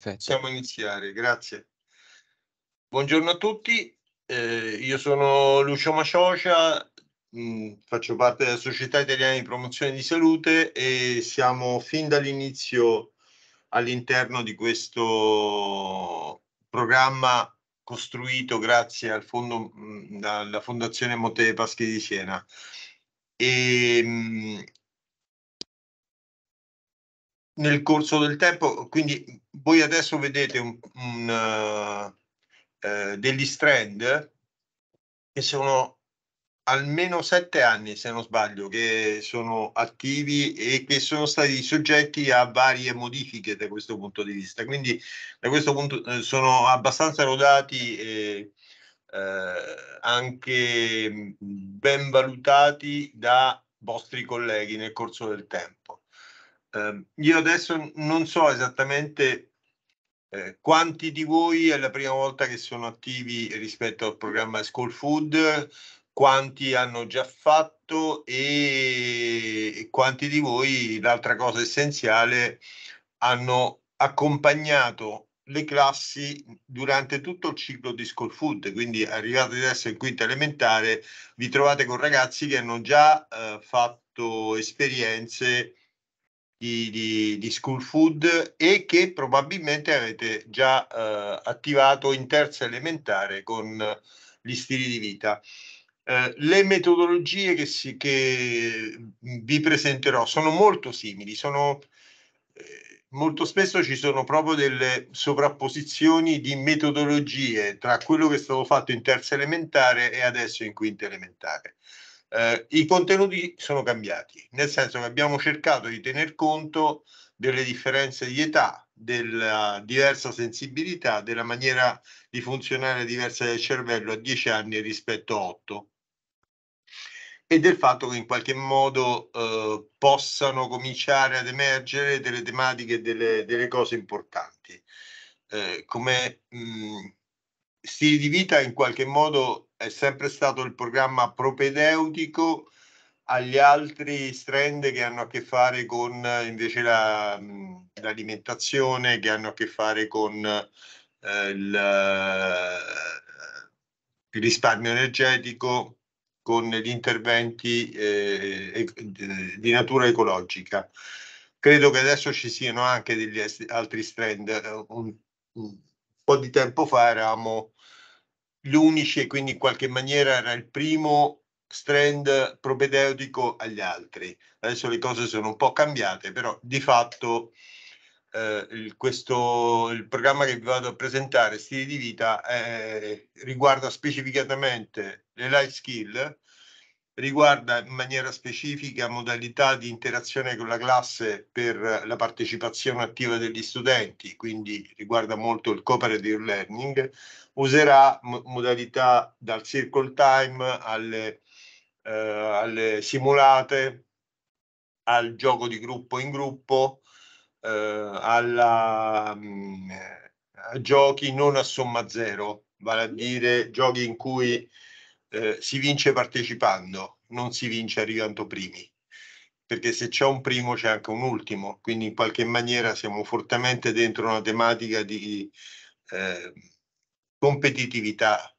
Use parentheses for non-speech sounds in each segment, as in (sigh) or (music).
Possiamo iniziare, grazie. Buongiorno a tutti, eh, io sono Lucio Maciocia, mh, mm, faccio parte della Società Italiana di Promozione di Salute e siamo fin dall'inizio all'interno di questo programma costruito grazie al fondo, mh, mm, alla Fondazione Monte dei Paschi di Siena. E, mh, mm, nel corso del tempo, quindi voi adesso vedete un, un, uh, degli strand che sono almeno sette anni, se non sbaglio, che sono attivi e che sono stati soggetti a varie modifiche da questo punto di vista. Quindi da questo punto eh, sono abbastanza rodati e eh, anche mm, ben valutati da vostri colleghi nel corso del tempo. Eh, io adesso non so esattamente eh, quanti di voi è la prima volta che sono attivi rispetto al programma School Food, quanti hanno già fatto e, e quanti di voi, l'altra cosa essenziale, hanno accompagnato le classi durante tutto il ciclo di school food, quindi arrivate adesso in quinta elementare, vi trovate con ragazzi che hanno già eh, fatto esperienze di, di, di School Food e che probabilmente avete già eh, attivato in terza elementare con gli stili di vita. Eh, le metodologie che, si, che, mm, vi presenterò sono molto simili, sono, eh, molto spesso ci sono proprio delle sovrapposizioni di metodologie tra quello che è stato fatto in terza elementare e adesso in quinta elementare. Eh, I contenuti sono cambiati, nel senso che abbiamo cercato di tener conto delle differenze di età, della diversa sensibilità, della maniera di funzionare diversa del cervello a 10 anni rispetto a 8 e del fatto che in qualche modo eh, possano cominciare ad emergere delle tematiche, delle, delle cose importanti. Eh, come mh, mm, stili di vita in qualche modo è sempre stato il programma propedeutico agli altri strand che hanno a che fare con invece la, l'alimentazione, che hanno a che fare con eh, il, eh, il, risparmio energetico, con gli interventi eh, eh, di natura ecologica. Credo che adesso ci siano anche degli altri strand. Un, un po' di tempo fa eravamo gli unici e quindi in qualche maniera era il primo strand propedeutico agli altri. Adesso le cose sono un po' cambiate, però di fatto eh, il, questo, il programma che vi vado a presentare, Stili di Vita, eh, riguarda specificatamente le life skill, riguarda in maniera specifica modalità di interazione con la classe per la partecipazione attiva degli studenti, quindi riguarda molto il cooperative learning, userà modalità dal circle time alle, eh, alle simulate, al gioco di gruppo in gruppo, eh, alla, mh, mm, a giochi non a somma zero, vale a dire giochi in cui eh, si vince partecipando, non si vince arrivando primi, perché se c'è un primo c'è anche un ultimo, quindi in qualche maniera siamo fortemente dentro una tematica di eh, competitività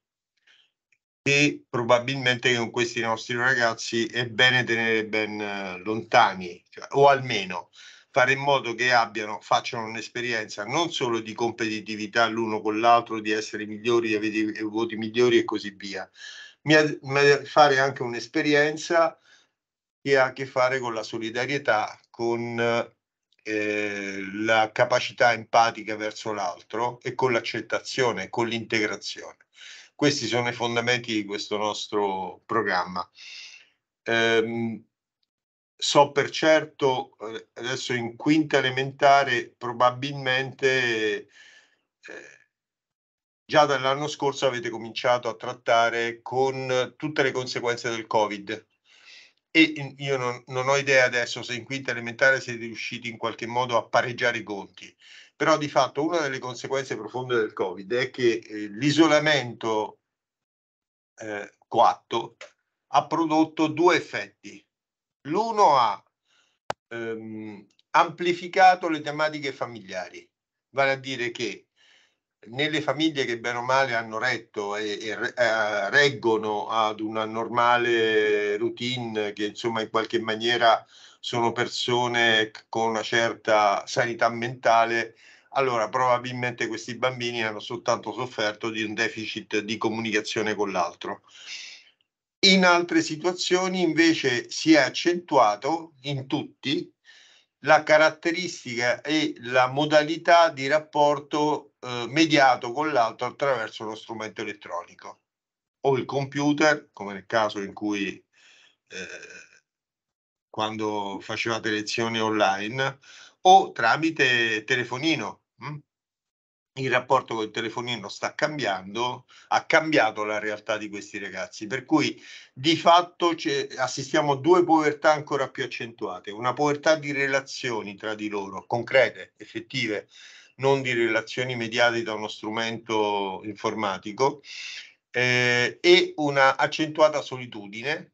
che probabilmente con questi nostri ragazzi è bene tenere ben eh, lontani, cioè, o almeno fare in modo che abbiano, facciano un'esperienza non solo di competitività l'uno con l'altro, di essere migliori, di avere voti migliori e così via, mi ha, fare anche un'esperienza che ha a che fare con la solidarietà, con eh, la capacità empatica verso l'altro e con l'accettazione, con l'integrazione. Questi sono i fondamenti di questo nostro programma. Eh, so per certo, eh, adesso in quinta elementare probabilmente... Eh, già dall'anno scorso avete cominciato a trattare con tutte le conseguenze del Covid. E io non, non ho idea adesso se in quinta elementare siete riusciti in qualche modo a pareggiare i conti, però di fatto una delle conseguenze profonde del Covid è che eh, l'isolamento eh, coatto ha prodotto due effetti. L'uno ha ehm, amplificato le tematiche familiari, vale a dire che nelle famiglie che bene o male hanno retto e, e eh, reggono ad una normale routine che insomma in qualche maniera sono persone con una certa sanità mentale, allora probabilmente questi bambini hanno soltanto sofferto di un deficit di comunicazione con l'altro. In altre situazioni invece si è accentuato in tutti la caratteristica e la modalità di rapporto eh, mediato con l'altro attraverso uno strumento elettronico o il computer, come nel caso in cui eh, quando facevate lezioni online, o tramite telefonino. Hm? Il rapporto col telefonino sta cambiando, ha cambiato la realtà di questi ragazzi, per cui di fatto assistiamo a due povertà ancora più accentuate, una povertà di relazioni tra di loro, concrete, effettive, non di relazioni mediate da uno strumento informatico, eh, e una accentuata solitudine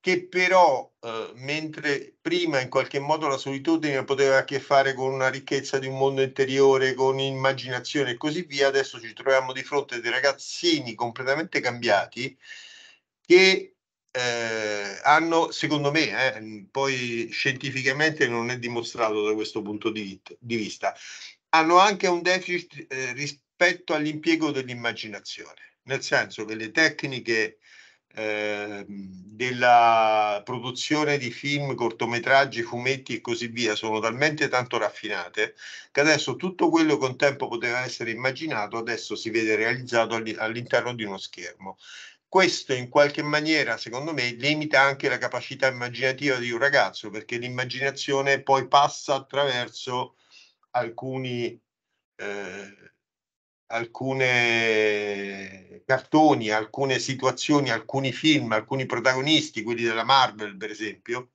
che però eh, mentre prima in qualche modo la solitudine poteva a che fare con una ricchezza di un mondo interiore, con immaginazione e così via, adesso ci troviamo di fronte a dei ragazzini completamente cambiati che eh, hanno, secondo me, eh, poi scientificamente non è dimostrato da questo punto di, di vista, hanno anche un deficit eh, rispetto all'impiego dell'immaginazione, nel senso che le tecniche eh, della produzione di film, cortometraggi, fumetti e così via sono talmente tanto raffinate che adesso tutto quello che un tempo poteva essere immaginato adesso si vede realizzato all'interno di uno schermo. Questo in qualche maniera, secondo me, limita anche la capacità immaginativa di un ragazzo perché l'immaginazione poi passa attraverso alcuni, eh, alcune cartoni, alcune situazioni, alcuni film, alcuni protagonisti, quelli della Marvel per esempio,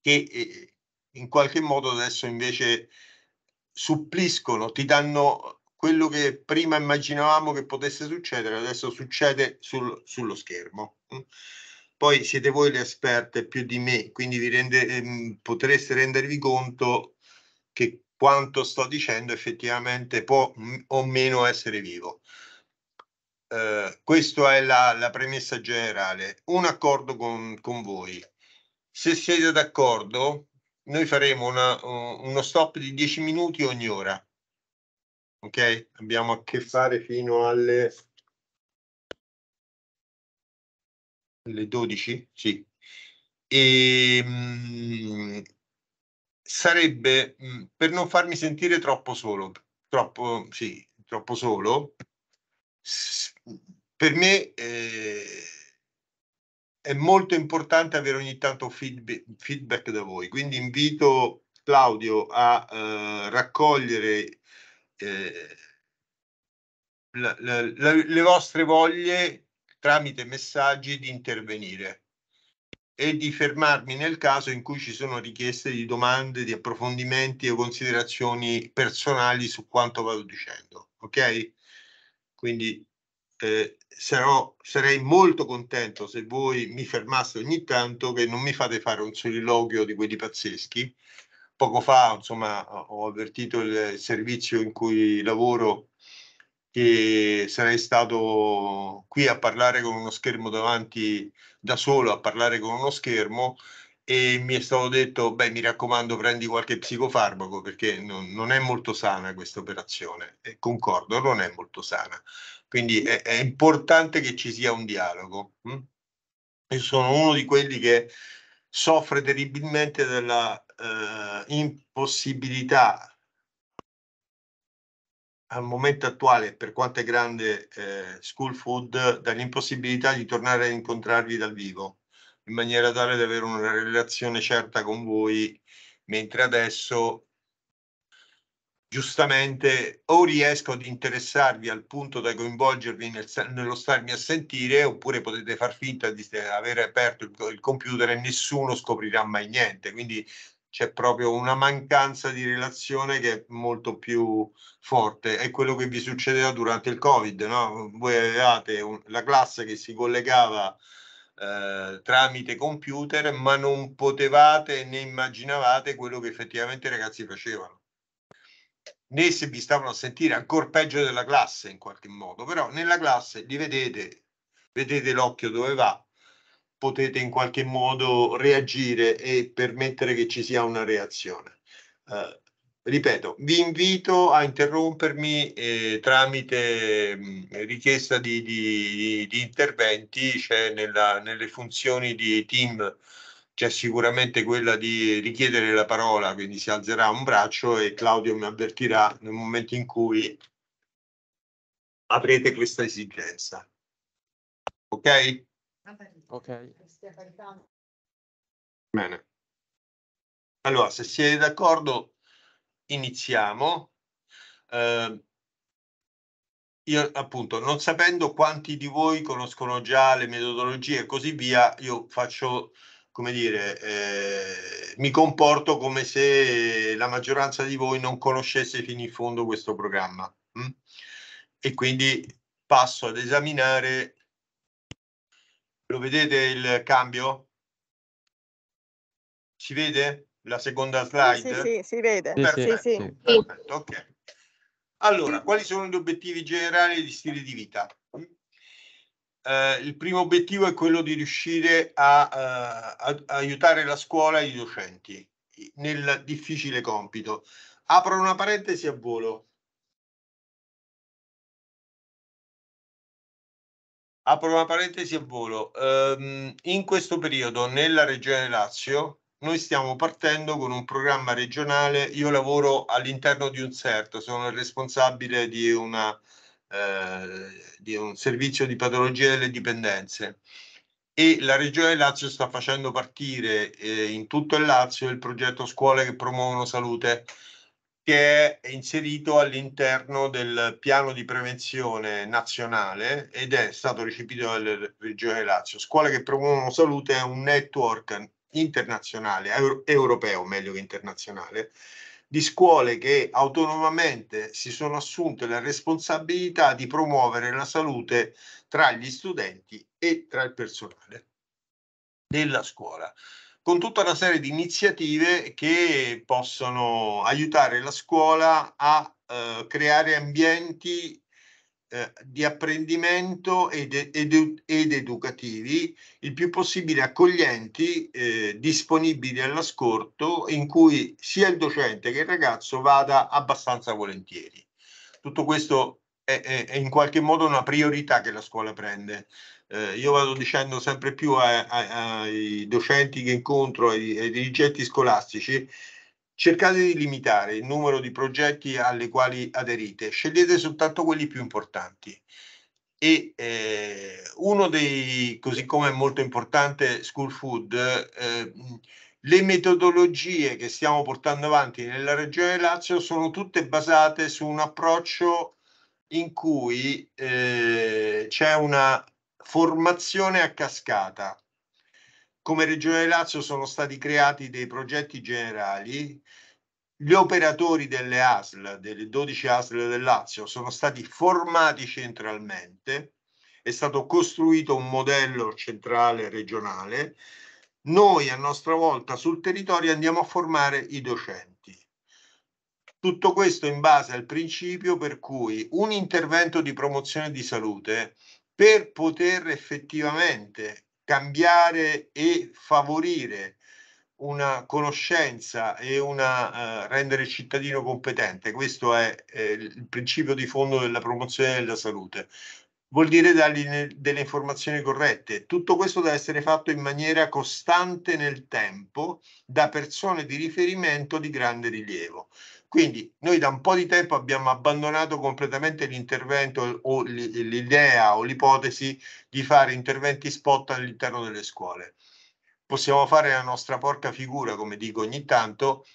che eh, in qualche modo adesso invece suppliscono, ti danno quello che prima immaginavamo che potesse succedere, adesso succede sul, sullo schermo. Poi siete voi le esperte più di me, quindi vi rende, ehm, potreste rendervi conto che quanto sto dicendo effettivamente può o meno essere vivo. Eh, questa è la, la, premessa generale. Un accordo con, con voi. Se siete d'accordo, noi faremo una, uno stop di 10 minuti ogni ora. Ok? Abbiamo a che fare fino alle, alle 12? Sì. E, ehm, mh, sarebbe mm, per non farmi sentire troppo solo, troppo, sì, troppo solo, per me eh, è molto importante avere ogni tanto feedback, feedback da voi, quindi invito Claudio a eh, raccogliere eh, la, la, la, le vostre voglie tramite messaggi di intervenire e di fermarmi nel caso in cui ci sono richieste di domande, di approfondimenti o considerazioni personali su quanto vado dicendo. Ok? Quindi eh, sarò, sarei molto contento se voi mi fermaste ogni tanto, che non mi fate fare un soliloquio di quelli pazzeschi. Poco fa, insomma, ho avvertito il servizio in cui lavoro che sarei stato qui a parlare con uno schermo davanti da solo, a parlare con uno schermo e mi è stato detto, beh mi raccomando prendi qualche psicofarmaco perché non, non è molto sana questa operazione, e concordo, non è molto sana. Quindi è, è importante che ci sia un dialogo. e hm? sono uno di quelli che soffre terribilmente della eh, impossibilità al momento attuale, per quanto è grande eh, School Food, dall'impossibilità di tornare a incontrarvi dal vivo, in maniera tale da avere una relazione certa con voi, mentre adesso giustamente o riesco ad interessarvi al punto da coinvolgervi nel, nello starmi a sentire oppure potete far finta di avere aperto il, il computer e nessuno scoprirà mai niente quindi c'è proprio una mancanza di relazione che è molto più forte. È quello che vi succedeva durante il Covid, no? Voi avevate un, la classe che si collegava eh, tramite computer, ma non potevate né immaginavate quello che effettivamente i ragazzi facevano. Né se vi stavano a sentire, ancora peggio della classe in qualche modo, però nella classe li vedete, vedete l'occhio dove va, potete in qualche modo reagire e permettere che ci sia una reazione. Eh, ripeto, vi invito a interrompermi eh, tramite mh, richiesta di, di, di interventi, cioè nella, nelle funzioni di team c'è sicuramente quella di richiedere la parola, quindi si alzerà un braccio e Claudio mi avvertirà nel momento in cui avrete questa esigenza. Ok? Ok. Bene. Allora, se siete d'accordo, iniziamo. Eh, io appunto, non sapendo quanti di voi conoscono già le metodologie e così via, io faccio, come dire, eh, mi comporto come se la maggioranza di voi non conoscesse fino in fondo questo programma. Hm? E quindi passo ad esaminare lo vedete il cambio? Si vede la seconda slide? Sì, sì, sì si vede. Perfetto. Sì, sì. Perfetto, ok. Allora, quali sono gli obiettivi generali di stile di vita? Mm? Eh, il primo obiettivo è quello di riuscire a, uh, eh, a, a aiutare la scuola e i docenti nel difficile compito. Apro una parentesi a volo. apro una parentesi a volo. Um, in questo periodo nella regione Lazio noi stiamo partendo con un programma regionale. Io lavoro all'interno di un CERT, sono il responsabile di, una, eh, di un servizio di patologie delle dipendenze e la Regione Lazio sta facendo partire eh, in tutto il Lazio il progetto Scuole che promuovono salute che è inserito all'interno del piano di prevenzione nazionale ed è stato recepito dalla Regione Lazio. Scuole che promuovono salute è un network internazionale, euro, europeo meglio che internazionale, di scuole che autonomamente si sono assunte la responsabilità di promuovere la salute tra gli studenti e tra il personale della scuola con tutta una serie di iniziative che possono aiutare la scuola a eh, creare ambienti eh, di apprendimento ed, ed, ed, educativi il più possibile accoglienti, eh, disponibili all'ascolto, in cui sia il docente che il ragazzo vada abbastanza volentieri. Tutto questo è, è, è in qualche modo una priorità che la scuola prende eh, io vado dicendo sempre più a, a, ai docenti che incontro, ai, ai dirigenti scolastici, cercate di limitare il numero di progetti alle quali aderite, scegliete soltanto quelli più importanti. E eh, uno dei, così come è molto importante School Food, eh, le metodologie che stiamo portando avanti nella regione Lazio sono tutte basate su un approccio in cui eh, c'è una formazione a cascata. Come Regione Lazio sono stati creati dei progetti generali, gli operatori delle ASL, delle 12 ASL del Lazio, sono stati formati centralmente, è stato costruito un modello centrale regionale, noi a nostra volta sul territorio andiamo a formare i docenti. Tutto questo in base al principio per cui un intervento di promozione di salute per poter effettivamente cambiare e favorire una conoscenza e una uh, rendere il cittadino competente. Questo è eh, il principio di fondo della promozione della salute. Vuol dire dargli delle informazioni corrette. Tutto questo deve essere fatto in maniera costante nel tempo da persone di riferimento di grande rilievo. Quindi noi da un po' di tempo abbiamo abbandonato completamente l'intervento o l'idea o l'ipotesi di fare interventi spot all'interno delle scuole. Possiamo fare la nostra porca figura, come dico ogni tanto,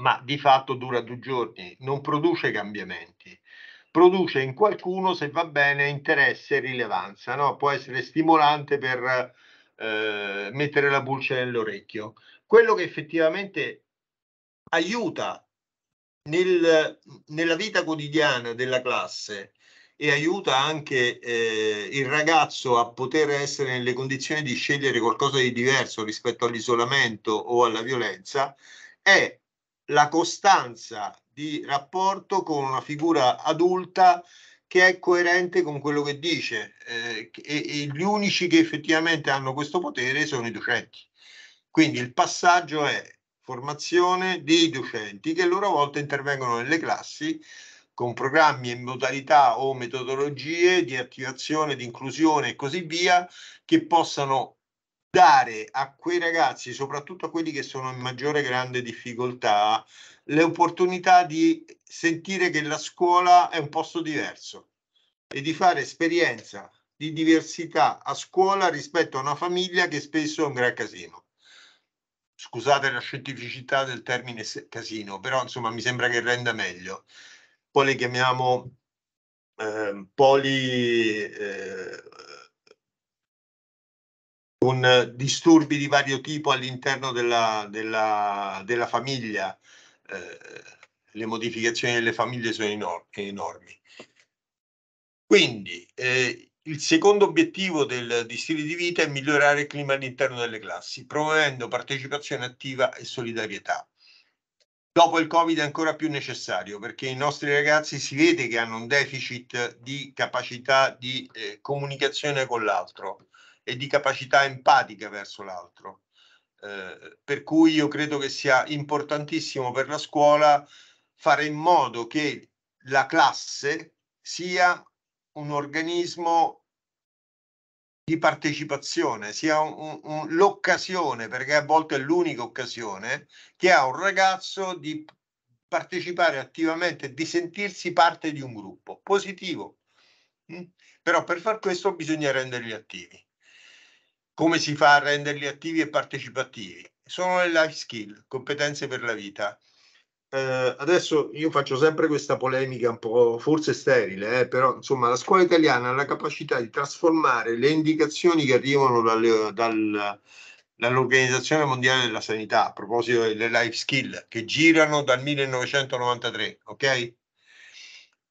ma di fatto dura due giorni, non produce cambiamenti produce in qualcuno, se va bene, interesse e rilevanza, no? può essere stimolante per eh, mettere la pulce nell'orecchio. Quello che effettivamente aiuta nel, nella vita quotidiana della classe e aiuta anche eh, il ragazzo a poter essere nelle condizioni di scegliere qualcosa di diverso rispetto all'isolamento o alla violenza, è la costanza di rapporto con una figura adulta che è coerente con quello che dice eh, e, e, gli unici che effettivamente hanno questo potere sono i docenti. Quindi il passaggio è formazione dei docenti che a loro volta intervengono nelle classi con programmi e modalità o metodologie di attivazione, di inclusione e così via che possano dare a quei ragazzi, soprattutto a quelli che sono in maggiore grande difficoltà, le opportunità di sentire che la scuola è un posto diverso e di fare esperienza di diversità a scuola rispetto a una famiglia che spesso è un gran casino scusate la scientificità del termine casino, però insomma mi sembra che renda meglio. Poi le chiamiamo eh, poli, eh, un disturbi di vario tipo all'interno della, della, della famiglia. Eh, le modificazioni delle famiglie sono enormi. Quindi eh, il secondo obiettivo del, di stili di vita è migliorare il clima all'interno delle classi, promuovendo partecipazione attiva e solidarietà. Dopo il Covid è ancora più necessario perché i nostri ragazzi si vede che hanno un deficit di capacità di eh, comunicazione con l'altro e di capacità empatica verso l'altro. Eh, per cui io credo che sia importantissimo per la scuola fare in modo che la classe sia un organismo di partecipazione, sia l'occasione, perché a volte è l'unica occasione, che ha un ragazzo di partecipare attivamente, di sentirsi parte di un gruppo, positivo. Mm? Però per far questo bisogna renderli attivi. Come si fa a renderli attivi e partecipativi? Sono le life skill, competenze per la vita eh, adesso io faccio sempre questa polemica un po' forse sterile, eh, però insomma la scuola italiana ha la capacità di trasformare le indicazioni che arrivano dalle, dal, dall'Organizzazione Mondiale della Sanità a proposito delle life skill che girano dal 1993, ok?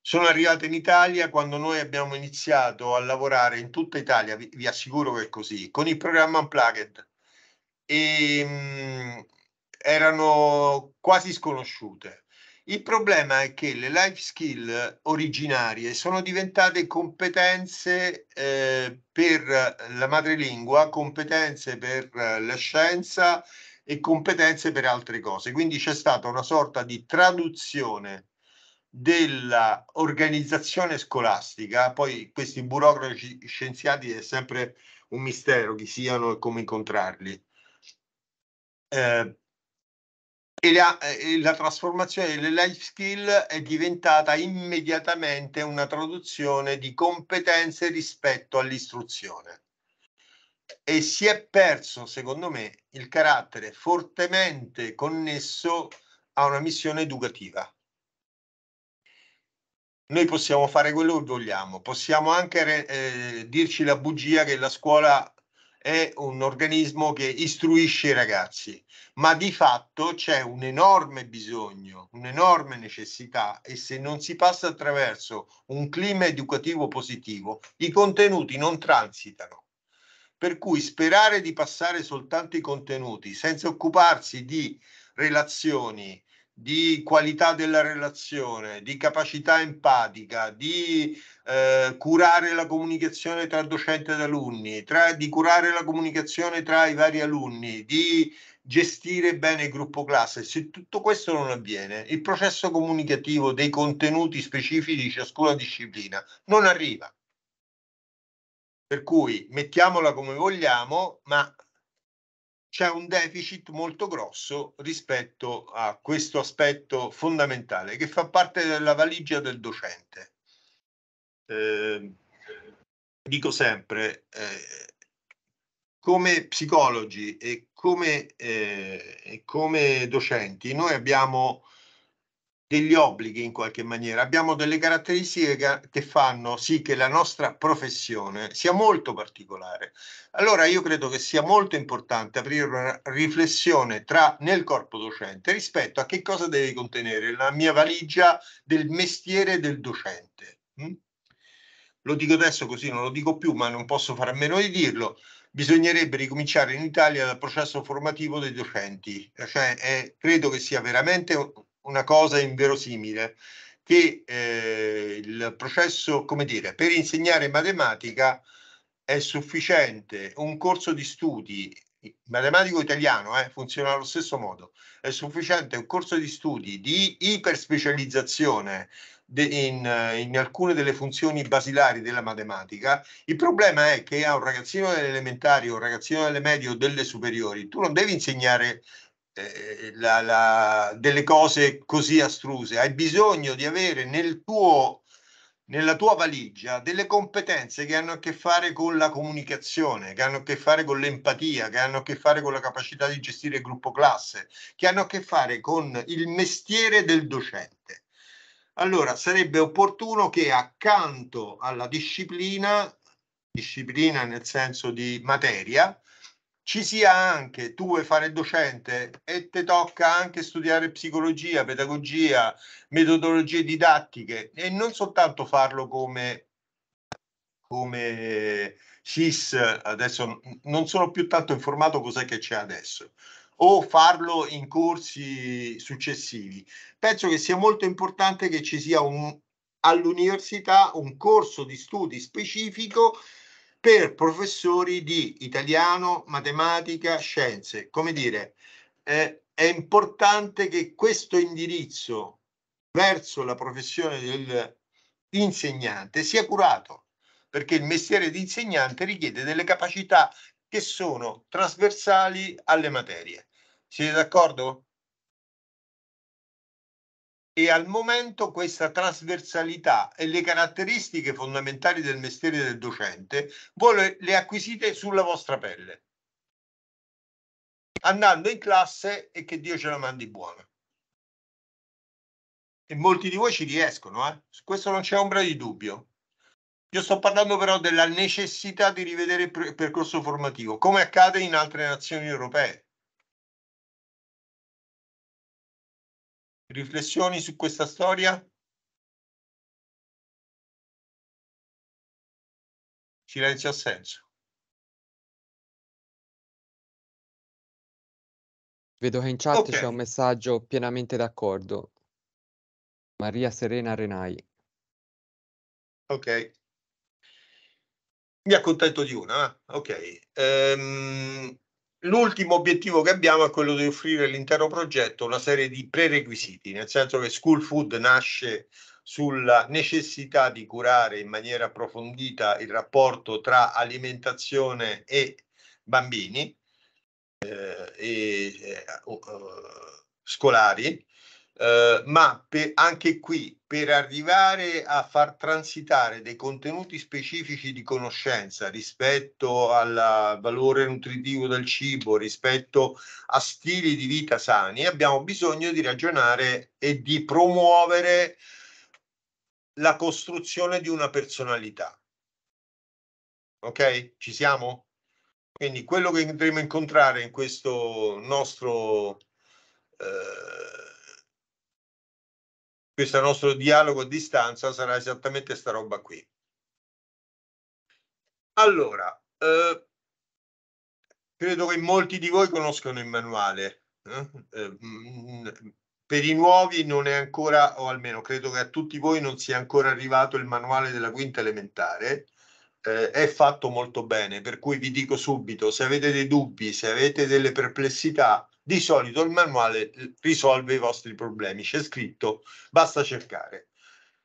Sono arrivate in Italia quando noi abbiamo iniziato a lavorare in tutta Italia, vi, vi assicuro che è così, con il programma Unplugged. E, ehm, erano quasi sconosciute. Il problema è che le life skill originarie sono diventate competenze eh, per la madrelingua, competenze per la scienza e competenze per altre cose. Quindi c'è stata una sorta di traduzione dell'organizzazione scolastica, poi questi burocrati scienziati è sempre un mistero chi siano e come incontrarli. Eh, e la, e eh, la, trasformazione delle life skill è diventata immediatamente una traduzione di competenze rispetto all'istruzione. E si è perso, secondo me, il carattere fortemente connesso a una missione educativa. Noi possiamo fare quello che vogliamo, possiamo anche eh, dirci la bugia che la scuola è un organismo che istruisce i ragazzi, ma di fatto c'è un enorme bisogno, un'enorme necessità e se non si passa attraverso un clima educativo positivo, i contenuti non transitano. Per cui sperare di passare soltanto i contenuti senza occuparsi di relazioni, di qualità della relazione, di capacità empatica, di eh, curare la comunicazione tra docente ed alunni, tra, di curare la comunicazione tra i vari alunni, di gestire bene il gruppo classe. Se tutto questo non avviene, il processo comunicativo dei contenuti specifici di ciascuna disciplina non arriva. Per cui mettiamola come vogliamo, ma c'è un deficit molto grosso rispetto a questo aspetto fondamentale che fa parte della valigia del docente. Eh, dico sempre, eh, come psicologi e come, eh, e come, docenti, noi abbiamo degli obblighi in qualche maniera, abbiamo delle caratteristiche che fanno sì che la nostra professione sia molto particolare. Allora io credo che sia molto importante aprire una riflessione tra, nel corpo docente rispetto a che cosa deve contenere la mia valigia del mestiere del docente. Hm? Lo dico adesso così, non lo dico più, ma non posso fare a meno di dirlo bisognerebbe ricominciare in Italia dal processo formativo dei docenti, cioè è, eh, credo che sia veramente una cosa inverosimile, che eh, il processo, come dire, per insegnare matematica è sufficiente un corso di studi matematico italiano eh, funziona allo stesso modo. È sufficiente un corso di studi di iperspecializzazione in, in, alcune delle funzioni basilari della matematica. Il problema è che a un ragazzino delle elementari, un ragazzino delle medie o delle superiori, tu non devi insegnare eh, eh, la, la, delle cose così astruse, hai bisogno di avere nel tuo, nella tua valigia delle competenze che hanno a che fare con la comunicazione, che hanno a che fare con l'empatia, che hanno a che fare con la capacità di gestire il gruppo classe, che hanno a che fare con il mestiere del docente. Allora sarebbe opportuno che accanto alla disciplina, disciplina nel senso di materia, ci sia anche tu vuoi fare docente e ti tocca anche studiare psicologia, pedagogia, metodologie didattiche e non soltanto farlo come, come CIS, adesso non sono più tanto informato cos'è che c'è adesso, o farlo in corsi successivi. Penso che sia molto importante che ci sia un, all'università un corso di studi specifico per professori di italiano, matematica, scienze. Come dire, eh, è importante che questo indirizzo verso la professione dell'insegnante sia curato, perché il mestiere di insegnante richiede delle capacità che sono trasversali alle materie. Siete d'accordo? e al momento questa trasversalità e le caratteristiche fondamentali del mestiere del docente voi le acquisite sulla vostra pelle andando in classe e che Dio ce la mandi buona e molti di voi ci riescono eh? su questo non c'è ombra di dubbio io sto parlando però della necessità di rivedere il percorso formativo come accade in altre nazioni europee Riflessioni su questa storia? Silenzio assenso. Vedo che in chat okay. c'è un messaggio pienamente d'accordo. Maria Serena Renai. Ok. Mi accontento di una, eh? ok. Um, l'ultimo obiettivo che abbiamo è quello di offrire all'intero progetto una serie di prerequisiti, nel senso che School Food nasce sulla necessità di curare in maniera approfondita il rapporto tra alimentazione e bambini eh, e, eh, uh, uh, scolari Ehm, ma per, anche qui per arrivare a far transitare dei contenuti specifici di conoscenza rispetto al valore nutritivo del cibo, rispetto a stili di vita sani, abbiamo bisogno di ragionare e di promuovere la costruzione di una personalità. Ok? Ci siamo? Quindi quello che andremo a incontrare in questo nostro eh, questo nostro dialogo a distanza sarà esattamente sta roba qui. Allora, eh, credo che molti di voi conoscono il manuale. Eh? Eh, mm, mm, per i nuovi non è ancora, o almeno credo che a tutti voi non sia ancora arrivato il manuale della quinta elementare. Eh, è fatto molto bene, per cui vi dico subito, se avete dei dubbi, se avete delle perplessità, di solito il manuale eh, risolve i vostri problemi, c'è scritto, basta cercare.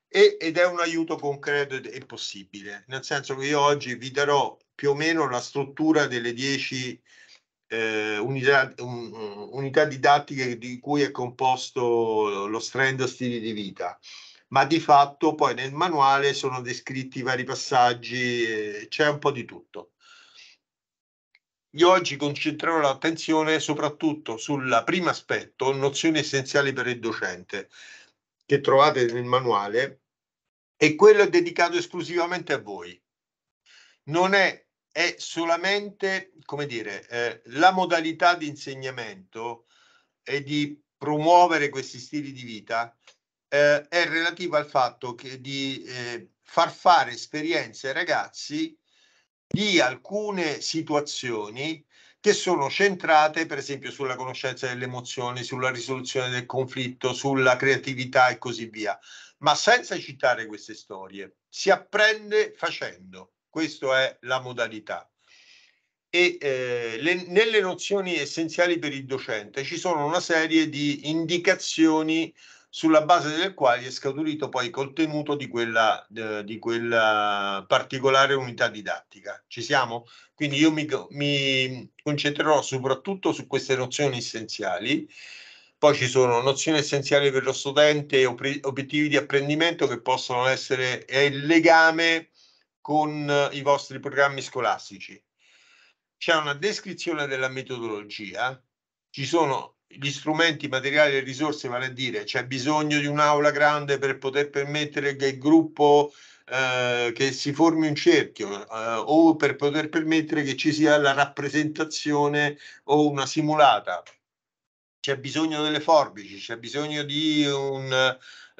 E, ed è un aiuto concreto e possibile, nel senso che io oggi vi darò più o meno la struttura delle 10 eh, unità, un, unità, didattiche di cui è composto lo strand stili di vita, ma di fatto poi nel manuale sono descritti vari passaggi, eh, c'è un po' di tutto. Io oggi concentrerò l'attenzione soprattutto sul primo aspetto, nozioni essenziali per il docente, che trovate nel manuale, e quello è dedicato esclusivamente a voi. Non è, è solamente, come dire, eh, la modalità di insegnamento e di promuovere questi stili di vita eh, è relativa al fatto che di eh, far fare esperienze ai ragazzi di alcune situazioni che sono centrate per esempio sulla conoscenza delle emozioni, sulla risoluzione del conflitto, sulla creatività e così via. Ma senza citare queste storie, si apprende facendo, questa è la modalità. E eh, le, nelle nozioni essenziali per il docente ci sono una serie di indicazioni sulla base del quale è scaturito poi il contenuto di quella, di quella particolare unità didattica. Ci siamo? Quindi io mi, mi concentrerò soprattutto su queste nozioni essenziali. Poi ci sono nozioni essenziali per lo studente, obiettivi di apprendimento che possono essere è il legame con i vostri programmi scolastici. C'è una descrizione della metodologia, ci sono gli strumenti materiali e le risorse, vale a dire c'è bisogno di un'aula grande per poter permettere che il gruppo eh, che si formi un cerchio eh, o per poter permettere che ci sia la rappresentazione o una simulata. C'è bisogno delle forbici, c'è bisogno di un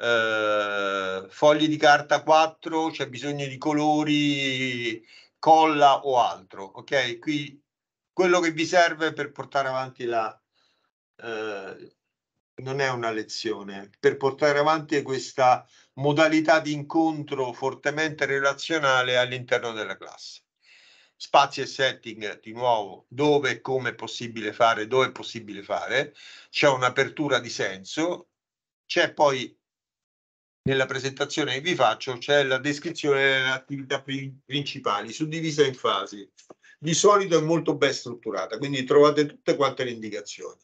eh, fogli di carta 4, c'è bisogno di colori, colla o altro. Ok, qui quello che vi serve per portare avanti la, eh, non è una lezione, per portare avanti questa modalità di incontro fortemente relazionale all'interno della classe. Spazi e setting, di nuovo, dove e come è possibile fare, dove è possibile fare, c'è un'apertura di senso, c'è poi nella presentazione che vi faccio c'è la descrizione delle attività principali suddivisa in fasi. Di solito è molto ben strutturata, quindi trovate tutte quante le indicazioni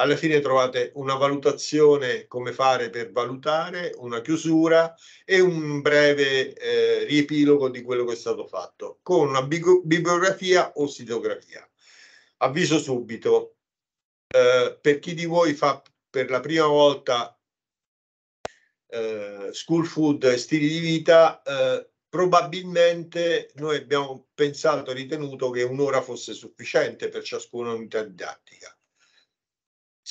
alla fine trovate una valutazione, come fare per valutare, una chiusura e un breve eh, riepilogo di quello che è stato fatto, con una bibliografia o sitografia. Avviso subito, eh, per chi di voi fa per la prima volta eh, school food e stili di vita, eh, probabilmente noi abbiamo pensato, ritenuto che un'ora fosse sufficiente per ciascuna unità didattica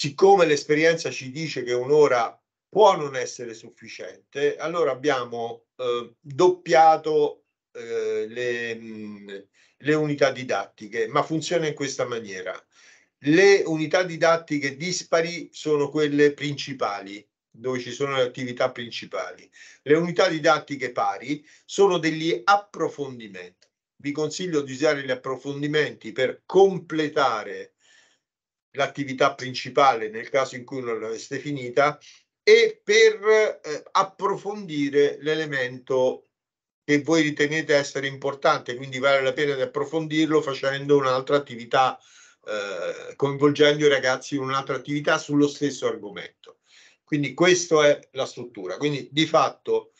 Siccome l'esperienza ci dice che un'ora può non essere sufficiente, allora abbiamo eh, doppiato eh, le, le unità didattiche, ma funziona in questa maniera. Le unità didattiche dispari sono quelle principali, dove ci sono le attività principali. Le unità didattiche pari sono degli approfondimenti. Vi consiglio di usare gli approfondimenti per completare l'attività principale nel caso in cui non l'aveste finita e per eh, approfondire l'elemento che voi ritenete essere importante, quindi vale la pena di approfondirlo facendo un'altra attività, eh, coinvolgendo i ragazzi in un'altra attività sullo stesso argomento. Quindi questa è la struttura. Quindi di fatto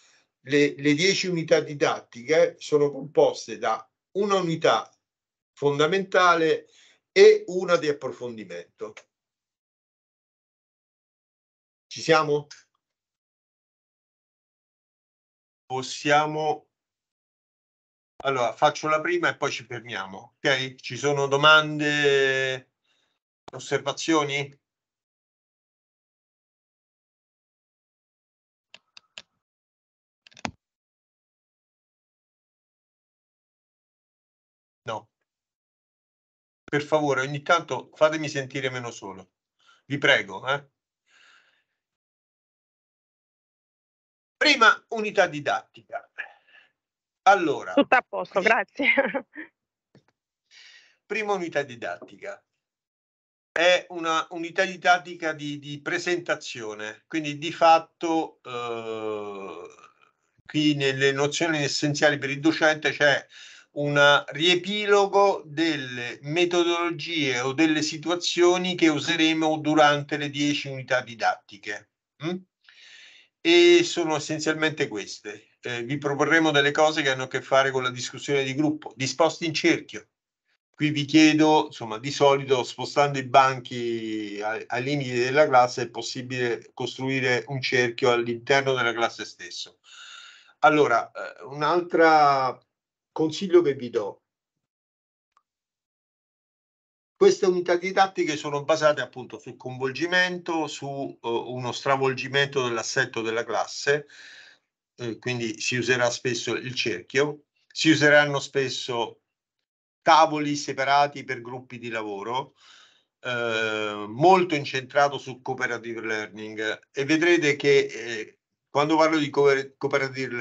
le, le 10 unità didattiche sono composte da una unità fondamentale e una di approfondimento. Ci siamo? Possiamo... Allora, faccio la prima e poi ci fermiamo. Ok? Ci sono domande, osservazioni? per favore, ogni tanto fatemi sentire meno solo. Vi prego. Eh? Prima unità didattica. Allora. Tutto a posto, grazie. Prima unità didattica. È una unità didattica di, di presentazione, quindi di fatto eh, qui nelle nozioni essenziali per il docente c'è un riepilogo delle metodologie o delle situazioni che useremo durante le 10 unità didattiche. Hm? E sono essenzialmente queste. Eh, vi proporremo delle cose che hanno a che fare con la discussione di gruppo, disposti in cerchio. Qui vi chiedo, insomma, di solito spostando i banchi ai, ai limiti della classe è possibile costruire un cerchio all'interno della classe stesso. Allora, eh, un'altra consiglio che vi do. Queste unità didattiche sono basate appunto sul coinvolgimento, su uh, uno stravolgimento dell'assetto della classe, eh, quindi si userà spesso il cerchio, si useranno spesso tavoli separati per gruppi di lavoro, eh, molto incentrato su cooperative learning e vedrete che eh, quando parlo di cooperative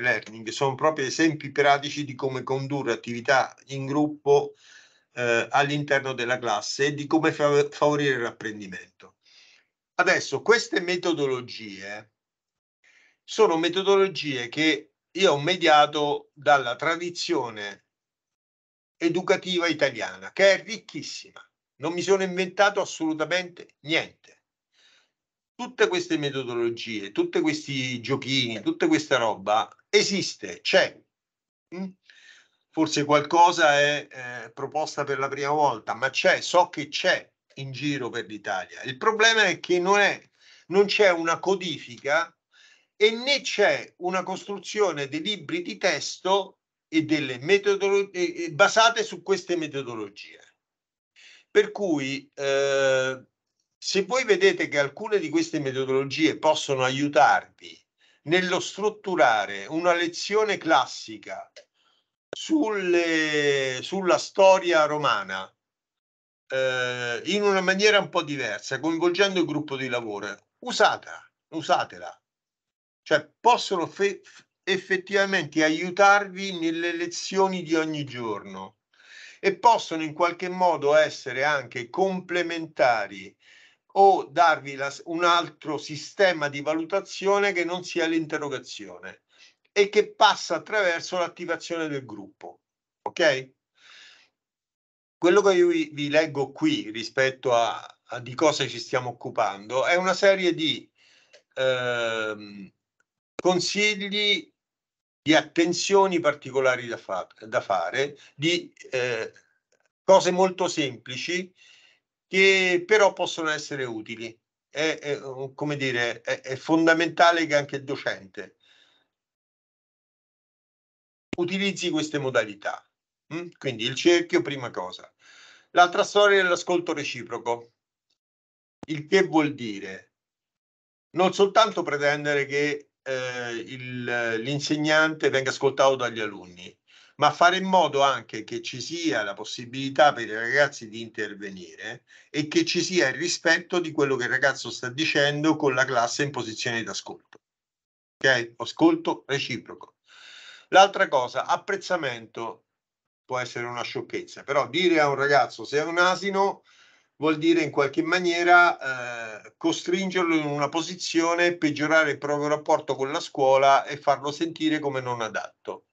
learning, sono proprio esempi pratici di come condurre attività in gruppo eh, all'interno della classe e di come fav favorire l'apprendimento. Adesso, queste metodologie sono metodologie che io ho mediato dalla tradizione educativa italiana, che è ricchissima. Non mi sono inventato assolutamente niente tutte queste metodologie, tutti questi giochini, tutta questa roba esiste, c'è. Mm? Forse qualcosa è eh, proposta per la prima volta, ma c'è, so che c'è in giro per l'Italia. Il problema è che non, è, non c'è una codifica e né c'è una costruzione dei libri di testo e delle metodologie basate su queste metodologie. Per cui eh, se voi vedete che alcune di queste metodologie possono aiutarvi nello strutturare una lezione classica sulle, sulla storia romana eh, in una maniera un po' diversa, coinvolgendo il gruppo di lavoro, usatela, usatela. Cioè possono fe- effettivamente aiutarvi nelle lezioni di ogni giorno e possono in qualche modo essere anche complementari o darvi la, un altro sistema di valutazione che non sia l'interrogazione e che passa attraverso l'attivazione del gruppo. Ok? Quello che io vi, vi leggo qui rispetto a, a, di cosa ci stiamo occupando è una serie di ehm, consigli di attenzioni particolari da, fa da fare, di eh, cose molto semplici che però possono essere utili. È, è mm, come dire, è, è, fondamentale che anche il docente utilizzi queste modalità. Mm? Quindi il cerchio, prima cosa. L'altra storia è l'ascolto reciproco. Il che vuol dire non soltanto pretendere che eh, l'insegnante venga ascoltato dagli alunni, ma fare in modo anche che ci sia la possibilità per i ragazzi di intervenire e che ci sia il rispetto di quello che il ragazzo sta dicendo con la classe in posizione di ascolto. Ok? Ascolto reciproco. L'altra cosa, apprezzamento può essere una sciocchezza, però dire a un ragazzo è un asino vuol dire in qualche maniera eh, costringerlo in una posizione, peggiorare il proprio rapporto con la scuola e farlo sentire come non adatto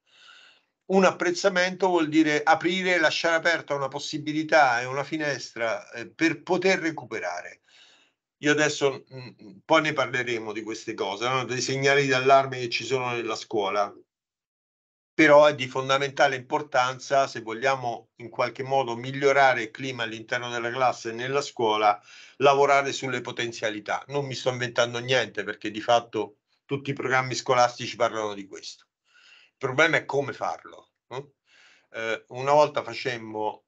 un apprezzamento vuol dire aprire lasciare aperta una possibilità e una finestra eh, per poter recuperare. Io adesso mh, mm, mm, poi ne parleremo di queste cose, no? dei segnali di allarme che ci sono nella scuola, però è di fondamentale importanza se vogliamo in qualche modo migliorare il clima all'interno della classe e nella scuola, lavorare sulle potenzialità. Non mi sto inventando niente perché di fatto tutti i programmi scolastici parlano di questo problema è come farlo. No? Eh, una volta facemmo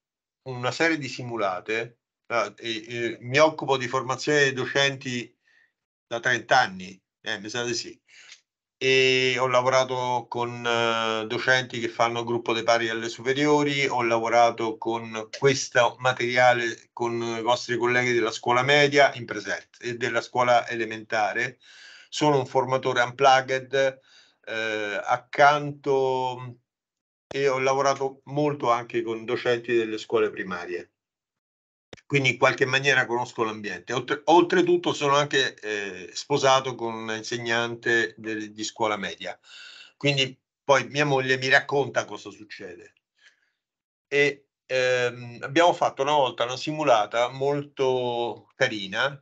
una serie di simulate, eh, eh, mi occupo di formazione dei docenti da 30 anni, eh, mi sa di sì, e ho lavorato con eh, docenti che fanno gruppo dei pari alle superiori, ho lavorato con questo materiale con i vostri colleghi della scuola media in presente e della scuola elementare, sono un formatore unplugged, eh, accanto e ho lavorato molto anche con docenti delle scuole primarie. Quindi in qualche maniera conosco l'ambiente. Oltre, oltretutto sono anche eh, sposato con un insegnante de, di scuola media. Quindi poi mia moglie mi racconta cosa succede. E ehm, abbiamo fatto una volta una simulata molto carina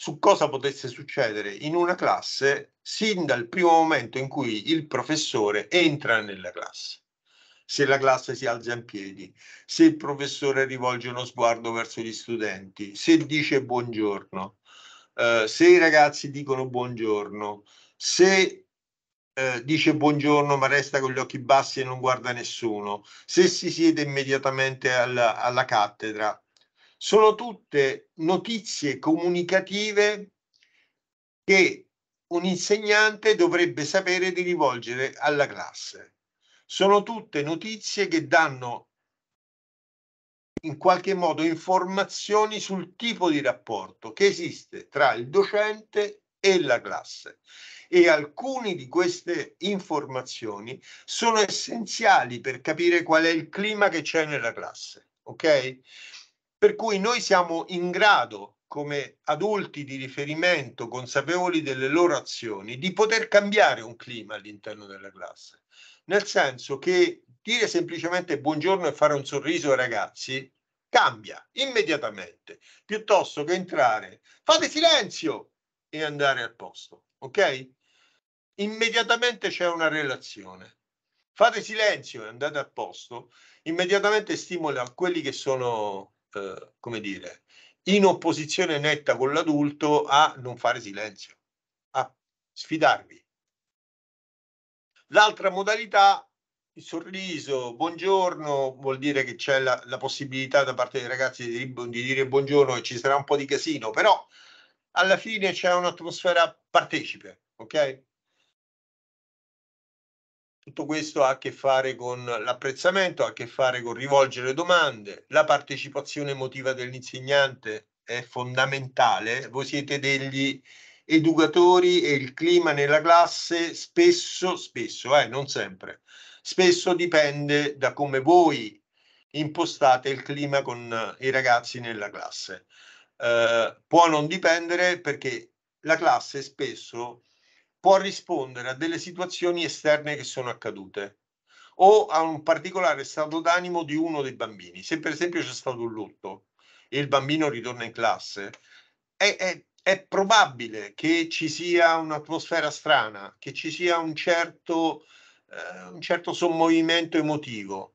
su cosa potesse succedere in una classe sin dal primo momento in cui il professore entra nella classe. Se la classe si alza in piedi, se il professore rivolge uno sguardo verso gli studenti, se dice buongiorno, eh, se i ragazzi dicono buongiorno, se eh, dice buongiorno ma resta con gli occhi bassi e non guarda nessuno, se si siede immediatamente alla, alla cattedra, sono tutte notizie comunicative che un insegnante dovrebbe sapere di rivolgere alla classe. Sono tutte notizie che danno in qualche modo informazioni sul tipo di rapporto che esiste tra il docente e la classe e alcune di queste informazioni sono essenziali per capire qual è il clima che c'è nella classe, ok? per cui noi siamo in grado come adulti di riferimento, consapevoli delle loro azioni, di poter cambiare un clima all'interno della classe. Nel senso che dire semplicemente buongiorno e fare un sorriso ai ragazzi cambia immediatamente, piuttosto che entrare, fate silenzio e andare al posto, ok? Immediatamente c'è una relazione. Fate silenzio e andate al posto, immediatamente stimola quelli che sono eh, come dire, in opposizione netta con l'adulto a non fare silenzio, a sfidarvi. L'altra modalità, il sorriso, buongiorno, vuol dire che c'è la, la possibilità da parte dei ragazzi di, di dire buongiorno e ci sarà un po' di casino, però alla fine c'è un'atmosfera partecipe, ok? Tutto questo ha a che fare con l'apprezzamento, ha a che fare con rivolgere domande, la partecipazione emotiva dell'insegnante è fondamentale, voi siete degli educatori e il clima nella classe spesso, spesso, eh, non sempre, spesso dipende da come voi impostate il clima con i ragazzi nella classe. Eh, può non dipendere perché la classe spesso può rispondere a delle situazioni esterne che sono accadute o a un particolare stato d'animo di uno dei bambini. Se per esempio c'è stato un lutto e il bambino ritorna in classe, è, è, è probabile che ci sia un'atmosfera strana, che ci sia un certo, eh, un certo sommovimento emotivo.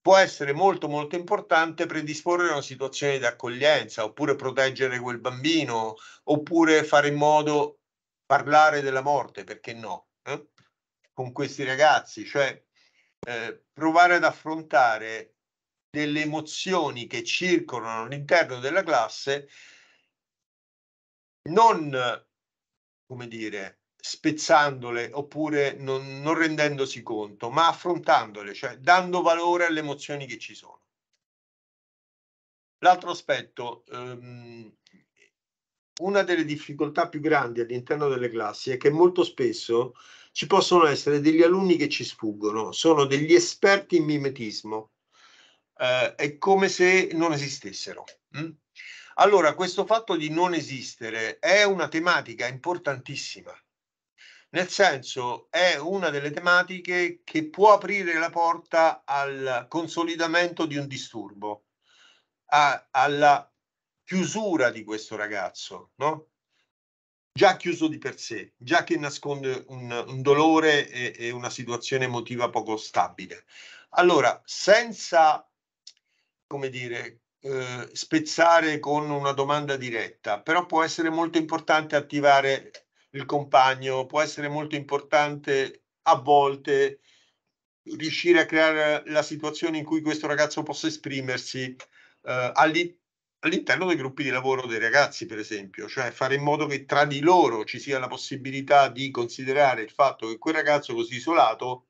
Può essere molto molto importante predisporre una situazione di accoglienza, oppure proteggere quel bambino, oppure fare in modo parlare della morte, perché no? Eh? Con questi ragazzi, cioè eh, provare ad affrontare delle emozioni che circolano all'interno della classe, non, come dire, spezzandole oppure non, non, rendendosi conto, ma affrontandole, cioè dando valore alle emozioni che ci sono. L'altro aspetto, ehm, una delle difficoltà più grandi all'interno delle classi è che molto spesso ci possono essere degli alunni che ci sfuggono, sono degli esperti in mimetismo, eh, è come se non esistessero. Mm? Allora, questo fatto di non esistere è una tematica importantissima, nel senso è una delle tematiche che può aprire la porta al consolidamento di un disturbo, a, alla chiusura di questo ragazzo, no? già chiuso di per sé, già che nasconde un, un dolore e, e, una situazione emotiva poco stabile. Allora, senza, come dire, eh, spezzare con una domanda diretta, però può essere molto importante attivare il compagno, può essere molto importante a volte riuscire a creare la situazione in cui questo ragazzo possa esprimersi eh, all'interno dei gruppi di lavoro dei ragazzi, per esempio, cioè fare in modo che tra di loro ci sia la possibilità di considerare il fatto che quel ragazzo così isolato,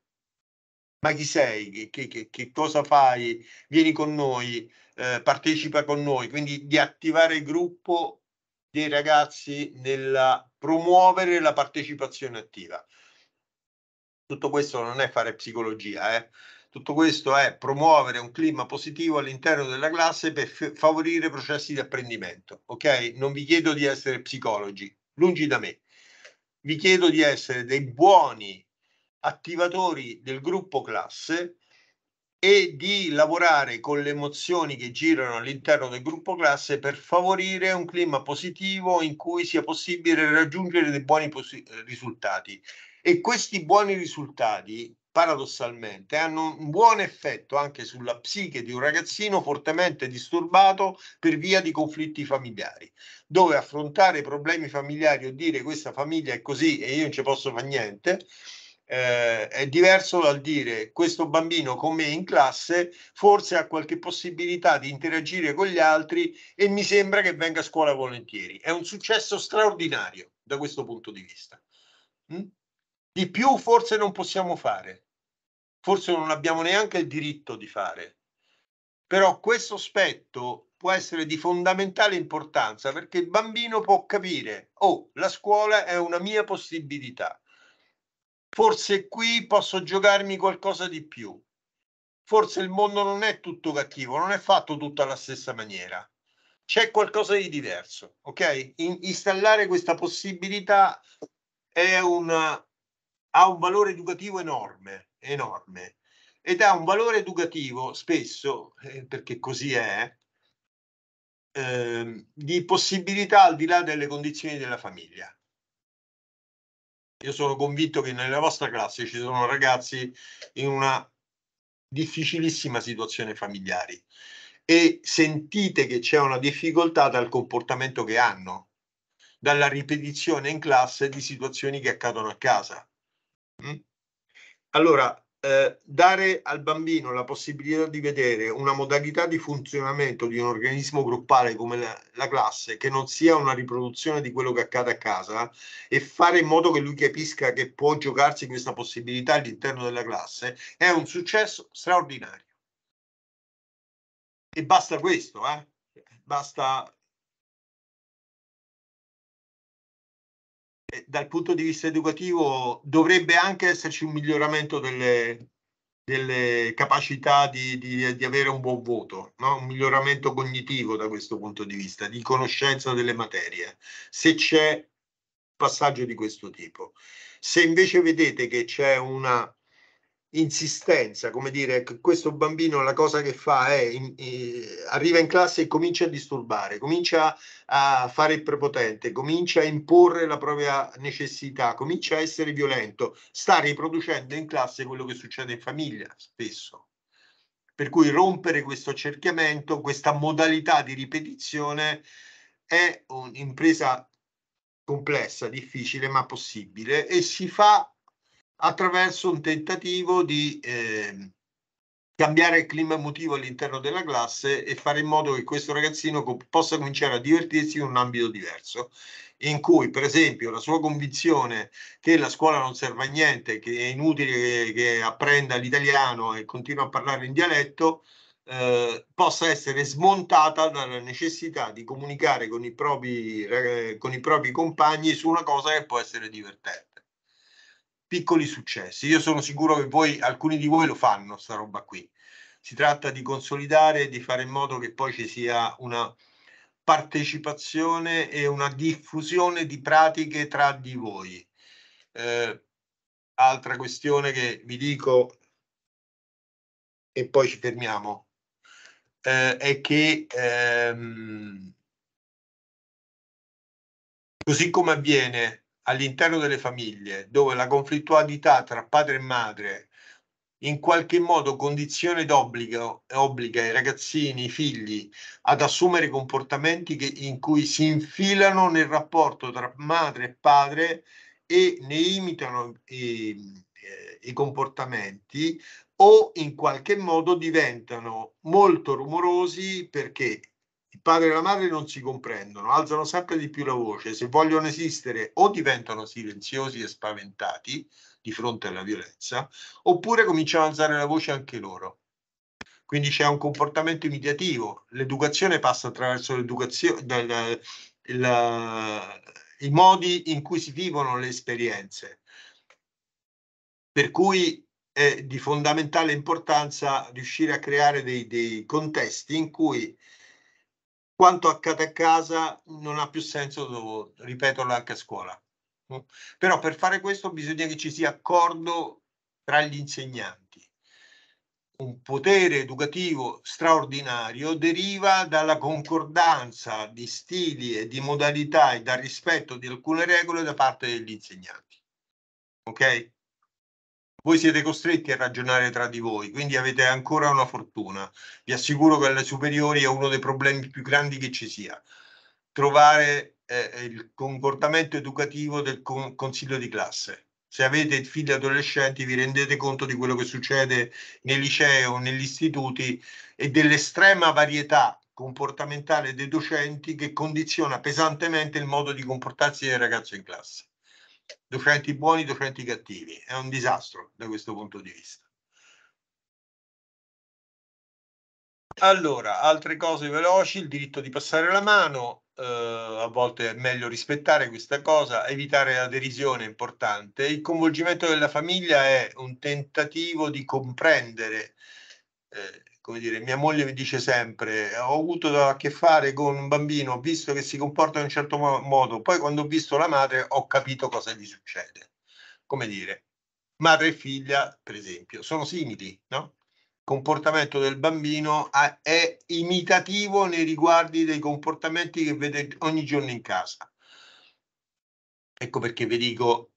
ma chi sei, che, che, che cosa fai, vieni con noi, eh, partecipa con noi, quindi di attivare il gruppo dei ragazzi nel promuovere la partecipazione attiva. Tutto questo non è fare psicologia, eh? Tutto questo è promuovere un clima positivo all'interno della classe per f- favorire processi di apprendimento. Ok? Non vi chiedo di essere psicologi, lungi da me. Vi chiedo di essere dei buoni attivatori del gruppo classe e di lavorare con le emozioni che girano all'interno del gruppo classe per favorire un clima positivo in cui sia possibile raggiungere dei buoni posi- risultati. E questi buoni risultati paradossalmente hanno un buon effetto anche sulla psiche di un ragazzino fortemente disturbato per via di conflitti familiari, dove affrontare i problemi familiari o dire questa famiglia è così e io non ci posso fare niente. Eh, è diverso dal dire questo bambino con me in classe forse ha qualche possibilità di interagire con gli altri e mi sembra che venga a scuola volentieri. È un successo straordinario da questo punto di vista. Mm? Di più forse non possiamo fare, forse non abbiamo neanche il diritto di fare, però questo aspetto può essere di fondamentale importanza perché il bambino può capire, oh, la scuola è una mia possibilità, forse qui posso giocarmi qualcosa di più, forse il mondo non è tutto cattivo, non è fatto tutto alla stessa maniera. C'è qualcosa di diverso, ok? In installare questa possibilità è una ha un valore educativo enorme, enorme, ed ha un valore educativo spesso, eh, perché così è, eh, di possibilità al di là delle condizioni della famiglia. Io sono convinto che nella vostra classe ci sono ragazzi in una difficilissima situazione familiare e sentite che c'è una difficoltà dal comportamento che hanno, dalla ripetizione in classe di situazioni che accadono a casa. Mm. Allora, eh, dare al bambino la possibilità di vedere una modalità di funzionamento di un organismo gruppale come la, la, classe, che non sia una riproduzione di quello che accade a casa, e fare in modo che lui capisca che può giocarsi questa possibilità all'interno della classe, è un successo straordinario. E basta questo, eh? basta dal punto di vista educativo dovrebbe anche esserci un miglioramento delle, delle capacità di, di, di, avere un buon voto, no? un miglioramento cognitivo da questo punto di vista, di conoscenza delle materie, se c'è passaggio di questo tipo. Se invece vedete che c'è una insistenza, come dire, questo bambino la cosa che fa è in, in, arriva in classe e comincia a disturbare, comincia a fare il prepotente, comincia a imporre la propria necessità, comincia a essere violento, sta riproducendo in classe quello che succede in famiglia spesso. Per cui rompere questo accerchiamento, questa modalità di ripetizione è un'impresa complessa, difficile, ma possibile e si fa attraverso un tentativo di eh, cambiare il clima emotivo all'interno della classe e fare in modo che questo ragazzino co possa cominciare a divertirsi in un ambito diverso, in cui per esempio la sua convinzione che la scuola non serve a niente, che è inutile che, che apprenda l'italiano e continua a parlare in dialetto, eh, possa essere smontata dalla necessità di comunicare con i, propri, eh, con i propri compagni su una cosa che può essere divertente piccoli successi. Io sono sicuro che voi, alcuni di voi lo fanno, sta roba qui. Si tratta di consolidare, di fare in modo che poi ci sia una partecipazione e una diffusione di pratiche tra di voi. Eh, altra questione che vi dico e poi ci fermiamo eh, è che ehm, così come avviene all'interno delle famiglie, dove la conflittualità tra padre e madre in qualche modo condizione d'obbligo obbliga i ragazzini, i figli ad assumere comportamenti che, in cui si infilano nel rapporto tra madre e padre e ne imitano i, eh, i comportamenti o in qualche modo diventano molto rumorosi perché il padre e la madre non si comprendono, alzano sempre di più la voce, se vogliono esistere o diventano silenziosi e spaventati di fronte alla violenza, oppure cominciano ad alzare la voce anche loro. Quindi c'è un comportamento imitativo, l'educazione passa attraverso l'educazione, i modi in cui si vivono le esperienze. Per cui è di fondamentale importanza riuscire a creare dei, dei contesti in cui quanto accade a casa non ha più senso devo ripeterlo anche a scuola. Però per fare questo bisogna che ci sia accordo tra gli insegnanti. Un potere educativo straordinario deriva dalla concordanza di stili e di modalità e dal rispetto di alcune regole da parte degli insegnanti. Ok? voi siete costretti a ragionare tra di voi, quindi avete ancora una fortuna. Vi assicuro che alle superiori è uno dei problemi più grandi che ci sia. Trovare eh, il comportamento educativo del con consiglio di classe. Se avete figli adolescenti vi rendete conto di quello che succede nei licei o negli istituti e dell'estrema varietà comportamentale dei docenti che condiziona pesantemente il modo di comportarsi dei ragazzi in classe docenti buoni, docenti cattivi. È un disastro da questo punto di vista. Allora, altre cose veloci, il diritto di passare la mano, eh, a volte è meglio rispettare questa cosa, evitare la derisione è importante. Il coinvolgimento della famiglia è un tentativo di comprendere eh, come dire, mia moglie mi dice sempre, ho avuto a che fare con un bambino, ho visto che si comporta in un certo modo, poi quando ho visto la madre ho capito cosa gli succede. Come dire, madre e figlia, per esempio, sono simili, no? Il comportamento del bambino è imitativo nei riguardi dei comportamenti che vede ogni giorno in casa. Ecco perché vi dico,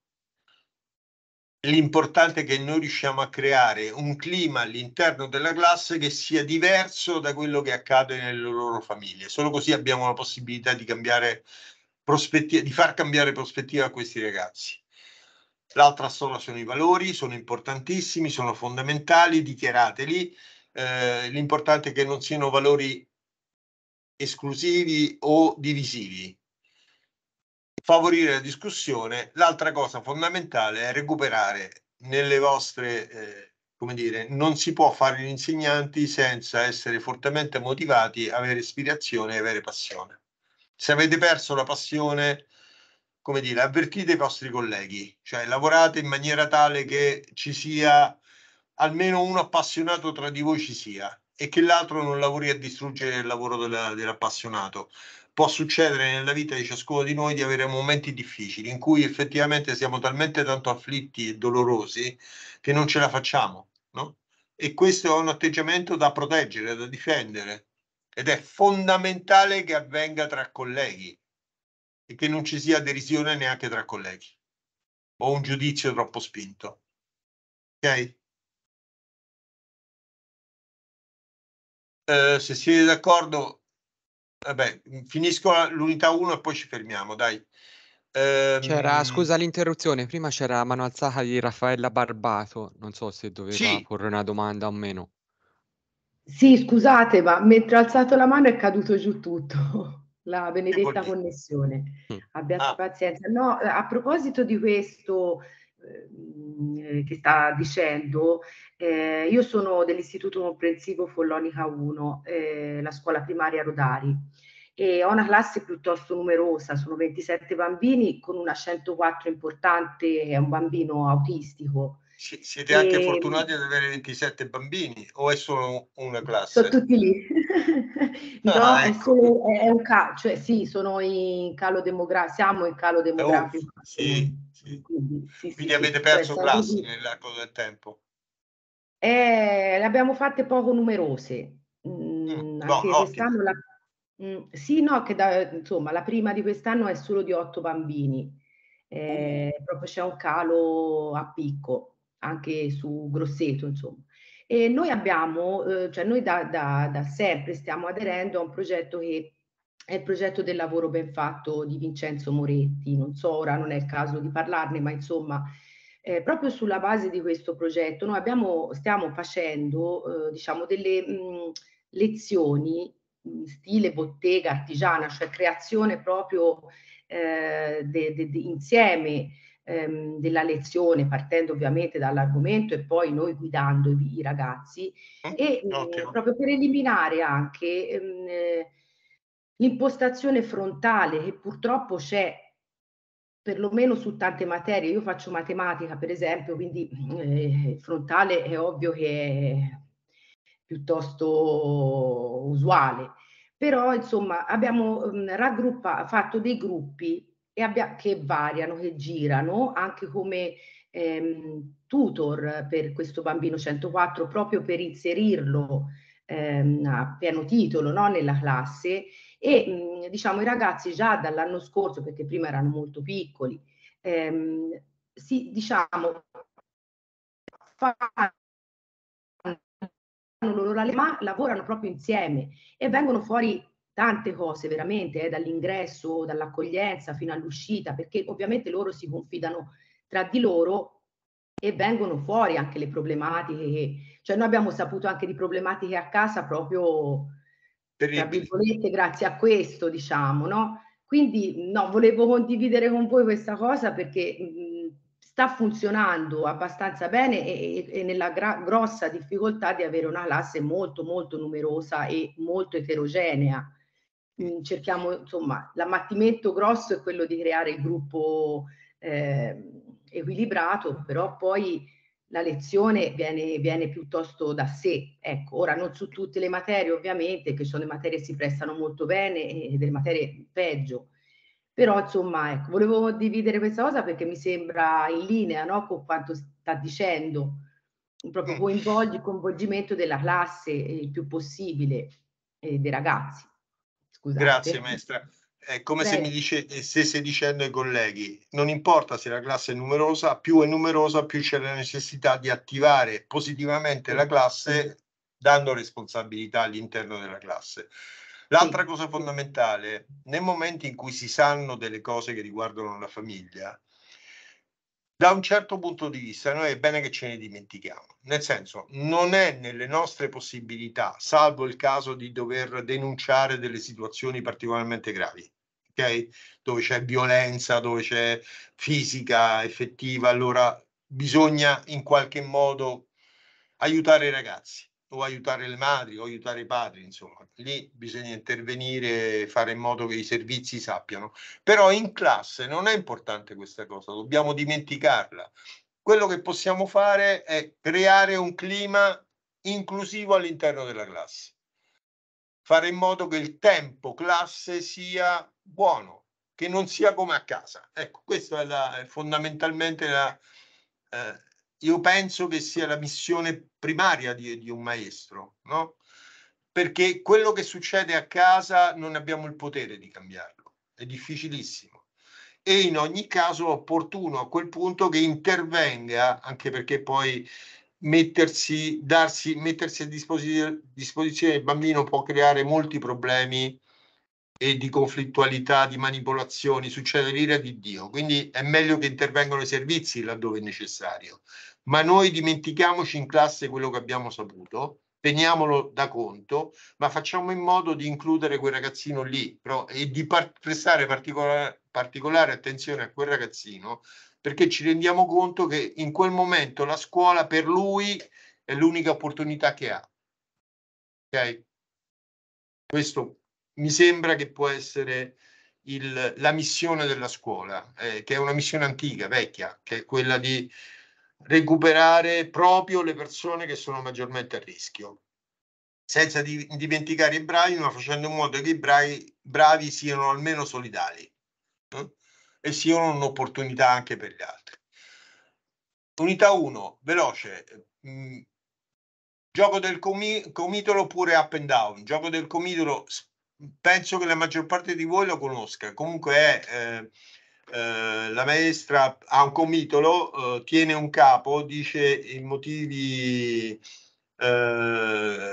L'importante è che noi riusciamo a creare un clima all'interno della classe che sia diverso da quello che accade nelle loro famiglie. Solo così abbiamo la possibilità di, cambiare prospettiva, di far cambiare prospettiva a questi ragazzi. L'altra storia sono i valori, sono importantissimi, sono fondamentali, dichiarateli. Eh, l'importante è che non siano valori esclusivi o divisivi, favorire la discussione. L'altra cosa fondamentale è recuperare nelle vostre, eh, come dire, non si può fare gli insegnanti senza essere fortemente motivati, avere ispirazione e avere passione. Se avete perso la passione, come dire, avvertite i vostri colleghi, cioè lavorate in maniera tale che ci sia almeno uno appassionato tra di voi ci sia e che l'altro non lavori a distruggere il lavoro della, dell'appassionato può succedere nella vita di ciascuno di noi di avere momenti difficili in cui effettivamente siamo talmente tanto afflitti e dolorosi che non ce la facciamo, no? E questo è un atteggiamento da proteggere, da difendere ed è fondamentale che avvenga tra colleghi e che non ci sia derisione neanche tra colleghi o un giudizio troppo spinto. Ok? Eh, se siete d'accordo, Vabbè, eh mhmm, finisco l'unità 1 e poi ci fermiamo, dai. Ehm... C'era, scusa l'interruzione, prima c'era la mano alzata di Raffaella Barbato, non so se doveva sì. porre una domanda o meno. Sì, scusate, ma mentre ho alzato la mano è caduto giù tutto, (laughs) la benedetta connessione. Mm. Abbiate ah. pazienza. No, a proposito di questo, eh, che sta dicendo, eh, io sono dell'Istituto Comprensivo Follonica 1, eh, la scuola primaria Rodari, e ho una classe piuttosto numerosa, sono 27 bambini con una 104 importante, è un bambino autistico. Siete e... anche ehm, fortunati ad avere 27 bambini o è solo una classe? Sono tutti lì. Ah, no, ah, ecco. è, un calo, cioè sì, sono in calo demografico, siamo in calo eh, oh, demografico. Oh, sì, sì. Quindi, sì, Quindi avete cioè, perso classi nell'arco del tempo? Eh, le abbiamo fatte poco numerose. Mm, mm no, quest'anno la... Mm, sì, no, che da, insomma la prima di quest'anno è solo di otto bambini. Eh, mm. proprio c'è un calo a picco anche su Grosseto, insomma. E noi abbiamo, eh, cioè noi da, da, da sempre stiamo aderendo a un progetto che è il progetto del lavoro ben fatto di Vincenzo Moretti. Non so, ora non è il caso di parlarne, ma insomma, eh, proprio sulla base di questo progetto noi abbiamo, stiamo facendo eh, diciamo delle mh, mm, lezioni in stile bottega artigiana, cioè creazione proprio eh, de, de, de, insieme ehm, della lezione, partendo ovviamente dall'argomento e poi noi guidando i, i ragazzi, mm, e eh, proprio per eliminare anche ehm, l'impostazione frontale che purtroppo c'è perlomeno su tante materie. Io faccio matematica, per esempio, quindi eh, frontale è ovvio che è piuttosto usuale. Però, insomma, abbiamo mh, mm, raggruppa, fatto dei gruppi e abbia, che variano, che girano, anche come ehm, tutor per questo bambino 104, proprio per inserirlo ehm, a pieno titolo no, nella classe. E mh, mhmm, diciamo i ragazzi già dall'anno scorso, perché prima erano molto piccoli, ehm, si diciamo fanno loro la ma lavorano proprio insieme e vengono fuori tante cose veramente, eh, dall'ingresso, dall'accoglienza fino all'uscita, perché ovviamente loro si confidano tra di loro e vengono fuori anche le problematiche, cioè noi abbiamo saputo anche di problematiche a casa proprio, tra virgolette, grazie a questo, diciamo, no? Quindi no, volevo condividere con voi questa cosa perché mh, mm, sta funzionando abbastanza bene e, e nella gra- grossa difficoltà di avere una classe molto molto numerosa e molto eterogenea cerchiamo, insomma, l'ammattimento grosso è quello di creare il gruppo eh, equilibrato, però poi la lezione viene, viene, piuttosto da sé. Ecco, ora non su tutte le materie ovviamente, che sono le materie che si prestano molto bene e delle materie peggio, però insomma ecco, volevo dividere questa cosa perché mi sembra in linea no, con quanto sta dicendo, proprio mm. coinvolgi il coinvolgimento della classe il più possibile eh, dei ragazzi. Scusate. Grazie maestra. È come se mi dice, stesse eh, dicendo ai colleghi, non importa se la classe è numerosa, più è numerosa più c'è la necessità di attivare positivamente la classe dando responsabilità all'interno della classe. L'altra sì. cosa fondamentale, nei momenti in cui si sanno delle cose che riguardano la famiglia, da un certo punto di vista noi è bene che ce ne dimentichiamo, nel senso non è nelle nostre possibilità, salvo il caso di dover denunciare delle situazioni particolarmente gravi, okay? dove c'è violenza, dove c'è fisica effettiva, allora bisogna in qualche modo aiutare i ragazzi o aiutare le madri o aiutare i padri, insomma, lì bisogna intervenire e fare in modo che i servizi sappiano. Però in classe non è importante questa cosa, dobbiamo dimenticarla. Quello che possiamo fare è creare un clima inclusivo all'interno della classe, fare in modo che il tempo classe sia buono, che non sia come a casa. Ecco, questa è la, fondamentalmente la, eh, io penso che sia la missione primaria di, di un maestro, no? Perché quello che succede a casa non abbiamo il potere di cambiarlo, è difficilissimo e in ogni caso è opportuno a quel punto che intervenga, anche perché poi mettersi, darsi, mettersi a disposizione, disposizione del bambino può creare molti problemi e di conflittualità, di manipolazioni, succede l'ira di Dio, quindi è meglio che intervengano i servizi laddove è necessario. Ma noi dimentichiamoci in classe quello che abbiamo saputo, teniamolo da conto, ma facciamo in modo di includere quel ragazzino lì però, e di par- prestare particola- particolare attenzione a quel ragazzino perché ci rendiamo conto che in quel momento la scuola per lui è l'unica opportunità che ha. Ok? Questo mi sembra che può essere il, la missione della scuola, eh, che è una missione antica, vecchia, che è quella di recuperare proprio le persone che sono maggiormente a rischio, senza di, dimenticare i bravi, ma facendo in modo che i bravi, bravi siano almeno solidali eh? e siano un'opportunità anche per gli altri. Unità 1, veloce, mh, mm. gioco del comi- comitolo oppure up and down, gioco del comitolo penso che la maggior parte di voi lo conosca. Comunque è, eh, eh, la maestra ha un comitolo, eh, tiene un capo, dice i motivi, eh,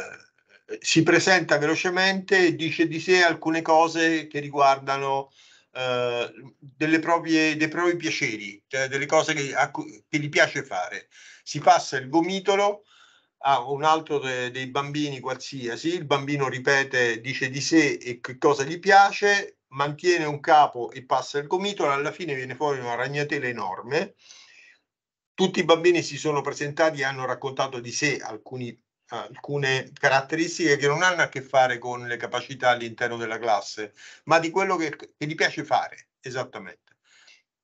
si presenta velocemente e dice di sé alcune cose che riguardano eh, delle proprie, dei propri piaceri, cioè delle cose che, cui, che gli piace fare. Si passa il gomitolo a un altro de, dei bambini qualsiasi, il bambino ripete, dice di sé e che cosa gli piace, mantiene un capo e passa il gomitolo, alla fine viene fuori una ragnatela enorme. Tutti i bambini si sono presentati e hanno raccontato di sé alcuni, alcune caratteristiche che non hanno a che fare con le capacità all'interno della classe, ma di quello che, che gli piace fare, esattamente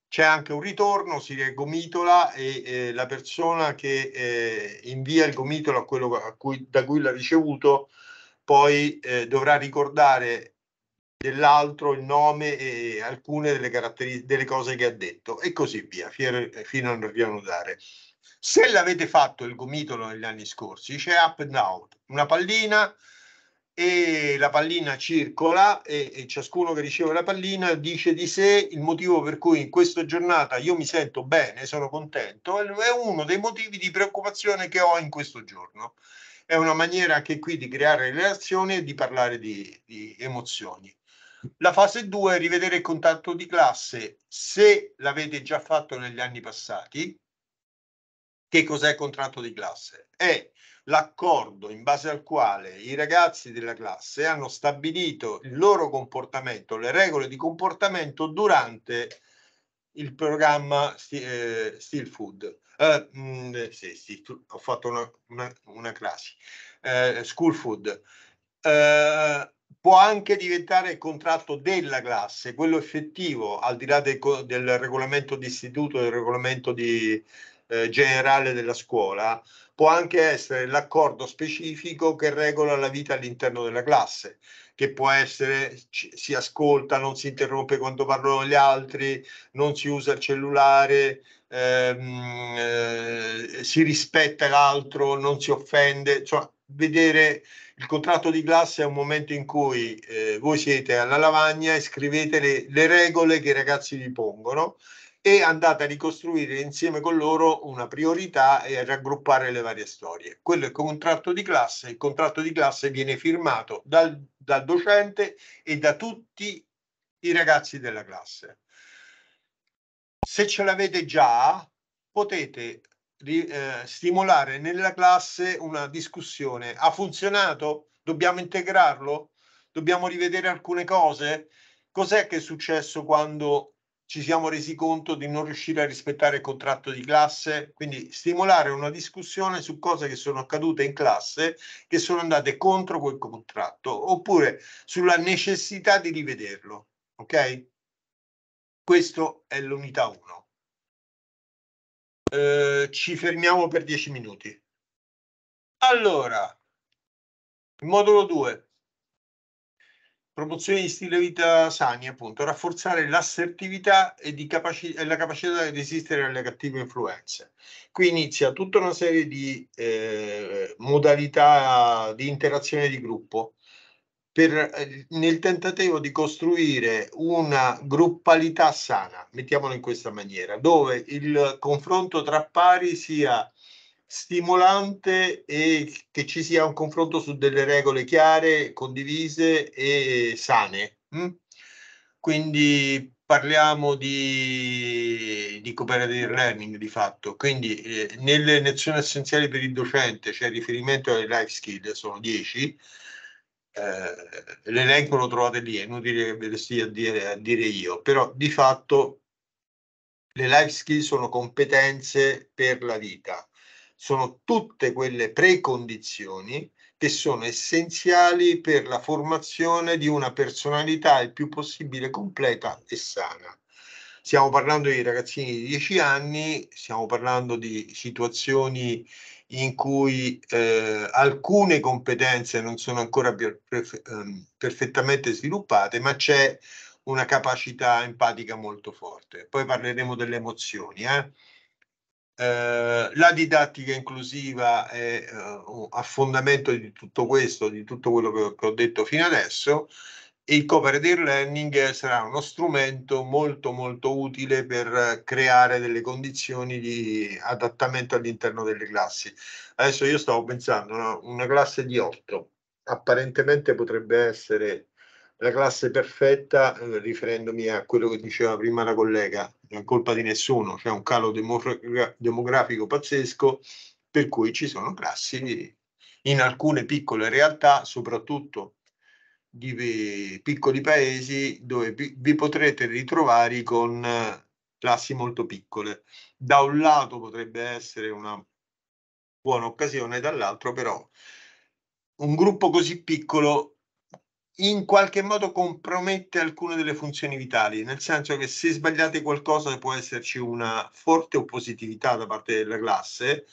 c'è anche un ritorno, si gomitola e eh, la persona che eh, invia il gomitolo a quello a cui, da cui l'ha ricevuto poi eh, dovrà ricordare dell'altro il nome e alcune delle, caratteri- delle cose che ha detto e così via, fier- fino a non rianudare. Se l'avete fatto il gomitolo negli anni scorsi, c'è up and out, una pallina e la pallina circola e, e, ciascuno che riceve la pallina dice di sé il motivo per cui in questa giornata io mi sento bene, sono contento, è uno dei motivi di preoccupazione che ho in questo giorno. È una maniera anche qui di creare relazioni e di parlare di, di emozioni. La fase 2 è rivedere il contatto di classe se l'avete già fatto negli anni passati. Che cos'è il contratto di classe? È l'accordo in base al quale i ragazzi della classe hanno stabilito il loro comportamento, le regole di comportamento durante il programma eh, Food. Eh, mh, mm, sì, sì, ho fatto una, una, una classe. Eh, school Food. Eh, può anche diventare il contratto della classe, quello effettivo, al di là del, del regolamento di istituto, del regolamento di, eh, generale della scuola, può anche essere l'accordo specifico che regola la vita all'interno della classe, che può essere ci, si ascolta, non si interrompe quando parlano gli altri, non si usa il cellulare, ehm, eh, si rispetta l'altro, non si offende, cioè vedere il contratto di classe è un momento in cui eh, voi siete alla lavagna e scrivete le, le regole che i ragazzi vi pongono e andate a ricostruire insieme con loro una priorità e a raggruppare le varie storie. Quello è il contratto di classe, il contratto di classe viene firmato dal, dal docente e da tutti i ragazzi della classe. Se ce l'avete già, potete eh, stimolare nella classe una discussione. Ha funzionato? Dobbiamo integrarlo? Dobbiamo rivedere alcune cose? Cos'è che è successo quando ci siamo resi conto di non riuscire a rispettare il contratto di classe, quindi stimolare una discussione su cose che sono accadute in classe che sono andate contro quel contratto, oppure sulla necessità di rivederlo. Ok? Questo è l'unità 1. Eh, ci fermiamo per 10 minuti. Allora, il modulo 2, promozione di stile vita sani, appunto, rafforzare l'assertività e, capaci- e la capacità di resistere alle cattive influenze. Qui inizia tutta una serie di eh, modalità di interazione di gruppo per, eh, nel tentativo di costruire una gruppalità sana, mettiamolo in questa maniera, dove il confronto tra pari sia stimolante e che ci sia un confronto su delle regole chiare, condivise e sane. Mm? Quindi parliamo di, di, cooperative learning di fatto, quindi eh, nelle lezioni essenziali per il docente c'è cioè riferimento alle life skill, sono 10, eh, l'elenco lo trovate lì, è inutile che ve lo stia a dire, a dire io, però di fatto le life skill sono competenze per la vita sono tutte quelle precondizioni che sono essenziali per la formazione di una personalità il più possibile completa e sana. Stiamo parlando di ragazzini di 10 anni, stiamo parlando di situazioni in cui eh, alcune competenze non sono ancora ehm, perfettamente sviluppate, ma c'è una capacità empatica molto forte. Poi parleremo delle emozioni. Eh? Eh, la didattica inclusiva è eh, a fondamento di tutto questo, di tutto quello che, che ho detto fino adesso. Il cooperative learning sarà uno strumento molto molto utile per creare delle condizioni di adattamento all'interno delle classi. Adesso io stavo pensando, no? una classe di 8 apparentemente potrebbe essere la classe perfetta, eh, riferendomi a quello che diceva prima la collega, è colpa di nessuno, c'è un calo demogra- demografico pazzesco, per cui ci sono classi in alcune piccole realtà, soprattutto di piccoli paesi, dove vi potrete ritrovare con eh, classi molto piccole. Da un lato potrebbe essere una buona occasione, dall'altro però un gruppo così piccolo in qualche modo compromette alcune delle funzioni vitali, nel senso che se sbagliate qualcosa può esserci una forte oppositività da parte della classe,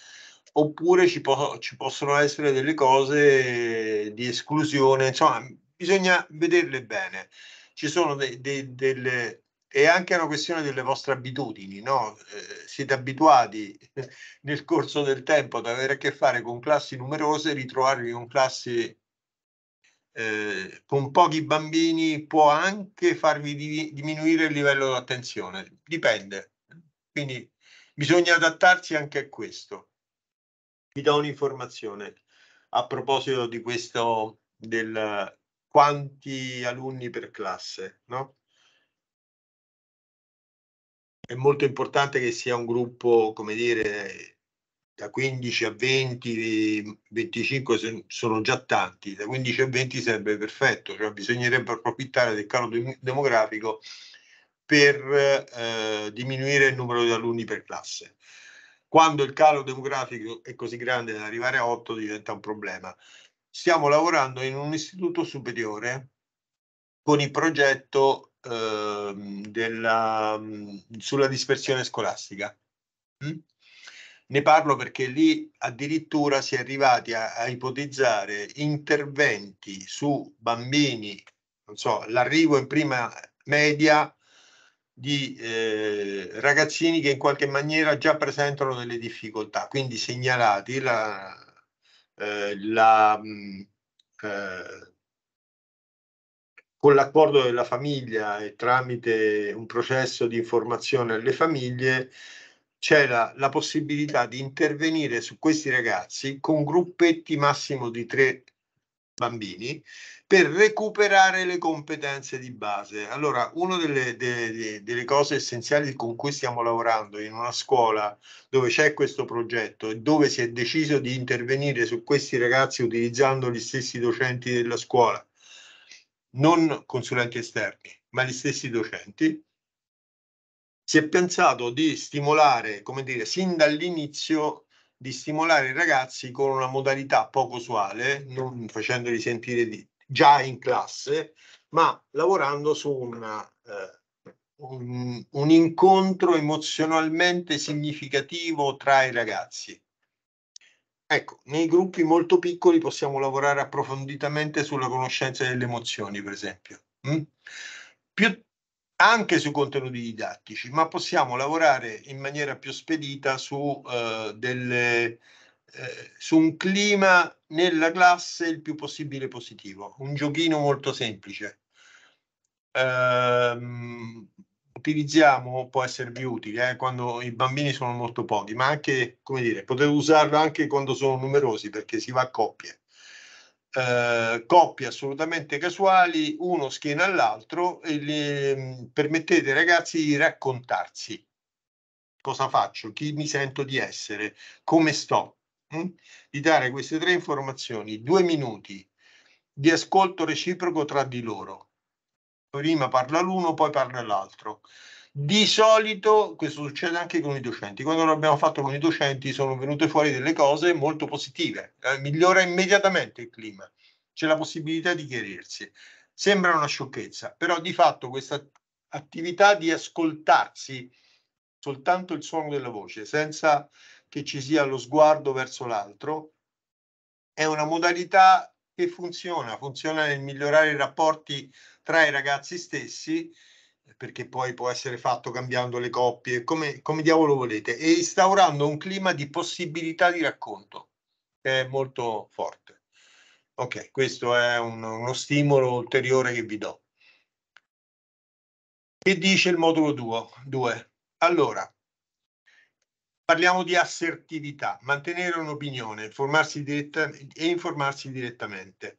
oppure ci, po- ci possono essere delle cose di esclusione, insomma bisogna vederle bene. Ci sono de- de- delle è anche una questione delle vostre abitudini, no? Eh, siete abituati (laughs) nel corso del tempo ad avere a che fare con classi numerose, ritrovarvi con classi eh, con pochi bambini può anche farvi di, diminuire il livello di attenzione, dipende. Quindi bisogna adattarsi anche a questo. Vi do un'informazione a proposito di questo del quanti alunni per classe, no? È molto importante che sia un gruppo, come dire, da 15 a 20, 25 sono già tanti, da 15 a 20 sarebbe perfetto, cioè bisognerebbe (laughs) approfittare del calo demografico per eh, diminuire il numero di alunni per classe. Quando il calo demografico è così grande da arrivare a 8 diventa un problema. Stiamo lavorando in un istituto superiore con il progetto eh, della, mm, sulla dispersione scolastica. Mm? Ne parlo perché lì addirittura si è arrivati a, a ipotizzare interventi su bambini, non so, l'arrivo in prima media di eh, ragazzini che in qualche maniera già presentano delle difficoltà, quindi segnalati la, eh, la, mm, eh, con l'accordo della famiglia e tramite un processo di informazione alle famiglie c'era la possibilità di intervenire su questi ragazzi con gruppetti massimo di tre bambini per recuperare le competenze di base. Allora, una delle, delle, delle, cose essenziali con cui stiamo lavorando in una scuola dove c'è questo progetto e dove si è deciso di intervenire su questi ragazzi utilizzando gli stessi docenti della scuola, non consulenti esterni, ma gli stessi docenti, si è pensato di stimolare, come dire, sin dall'inizio di stimolare i ragazzi con una modalità poco usuale, non facendoli sentire di, già in classe, ma lavorando su una, eh, un, un, incontro emozionalmente significativo tra i ragazzi. Ecco, nei gruppi molto piccoli possiamo lavorare approfonditamente sulla conoscenza delle emozioni, per esempio. Mm? Più, anche sui contenuti didattici, ma possiamo lavorare in maniera più spedita su, eh, delle, eh, su un clima nella classe il più possibile positivo, un giochino molto semplice. Ehm, utilizziamo, può esservi utile eh, quando i bambini sono molto pochi, ma anche, come dire, potete usarlo anche quando sono numerosi perché si va a coppie. Eh, coppie assolutamente casuali, uno schiena all'altro e le, mm, permettete ragazzi di raccontarsi cosa faccio, chi mi sento di essere, come sto, hm? di dare queste tre informazioni, due minuti di ascolto reciproco tra di loro. Prima parla l'uno, poi parla l'altro. Di solito questo succede anche con i docenti. Quando l'abbiamo fatto con i docenti sono venute fuori delle cose molto positive. Eh, migliora immediatamente il clima, c'è la possibilità di chiarirsi. Sembra una sciocchezza, però di fatto questa attività di ascoltarsi soltanto il suono della voce, senza che ci sia lo sguardo verso l'altro, è una modalità che funziona, funziona nel migliorare i rapporti tra i ragazzi stessi perché poi può essere fatto cambiando le coppie, come, come diavolo volete, e instaurando un clima di possibilità di racconto, che è molto forte. Ok, questo è un, uno stimolo ulteriore che vi do. Che dice il modulo 2? Allora, parliamo di assertività, mantenere un'opinione diretta, e informarsi direttamente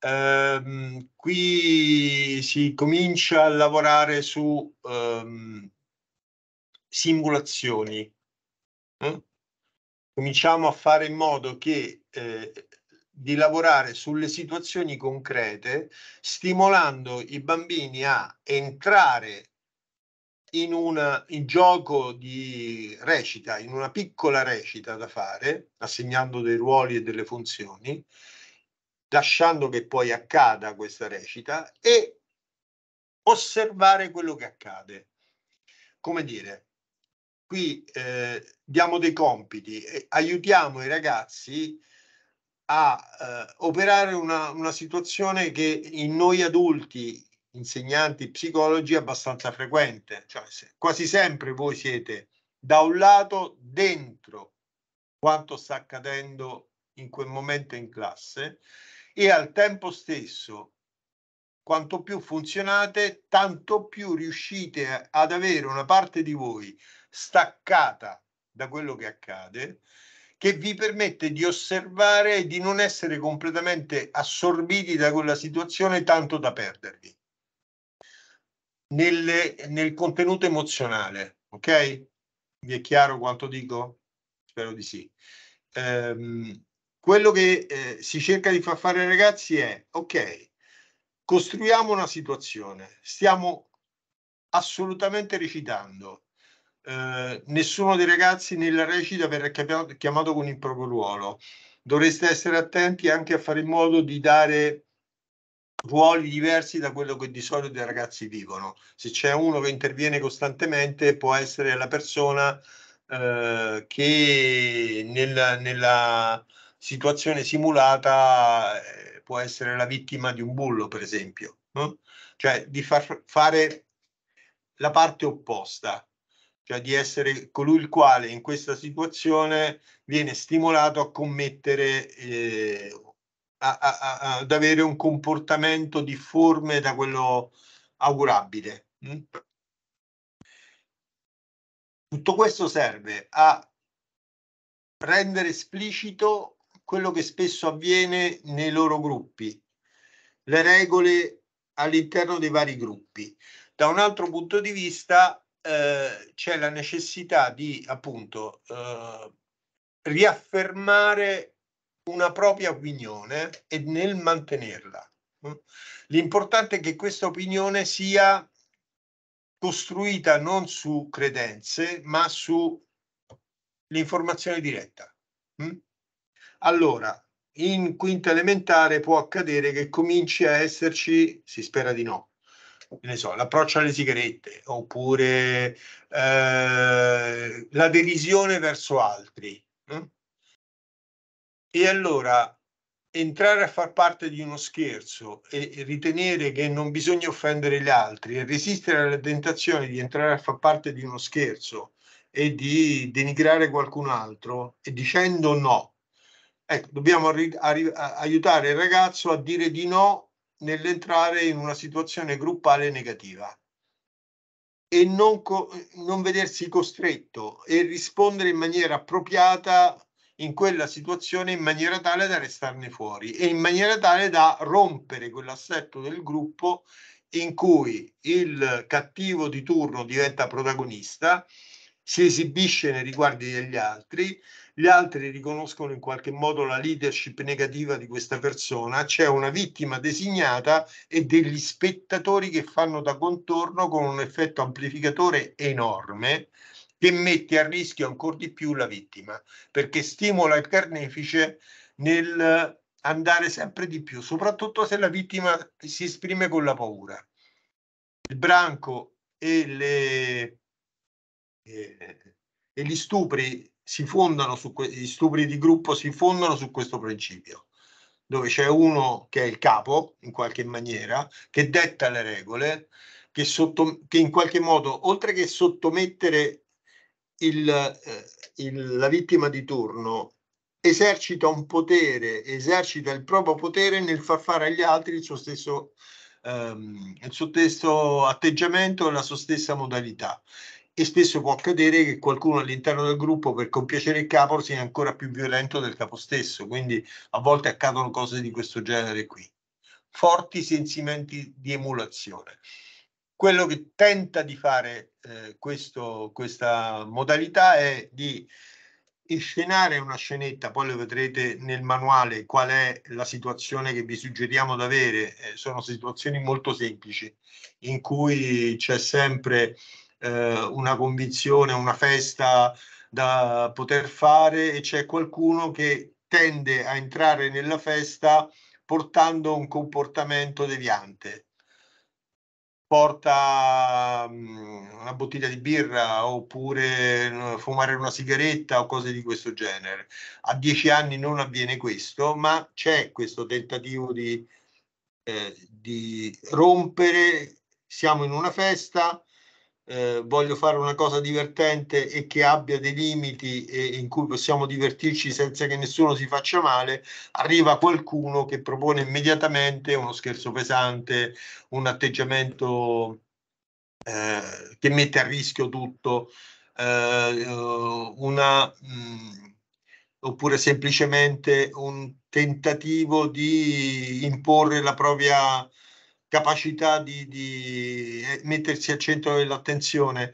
ehm, qui si comincia a lavorare su ehm, simulazioni. Eh? Cominciamo a fare in modo che eh, di lavorare sulle situazioni concrete, stimolando i bambini a entrare in un gioco di recita, in una piccola recita da fare, assegnando dei ruoli e delle funzioni, lasciando che poi accada questa recita e osservare quello che accade. Come dire, qui eh, diamo dei compiti, eh, aiutiamo i ragazzi a eh, operare una, una situazione che in noi adulti, insegnanti, psicologi, è abbastanza frequente. Cioè, se, quasi sempre voi siete da un lato dentro quanto sta accadendo in quel momento in classe e al tempo stesso quanto più funzionate, tanto più riuscite ad avere una parte di voi staccata da quello che accade, che vi permette di osservare e di non essere completamente assorbiti da quella situazione tanto da perdervi nel, nel contenuto emozionale. Ok? Vi è chiaro quanto dico? Spero di sì. Ehm, quello che eh, si cerca di far fare ai ragazzi è, ok, costruiamo una situazione, stiamo assolutamente recitando, eh, nessuno dei ragazzi nella recita verrà chiamato, con il proprio ruolo, dovreste essere attenti anche a fare in modo di dare ruoli diversi da quello che di solito i ragazzi vivono. Se c'è uno che interviene costantemente, può essere la persona eh, che nella, nella, situazione simulata eh, può essere la vittima di un bullo, per esempio, no? cioè di far fare la parte opposta, cioè di essere colui il quale in questa situazione viene stimolato a commettere, eh, a, a, a, ad avere un comportamento difforme da quello augurabile. Mm? Tutto questo serve a rendere esplicito quello che spesso avviene nei loro gruppi, le regole all'interno dei vari gruppi. Da un altro punto di vista eh, c'è la necessità di appunto eh, riaffermare una propria opinione e nel mantenerla. L'importante è che questa opinione sia costruita non su credenze, ma sull'informazione diretta. Mm? Allora, in quinta elementare può accadere che cominci a esserci, si spera di no, ne so, l'approccio alle sigarette oppure eh, la derisione verso altri. Eh? E allora entrare a far parte di uno scherzo e ritenere che non bisogna offendere gli altri e resistere alla tentazione di entrare a far parte di uno scherzo e di denigrare qualcun altro e dicendo no Ecco, dobbiamo aiutare il ragazzo a dire di no nell'entrare in una situazione gruppale negativa e non, non vedersi costretto e rispondere in maniera appropriata in quella situazione in maniera tale da restarne fuori e in maniera tale da rompere quell'assetto del gruppo in cui il cattivo di turno diventa protagonista si esibisce nei riguardi degli altri, gli altri riconoscono in qualche modo la leadership negativa di questa persona, c'è una vittima designata e degli spettatori che fanno da contorno con un effetto amplificatore enorme che mette a rischio ancora di più la vittima, perché stimola il carnefice nel andare sempre di più, soprattutto se la vittima si esprime con la paura. Il branco e le e, e gli stupri si fondano su questi stupri di gruppo si fondano su questo principio dove c'è uno che è il capo in qualche maniera che detta le regole che, sotto, che in qualche modo oltre che sottomettere il, eh, il, la vittima di turno esercita un potere esercita il proprio potere nel far fare agli altri il suo stesso ehm, il suo stesso atteggiamento e la sua stessa modalità e spesso può accadere che qualcuno all'interno del gruppo per compiacere il capo sia ancora più violento del capo stesso, quindi a volte accadono cose di questo genere qui. Forti sentimenti di emulazione. Quello che tenta di fare eh, questo, questa modalità è di inscenare una scenetta, poi lo vedrete nel manuale qual è la situazione che vi suggeriamo di avere, eh, sono situazioni molto semplici in cui c'è sempre eh, una convinzione, una festa da poter fare e c'è qualcuno che tende a entrare nella festa portando un comportamento deviante. Porta mm, una bottiglia di birra oppure mm, fumare una sigaretta o cose di questo genere. A dieci anni non avviene questo, ma c'è questo tentativo di, eh, di rompere. Siamo in una festa, eh, voglio fare una cosa divertente e che abbia dei limiti e, in cui possiamo divertirci senza che nessuno si faccia male, arriva qualcuno che propone immediatamente uno scherzo pesante, un atteggiamento eh, che mette a rischio tutto, eh, una, mh, mm, oppure semplicemente un tentativo di imporre la propria capacità di, di eh, mettersi al centro dell'attenzione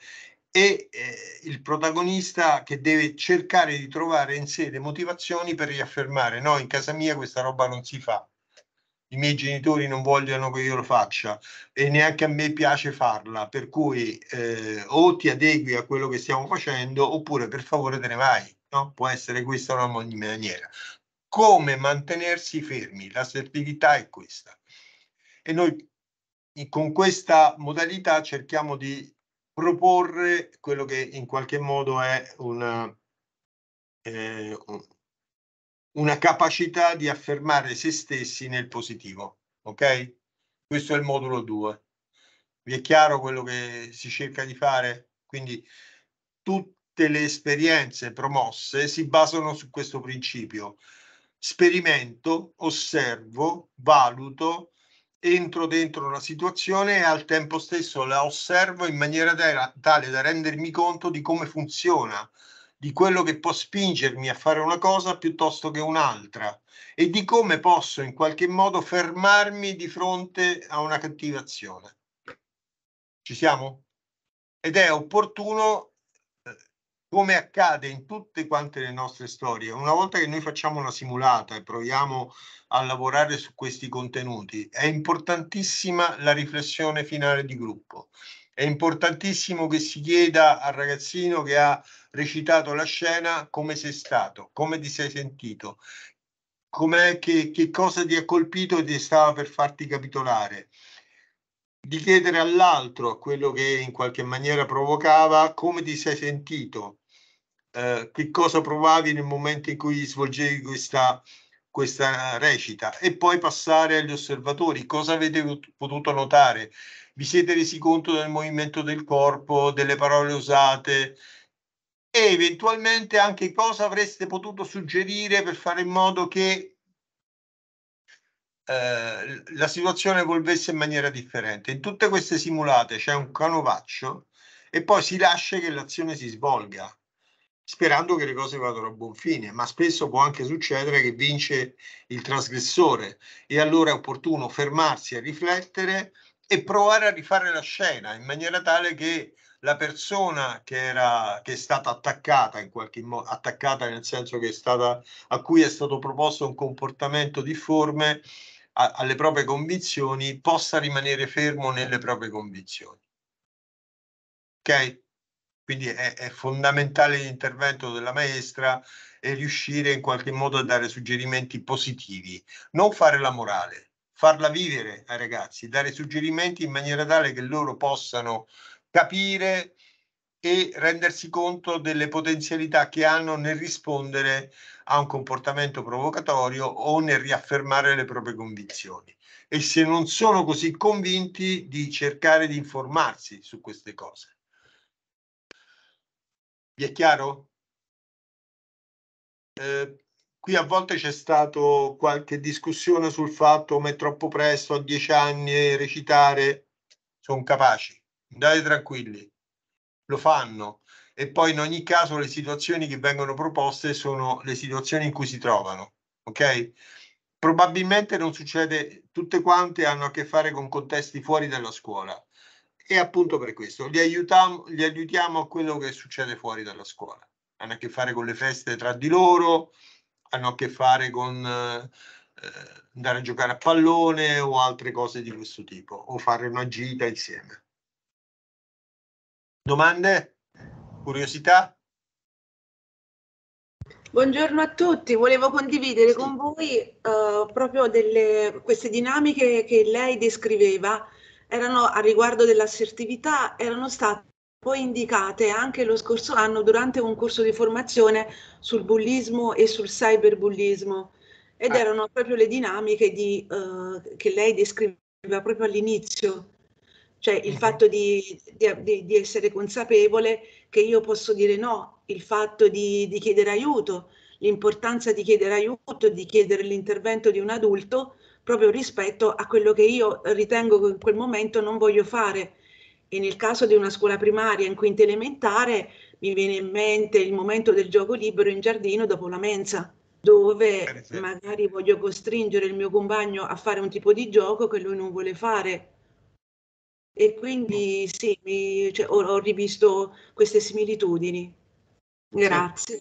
e eh, il protagonista che deve cercare di trovare in sé le motivazioni per riaffermare no, in casa mia questa roba non si fa, i miei genitori non vogliono che io lo faccia e neanche a me piace farla, per cui eh, o ti adegui a quello che stiamo facendo oppure per favore te ne vai, no? può essere questa una maniera. Come mantenersi fermi, l'assertività è questa e noi con questa modalità cerchiamo di proporre quello che in qualche modo è una, eh, una capacità di affermare se stessi nel positivo. Ok? Questo è il modulo 2. Vi è chiaro quello che si cerca di fare? Quindi tutte le esperienze promosse si basano su questo principio. Sperimento, osservo, valuto, entro dentro una situazione e al tempo stesso la osservo in maniera tale da rendermi conto di come funziona, di quello che può spingermi a fare una cosa piuttosto che un'altra e di come posso in qualche modo fermarmi di fronte a una cattiva azione. Ci siamo? Ed è opportuno come accade in tutte quante le nostre storie, una volta che noi facciamo una simulata e proviamo a lavorare su questi contenuti, è importantissima la riflessione finale di gruppo. È importantissimo che si chieda al ragazzino che ha recitato la scena come sei stato, come ti sei sentito, che, che cosa ti ha colpito e ti stava per farti capitolare di chiedere all'altro, a quello che in qualche maniera provocava, come ti sei sentito, eh, che cosa provavi nel momento in cui svolgevi questa, questa recita e poi passare agli osservatori, cosa avete potuto notare? Vi siete resi conto del movimento del corpo, delle parole usate e eventualmente anche cosa avreste potuto suggerire per fare in modo che eh, la situazione evolvesse in maniera differente. In tutte queste simulate c'è un canovaccio e poi si lascia che l'azione si svolga sperando che le cose vadano a buon fine, ma spesso può anche succedere che vince il trasgressore e allora è opportuno fermarsi a riflettere e provare a rifare la scena in maniera tale che la persona che, era, che è stata attaccata in qualche modo, attaccata nel senso che è stata, a cui è stato proposto un comportamento difforme a, alle proprie convinzioni, possa rimanere fermo nelle proprie convinzioni. Ok? Quindi è, è fondamentale l'intervento della maestra e riuscire in qualche modo a dare suggerimenti positivi, non fare la morale, farla vivere ai ragazzi, dare suggerimenti in maniera tale che loro possano capire e rendersi conto delle potenzialità che hanno nel rispondere a un comportamento provocatorio o nel riaffermare le proprie convinzioni. E se non sono così convinti, di cercare di informarsi su queste cose. Vi è chiaro? Eh, qui a volte c'è stata qualche discussione sul fatto come è troppo presto, a dieci anni, recitare. Sono capaci, andate tranquilli, lo fanno. E poi in ogni caso le situazioni che vengono proposte sono le situazioni in cui si trovano, ok? Probabilmente non succede, tutte quante hanno a che fare con contesti fuori dalla scuola. E appunto per questo li aiutiamo, li aiutiamo a quello che succede fuori dalla scuola. Hanno a che fare con le feste tra di loro, hanno a che fare con eh, andare a giocare a pallone o altre cose di questo tipo, o fare una gita insieme. Domande? Curiosità? Buongiorno a tutti, volevo condividere sì. con voi uh, proprio delle, queste dinamiche che lei descriveva erano a riguardo dell'assertività erano state poi indicate anche lo scorso anno durante un corso di formazione sul bullismo e sul cyberbullismo ed ah. erano proprio le dinamiche di, uh, che lei descriveva proprio all'inizio, cioè il mhm. fatto di, di, di, essere consapevole che io posso dire no, il fatto di, chiedere aiuto, l'importanza di chiedere aiuto, di chiedere l'intervento di un adulto proprio rispetto a quello che io ritengo che in quel momento non voglio fare. E nel caso di una scuola primaria in quinta elementare mi viene in mente il momento del gioco libero in giardino dopo la mensa, dove magari voglio costringere il mio compagno a fare un tipo di gioco che lui non vuole fare. E quindi sì, mi, cioè, ho, ho, rivisto queste similitudini. Grazie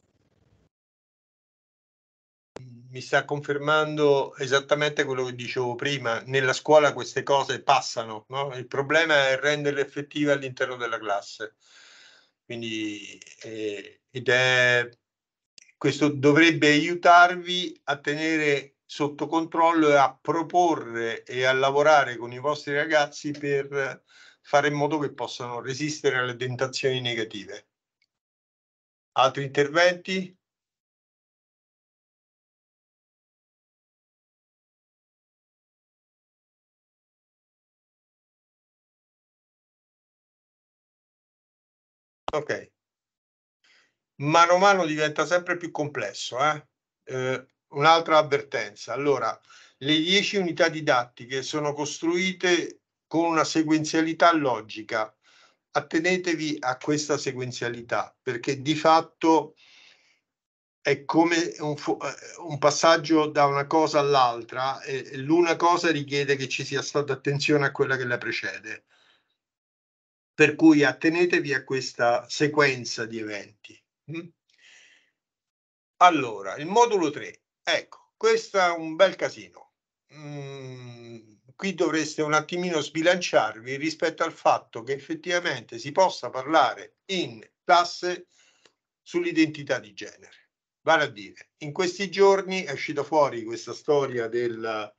mi sta confermando esattamente quello che dicevo prima, nella scuola queste cose passano, no? il problema è renderle effettive all'interno della classe. Quindi, eh, ed è, questo dovrebbe aiutarvi a tenere sotto controllo e a proporre e a lavorare con i vostri ragazzi per fare in modo che possano resistere alle tentazioni negative. Altri interventi? Ok. Mano a mano diventa sempre più complesso. Eh? Eh, un'altra avvertenza. Allora, le 10 unità didattiche sono costruite con una sequenzialità logica. Attenetevi a questa sequenzialità perché di fatto è come un, eh, un passaggio da una cosa all'altra e l'una cosa richiede che ci sia stata attenzione a quella che la precede per cui attenetevi a questa sequenza di eventi. Mm? Allora, il modulo 3, ecco, questo è un bel casino. Mm, qui dovreste un attimino sbilanciarvi rispetto al fatto che effettivamente si possa parlare in classe sull'identità di genere. Vale a dire, in questi giorni è uscita fuori questa storia del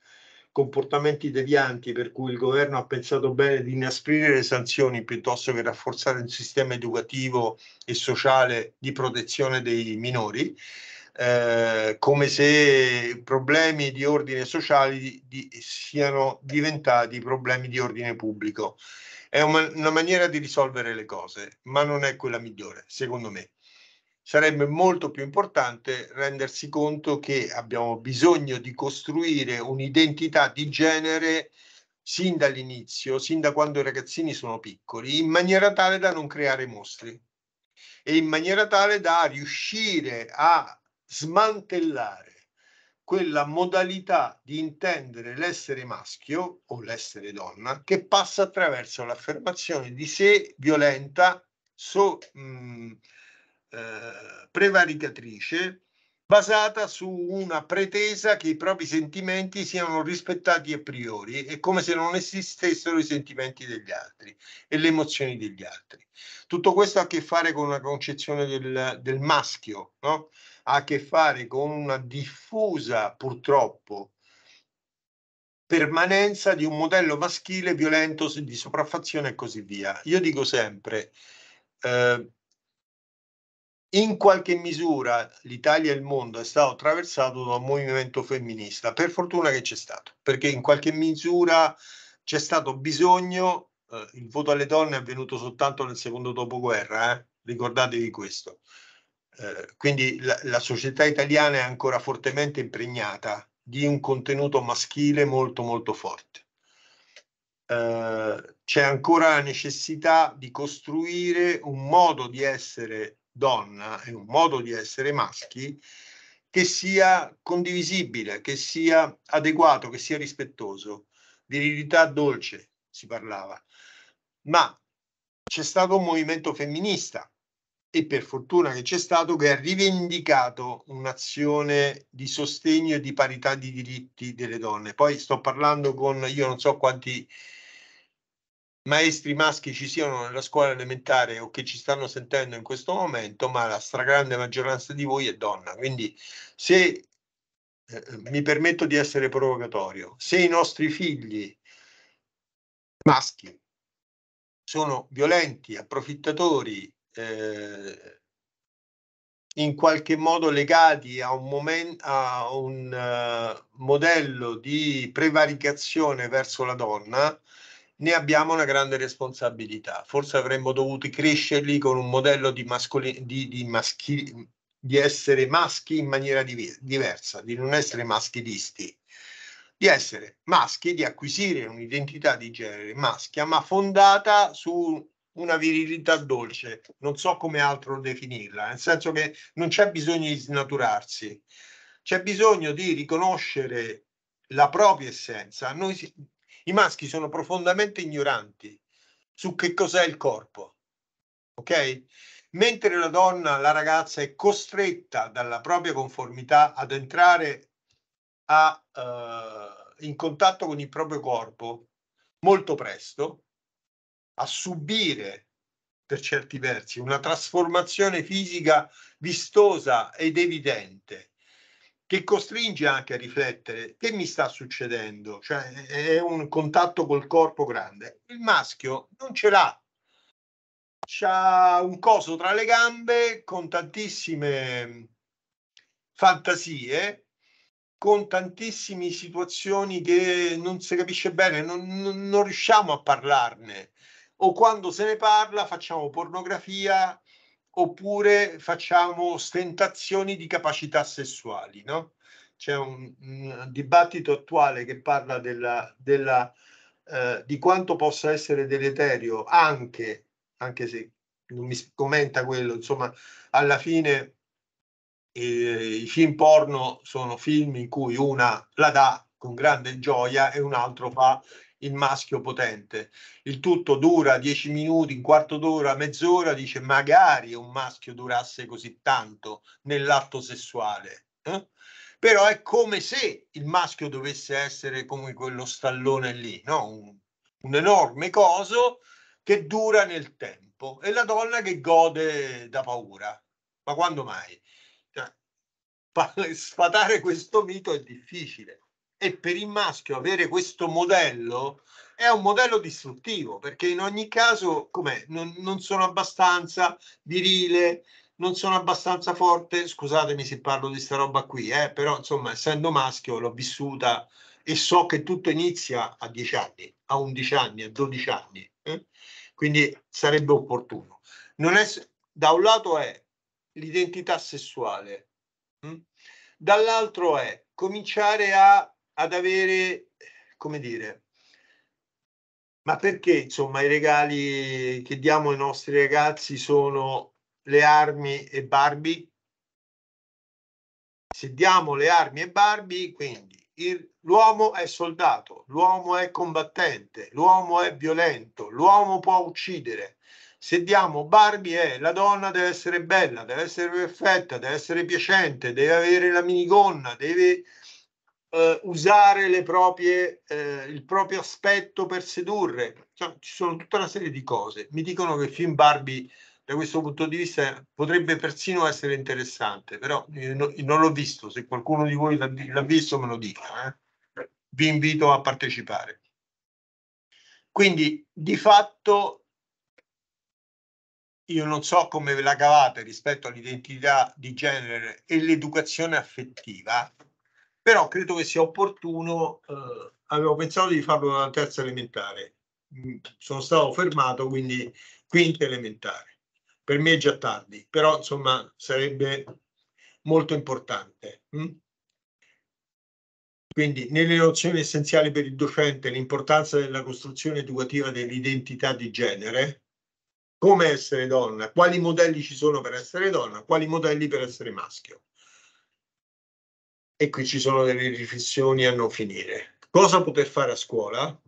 comportamenti devianti per cui il governo ha pensato bene di inasprire le sanzioni piuttosto che rafforzare un sistema educativo e sociale di protezione dei minori, eh, come se problemi di ordine sociale di, di, siano diventati problemi di ordine pubblico. È una, una maniera di risolvere le cose, ma non è quella migliore, secondo me sarebbe molto più importante rendersi conto che abbiamo bisogno di costruire un'identità di genere sin dall'inizio, sin da quando i ragazzini sono piccoli, in maniera tale da non creare mostri e in maniera tale da riuscire a smantellare quella modalità di intendere l'essere maschio o l'essere donna che passa attraverso l'affermazione di sé violenta, so, mh, mm, eh, prevaricatrice basata su una pretesa che i propri sentimenti siano rispettati a priori, e come se non esistessero i sentimenti degli altri e le emozioni degli altri. Tutto questo ha a che fare con una concezione del, del maschio, no? ha a che fare con una diffusa, purtroppo, permanenza di un modello maschile violento di sopraffazione e così via. Io dico sempre, eh, in qualche misura l'Italia e il mondo è stato attraversato da un movimento femminista. Per fortuna che c'è stato, perché in qualche misura c'è stato bisogno, eh, il voto alle donne è avvenuto soltanto nel secondo dopoguerra, eh? ricordatevi questo. Eh, quindi la, la società italiana è ancora fortemente impregnata di un contenuto maschile molto molto forte. Uh, c'è ancora la necessità di costruire un modo di essere donna e un modo di essere maschi che sia condivisibile, che sia adeguato, che sia rispettoso. Di Virilità dolce si parlava. Ma c'è stato un movimento femminista e per fortuna che c'è stato che ha rivendicato un'azione di sostegno e di parità di diritti delle donne. Poi sto parlando con io non so quanti maestri maschi ci siano nella scuola elementare o che ci stanno sentendo in questo momento, ma la stragrande maggioranza di voi è donna. Quindi se eh, mi permetto di essere provocatorio, se i nostri figli maschi sono violenti, approfittatori, eh, in qualche modo legati a un, moment, a un uh, modello di prevaricazione verso la donna, ne abbiamo una grande responsabilità. Forse avremmo dovuto crescerli con un modello di, mascoli, di, di, maschi, di essere maschi in maniera div diversa, di non essere maschilisti, di essere maschi, di acquisire un'identità di genere maschia, ma fondata su una virilità dolce, non so come altro definirla, nel senso che non c'è bisogno di snaturarsi, c'è bisogno di riconoscere la propria essenza. Noi i maschi sono profondamente ignoranti su che cos'è il corpo, ok? Mentre la donna, la ragazza è costretta dalla propria conformità ad entrare a, uh, in contatto con il proprio corpo molto presto, a subire per certi versi una trasformazione fisica vistosa ed evidente che costringe anche a riflettere che mi sta succedendo, cioè è un contatto col corpo grande. Il maschio non ce l'ha, c'ha un coso tra le gambe con tantissime mm, fantasie, con tantissime situazioni che non si capisce bene, non, non riusciamo a parlarne o quando se ne parla facciamo pornografia oppure facciamo ostentazioni di capacità sessuali, no? C'è un, un, dibattito attuale che parla della, della, eh, di quanto possa essere deleterio anche, anche se non mi commenta quello, insomma, alla fine eh, i film porno sono film in cui una la dà con grande gioia e un altro fa il maschio potente. Il tutto dura 10 minuti, un quarto d'ora, mezz'ora, dice magari un maschio durasse così tanto nell'atto sessuale. Eh? Però è come se il maschio dovesse essere come quello stallone lì, no? un, un enorme coso che dura nel tempo e la donna che gode da paura. Ma quando mai? Cioè, (laughs) sfatare questo mito è difficile e per il maschio avere questo modello è un modello distruttivo perché in ogni caso com'è? Non, non sono abbastanza virile, non sono abbastanza forte, scusatemi se parlo di sta roba qui, eh, però insomma essendo maschio l'ho vissuta e so che tutto inizia a 10 anni, a 11 anni, a 12 anni, eh? quindi sarebbe opportuno. Non è, da un lato è l'identità sessuale, mh? Hm? dall'altro è cominciare a ad avere, come dire, ma perché insomma i regali che diamo ai nostri ragazzi sono le armi e Barbie? Se diamo le armi e Barbie, quindi l'uomo è soldato, l'uomo è combattente, l'uomo è violento, l'uomo può uccidere. Se diamo Barbie è eh, la donna deve essere bella, deve essere perfetta, deve essere piacente, deve avere la minigonna, deve eh, usare proprie, eh, il proprio aspetto per sedurre. Cioè, ci sono tutta una serie di cose. Mi dicono che il film Barbie, da questo punto di vista, potrebbe persino essere interessante, però io no, non l'ho visto. Se qualcuno di voi l'ha, l'ha visto, me lo dica. Eh. Vi invito a partecipare. Quindi, di fatto, io non so come ve la cavate rispetto all'identità di genere e l'educazione affettiva, però credo che sia opportuno, eh, avevo pensato di farlo dalla terza elementare, mm, sono stato fermato, quindi quinta elementare. Per me è già tardi, però insomma sarebbe molto importante. Mm? Quindi nelle nozioni essenziali per il docente l'importanza della costruzione educativa dell'identità di genere, come essere donna, quali modelli ci sono per essere donna, quali modelli per essere maschio e qui ci sono delle riflessioni a non finire. Cosa poter fare a scuola?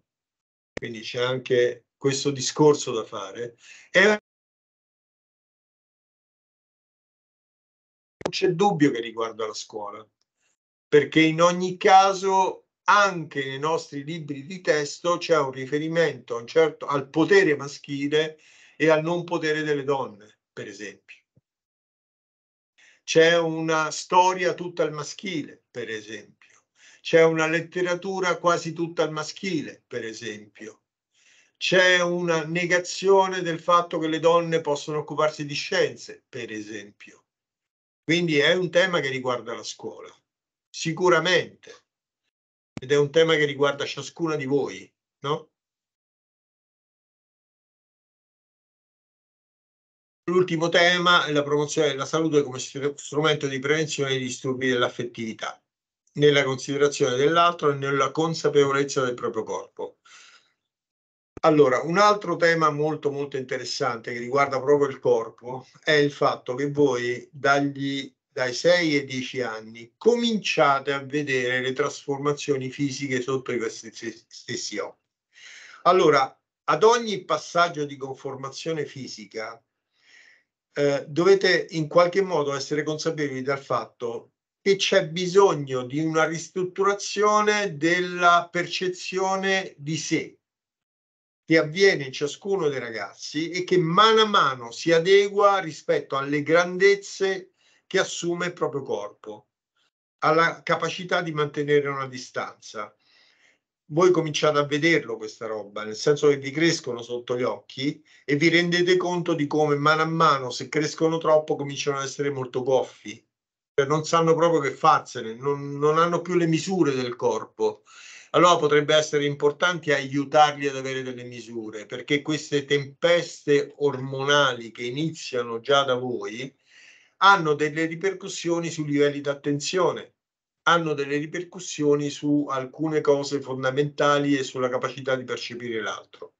Quindi c'è anche questo discorso da fare. È non c'è dubbio che riguarda la scuola, perché in ogni caso anche nei nostri libri di testo c'è un riferimento un certo, al potere maschile e al non potere delle donne, per esempio. C'è una storia tutta al maschile, per esempio. C'è una letteratura quasi tutta al maschile, per esempio. C'è una negazione del fatto che le donne possono occuparsi di scienze, per esempio. Quindi è un tema che riguarda la scuola, sicuramente. Ed è un tema che riguarda ciascuna di voi, no? L'ultimo tema è la promozione della salute come strumento di prevenzione dei disturbi dell'affettività, nella considerazione dell'altro e nella consapevolezza del proprio corpo. Allora, un altro tema molto molto interessante che riguarda proprio il corpo è il fatto che voi dagli, dai 6 ai 10 anni cominciate a vedere le trasformazioni fisiche sotto i vostri stessi occhi. Allora, ad ogni passaggio di conformazione fisica eh, dovete in qualche modo essere consapevoli del fatto che c'è bisogno di una ristrutturazione della percezione di sé che avviene in ciascuno dei ragazzi e che mano a mano si adegua rispetto alle grandezze che assume il proprio corpo, alla capacità di mantenere una distanza, voi cominciate a vederlo questa roba, nel senso che vi crescono sotto gli occhi e vi rendete conto di come mano a mano, se crescono troppo, cominciano ad essere molto goffi, cioè, non sanno proprio che farsene, non, non hanno più le misure del corpo. Allora potrebbe essere importante aiutarli ad avere delle misure, perché queste tempeste ormonali che iniziano già da voi hanno delle ripercussioni sui livelli di attenzione hanno delle ripercussioni su alcune cose fondamentali e sulla capacità di percepire l'altro.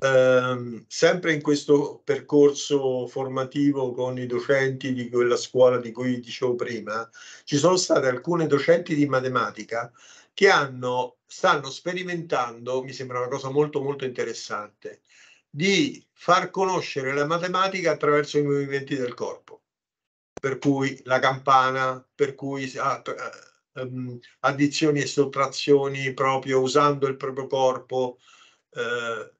Eh, sempre in questo percorso formativo con i docenti di quella scuola di cui dicevo prima, ci sono state alcune docenti di matematica che hanno, stanno sperimentando, mi sembra una cosa molto molto interessante, di far conoscere la matematica attraverso i movimenti del corpo per cui la campana, per cui ah, eh, ehm, addizioni e sottrazioni proprio usando il proprio corpo, eh,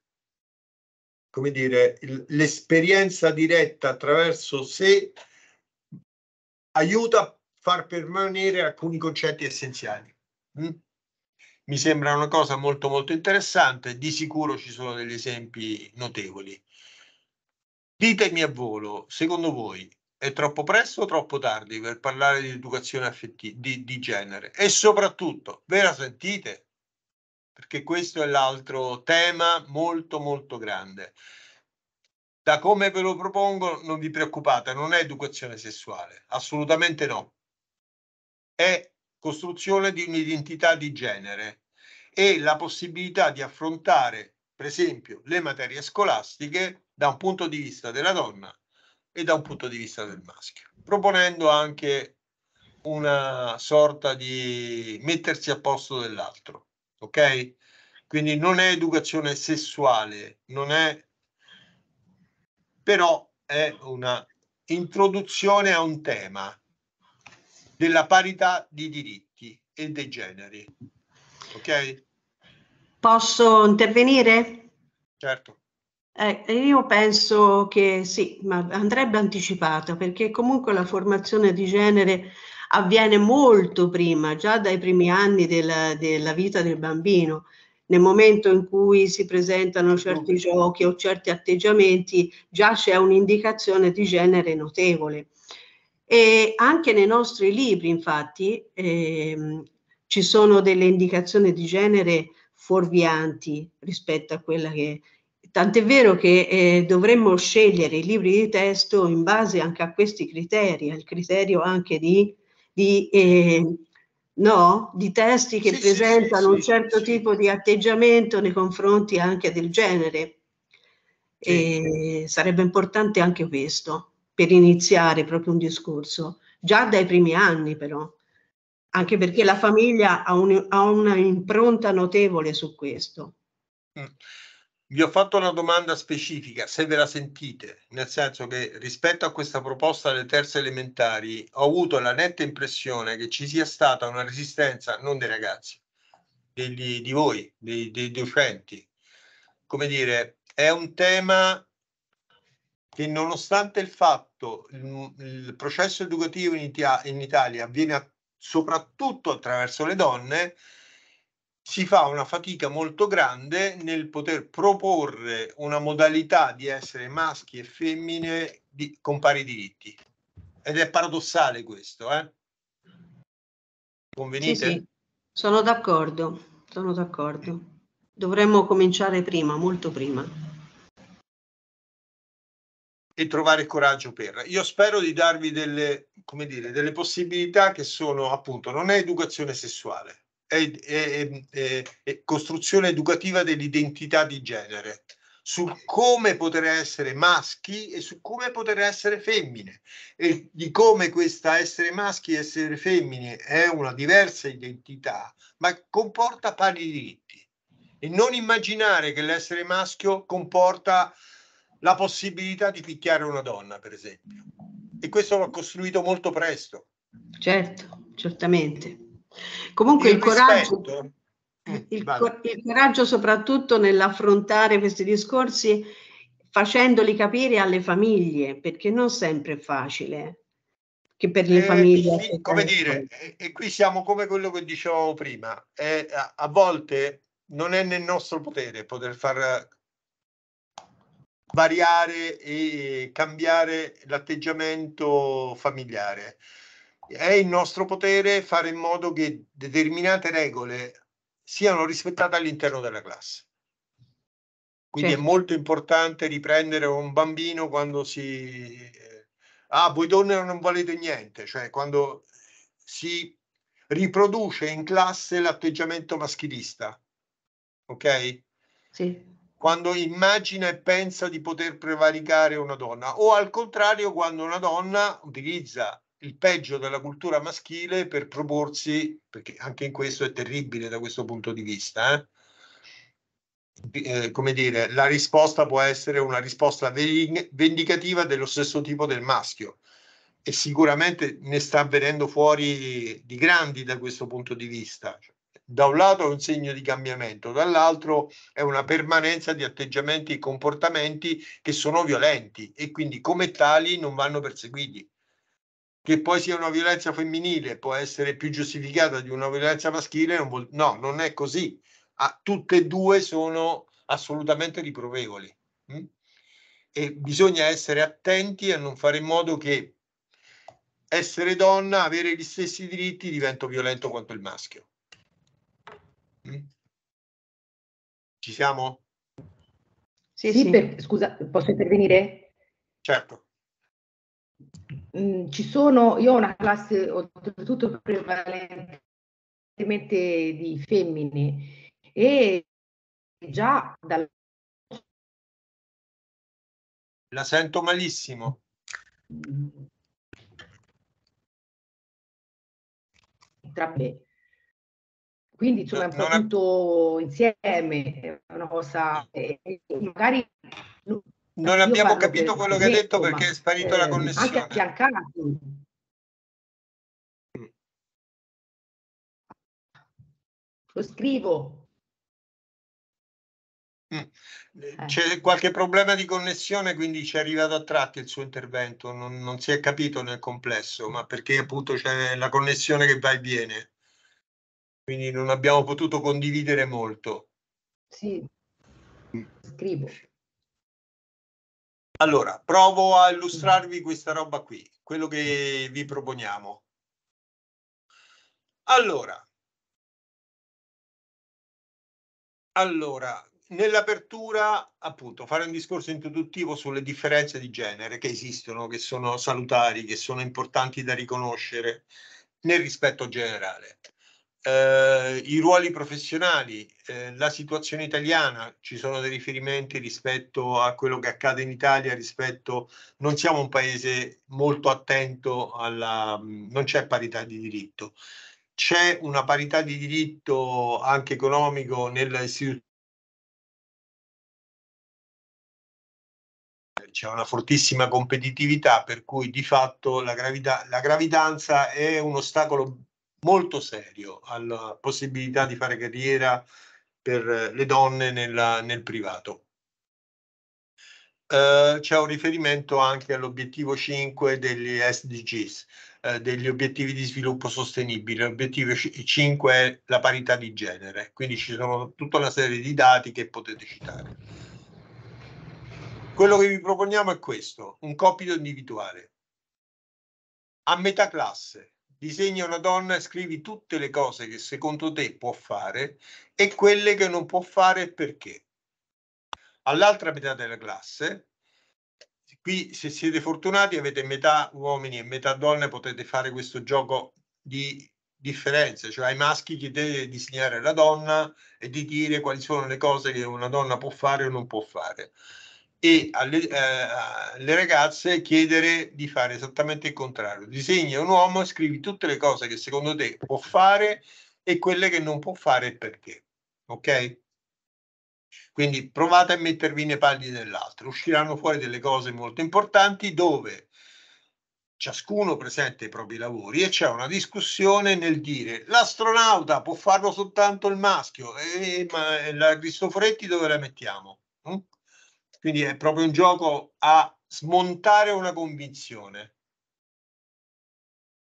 come dire, l'esperienza diretta attraverso sé aiuta a far permanere alcuni concetti essenziali. Hm? Mi sembra una cosa molto molto interessante, di sicuro ci sono degli esempi notevoli. Ditemi a volo, secondo voi, è troppo presto o troppo tardi per parlare di educazione affettiva di, di genere? E soprattutto, ve la sentite? Perché questo è l'altro tema molto molto grande. Da come ve lo propongo, non vi preoccupate, non è educazione sessuale, assolutamente no. È costruzione di un'identità di genere e la possibilità di affrontare, per esempio, le materie scolastiche da un punto di vista della donna e da un punto di vista del maschio, proponendo anche una sorta di mettersi a posto dell'altro, ok? Quindi non è educazione sessuale, non è però è una introduzione a un tema della parità di diritti e dei generi. Ok? Posso intervenire? Certo. Eh, io penso che sì, ma andrebbe anticipata perché comunque la formazione di genere avviene molto prima, già dai primi anni della, della vita del bambino. Nel momento in cui si presentano certi certo. giochi o certi atteggiamenti, già c'è un'indicazione di genere notevole. E anche nei nostri libri, infatti, ehm, ci sono delle indicazioni di genere fuorvianti rispetto a quella che Tant'è vero che eh, dovremmo scegliere i libri di testo in base anche a questi criteri, al criterio anche di, di, eh, no? di testi che sì, presentano sì, un certo tipo di atteggiamento nei confronti anche del genere. E sarebbe importante anche questo per iniziare proprio un discorso, già dai primi anni però, anche perché la famiglia ha, un, ha una impronta notevole su questo. Mm vi ho fatto una domanda specifica, se ve la sentite, nel senso che rispetto a questa proposta delle terze elementari ho avuto la netta impressione che ci sia stata una resistenza, non dei ragazzi, degli, di voi, dei, dei docenti. Come dire, è un tema che nonostante il fatto il, il processo educativo in, Ita in Italia avviene a, soprattutto attraverso le donne, si fa una fatica molto grande nel poter proporre una modalità di essere maschi e femmine di, con pari diritti. Ed è paradossale questo, eh? Convenite? Sì, sì. sono d'accordo, sono d'accordo. Dovremmo cominciare prima, molto prima. E trovare coraggio per. Io spero di darvi delle, come dire, delle possibilità che sono appunto, non è educazione sessuale, è, è, è, è costruzione educativa dell'identità di genere, su come poter essere maschi e su come poter essere femmine e di come questa essere maschi e essere femmine è una diversa identità, ma comporta pari diritti. E non immaginare che l'essere maschio comporta la possibilità di picchiare una donna, per esempio. E questo va costruito molto presto. Certo, certamente. Comunque il, mm, il coraggio... Il, vale. il, coraggio soprattutto nell'affrontare questi discorsi facendoli capire alle famiglie, perché non sempre è facile che per le eh, famiglie. Sì, come dire, e, e, qui siamo come quello che dicevamo prima, eh, a, a, volte non è nel nostro potere poter far variare e cambiare l'atteggiamento familiare è il nostro potere fare in modo che determinate regole siano rispettate all'interno della classe. Quindi sì. è molto importante riprendere un bambino quando si... Eh, ah, voi donne non valete niente, cioè quando si riproduce in classe l'atteggiamento maschilista. Ok? Sì. Quando immagina e pensa di poter prevaricare una donna o al contrario quando una donna utilizza il peggio della cultura maschile per proporsi, perché anche in questo è terribile da questo punto di vista, eh? Eh, come dire, la risposta può essere una risposta vendicativa dello stesso tipo del maschio e sicuramente ne sta venendo fuori di grandi da questo punto di vista. da un lato è un segno di cambiamento, dall'altro è una permanenza di atteggiamenti e comportamenti che sono violenti e quindi come tali non vanno perseguiti che poi sia una violenza femminile può essere più giustificata di una violenza maschile, non vuol, no, non è così. A, ah, tutte e due sono assolutamente riprovevoli. Mh? Mm? E bisogna essere attenti a non fare in modo che essere donna, avere gli stessi diritti, divento violento quanto il maschio. Mh? Mm? Ci siamo? Sì, sì, sì. Per, scusa, posso intervenire? Certo. Mm, ci sono, io ho una classe oltretutto prevalentemente di femmine e già dal... La sento malissimo. Tra me. Quindi insomma è un po' tutto insieme, è... una cosa, eh, magari non abbiamo capito quello che ha detto perché è sparita eh, la connessione. Anche affiancato. Lo scrivo. Mm. Eh. C'è qualche problema di connessione, quindi ci è arrivato a tratti il suo intervento, non, non si è capito nel complesso, ma perché appunto c'è la connessione che va e viene. Quindi non abbiamo potuto condividere molto. Sì, mm. scrivo. Allora, provo a illustrarvi questa roba qui, quello che vi proponiamo. Allora, allora nell'apertura, appunto, fare un discorso introduttivo sulle differenze di genere che esistono, che sono salutari, che sono importanti da riconoscere nel rispetto generale eh, i ruoli professionali, eh, la situazione italiana, ci sono dei riferimenti rispetto a quello che accade in Italia, rispetto non siamo un paese molto attento alla mm, non c'è parità di diritto. C'è una parità di diritto anche economico nell'istituto c'è una fortissima competitività per cui di fatto la, gravità, la gravidanza è un ostacolo molto serio alla possibilità di fare carriera per eh, le donne nella, nel privato. Eh, c'è un riferimento anche all'obiettivo 5 degli SDGs, eh, degli obiettivi di sviluppo sostenibile. L'obiettivo 5 è la parità di genere, quindi ci sono tutta una serie di dati che potete citare. Quello che vi proponiamo è questo, un compito individuale. A metà classe, disegna una donna, e scrivi tutte le cose che secondo te può fare e quelle che non può fare perché. All'altra metà della classe, qui se siete fortunati avete metà uomini e metà donne, potete fare questo gioco di differenze, cioè ai maschi chiedete di disegnare la donna e di dire quali sono le cose che una donna può fare o non può fare e alle, eh, alle, ragazze chiedere di fare esattamente il contrario. Disegna un uomo e scrivi tutte le cose che secondo te può fare e quelle che non può fare perché. Ok? Quindi provate a mettervi nei panni dell'altro. Usciranno fuori delle cose molto importanti dove ciascuno presenta i propri lavori e c'è una discussione nel dire l'astronauta può farlo soltanto il maschio e eh, ma la Cristoforetti dove la mettiamo? Mm? Quindi è proprio un gioco a smontare una convinzione.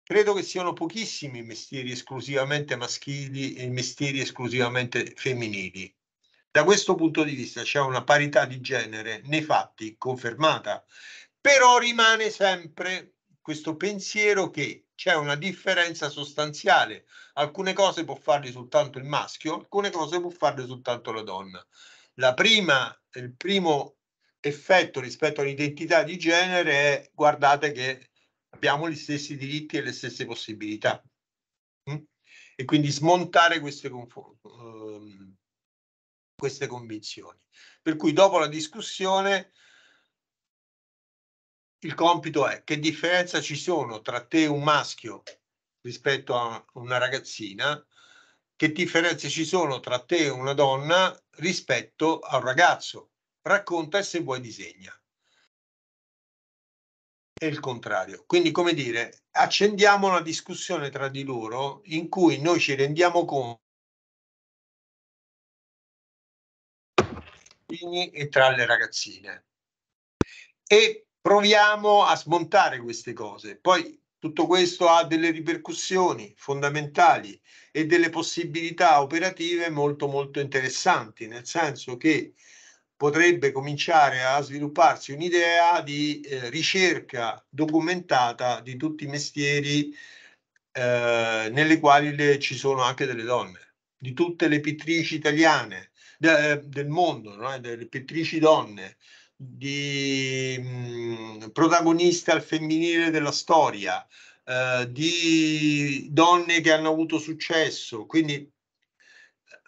Credo che siano pochissimi i mestieri esclusivamente maschili e i mestieri esclusivamente femminili. Da questo punto di vista c'è una parità di genere nei fatti confermata, però rimane sempre questo pensiero che c'è una differenza sostanziale. Alcune cose può farle soltanto il maschio, alcune cose può farle soltanto la donna prima, il primo effetto rispetto all'identità di genere è guardate che abbiamo gli stessi diritti e le stesse possibilità. Mm? E quindi smontare queste, ehm, queste convinzioni. Per cui dopo la discussione il compito è che differenza ci sono tra te un maschio rispetto a una ragazzina che differenze ci sono tra te e una donna rispetto a un ragazzo. Racconta e se vuoi disegna. E il contrario. Quindi, come dire, accendiamo una discussione tra di loro in cui noi ci rendiamo conto e tra le ragazzine e proviamo a smontare queste cose. Poi tutto questo ha delle ripercussioni fondamentali e delle possibilità operative molto molto interessanti, nel senso che potrebbe cominciare a svilupparsi un'idea di eh, ricerca documentata di tutti i mestieri eh, nelle quali le, ci sono anche delle donne, di tutte le pittrici italiane de, del mondo, no? Eh, delle pittrici donne, di mh, protagoniste al femminile della storia, eh, di donne che hanno avuto successo. Quindi eh,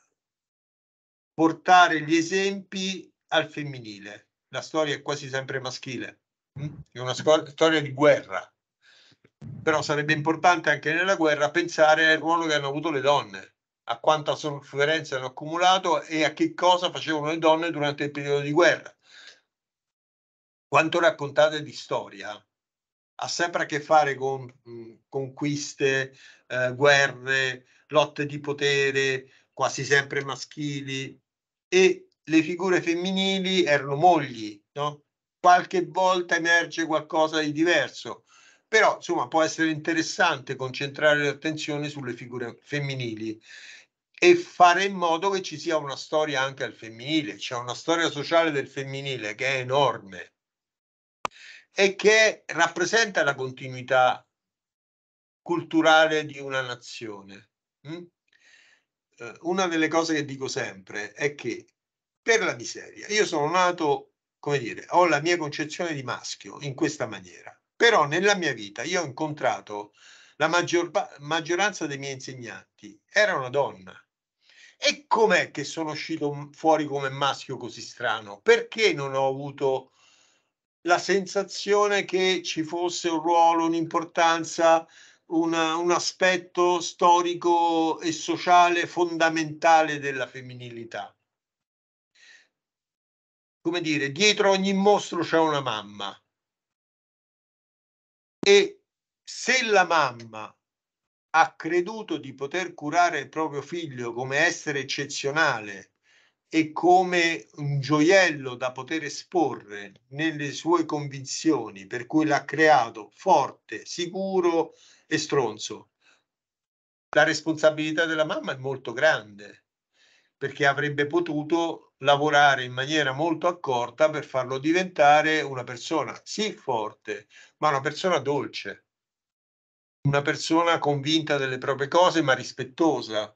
portare gli esempi al femminile. La storia è quasi sempre maschile, mm? è una storia di guerra. Però sarebbe importante anche nella guerra pensare al ruolo che hanno avuto le donne, a quanta sofferenza hanno accumulato e a che cosa facevano le donne durante il periodo di guerra quanto raccontate di storia ha sempre a che fare con mm, conquiste, eh, guerre, lotte di potere, quasi sempre maschili, e le figure femminili erano mogli, no? Qualche volta emerge qualcosa di diverso, però insomma può essere interessante concentrare l'attenzione sulle figure femminili e fare in modo che ci sia una storia anche al femminile, c'è una storia sociale del femminile che è enorme e che rappresenta la continuità culturale di una nazione. Hm? Eh, una delle cose che dico sempre è che per la miseria, io sono nato, come dire, ho la mia concezione di maschio in questa maniera, però nella mia vita io ho incontrato la maggior, maggioranza dei miei insegnanti, era una donna. E com'è che sono uscito fuori come maschio così strano? Perché non ho avuto la sensazione che ci fosse un ruolo, un'importanza, una, un aspetto storico e sociale fondamentale della femminilità. Come dire, dietro ogni mostro c'è una mamma. E se la mamma ha creduto di poter curare il proprio figlio come essere eccezionale e come un gioiello da poter esporre nelle sue convinzioni, per cui l'ha creato forte, sicuro e stronzo. La responsabilità della mamma è molto grande, perché avrebbe potuto lavorare in maniera molto accorta per farlo diventare una persona sì forte, ma una persona dolce, una persona convinta delle proprie cose, ma rispettosa,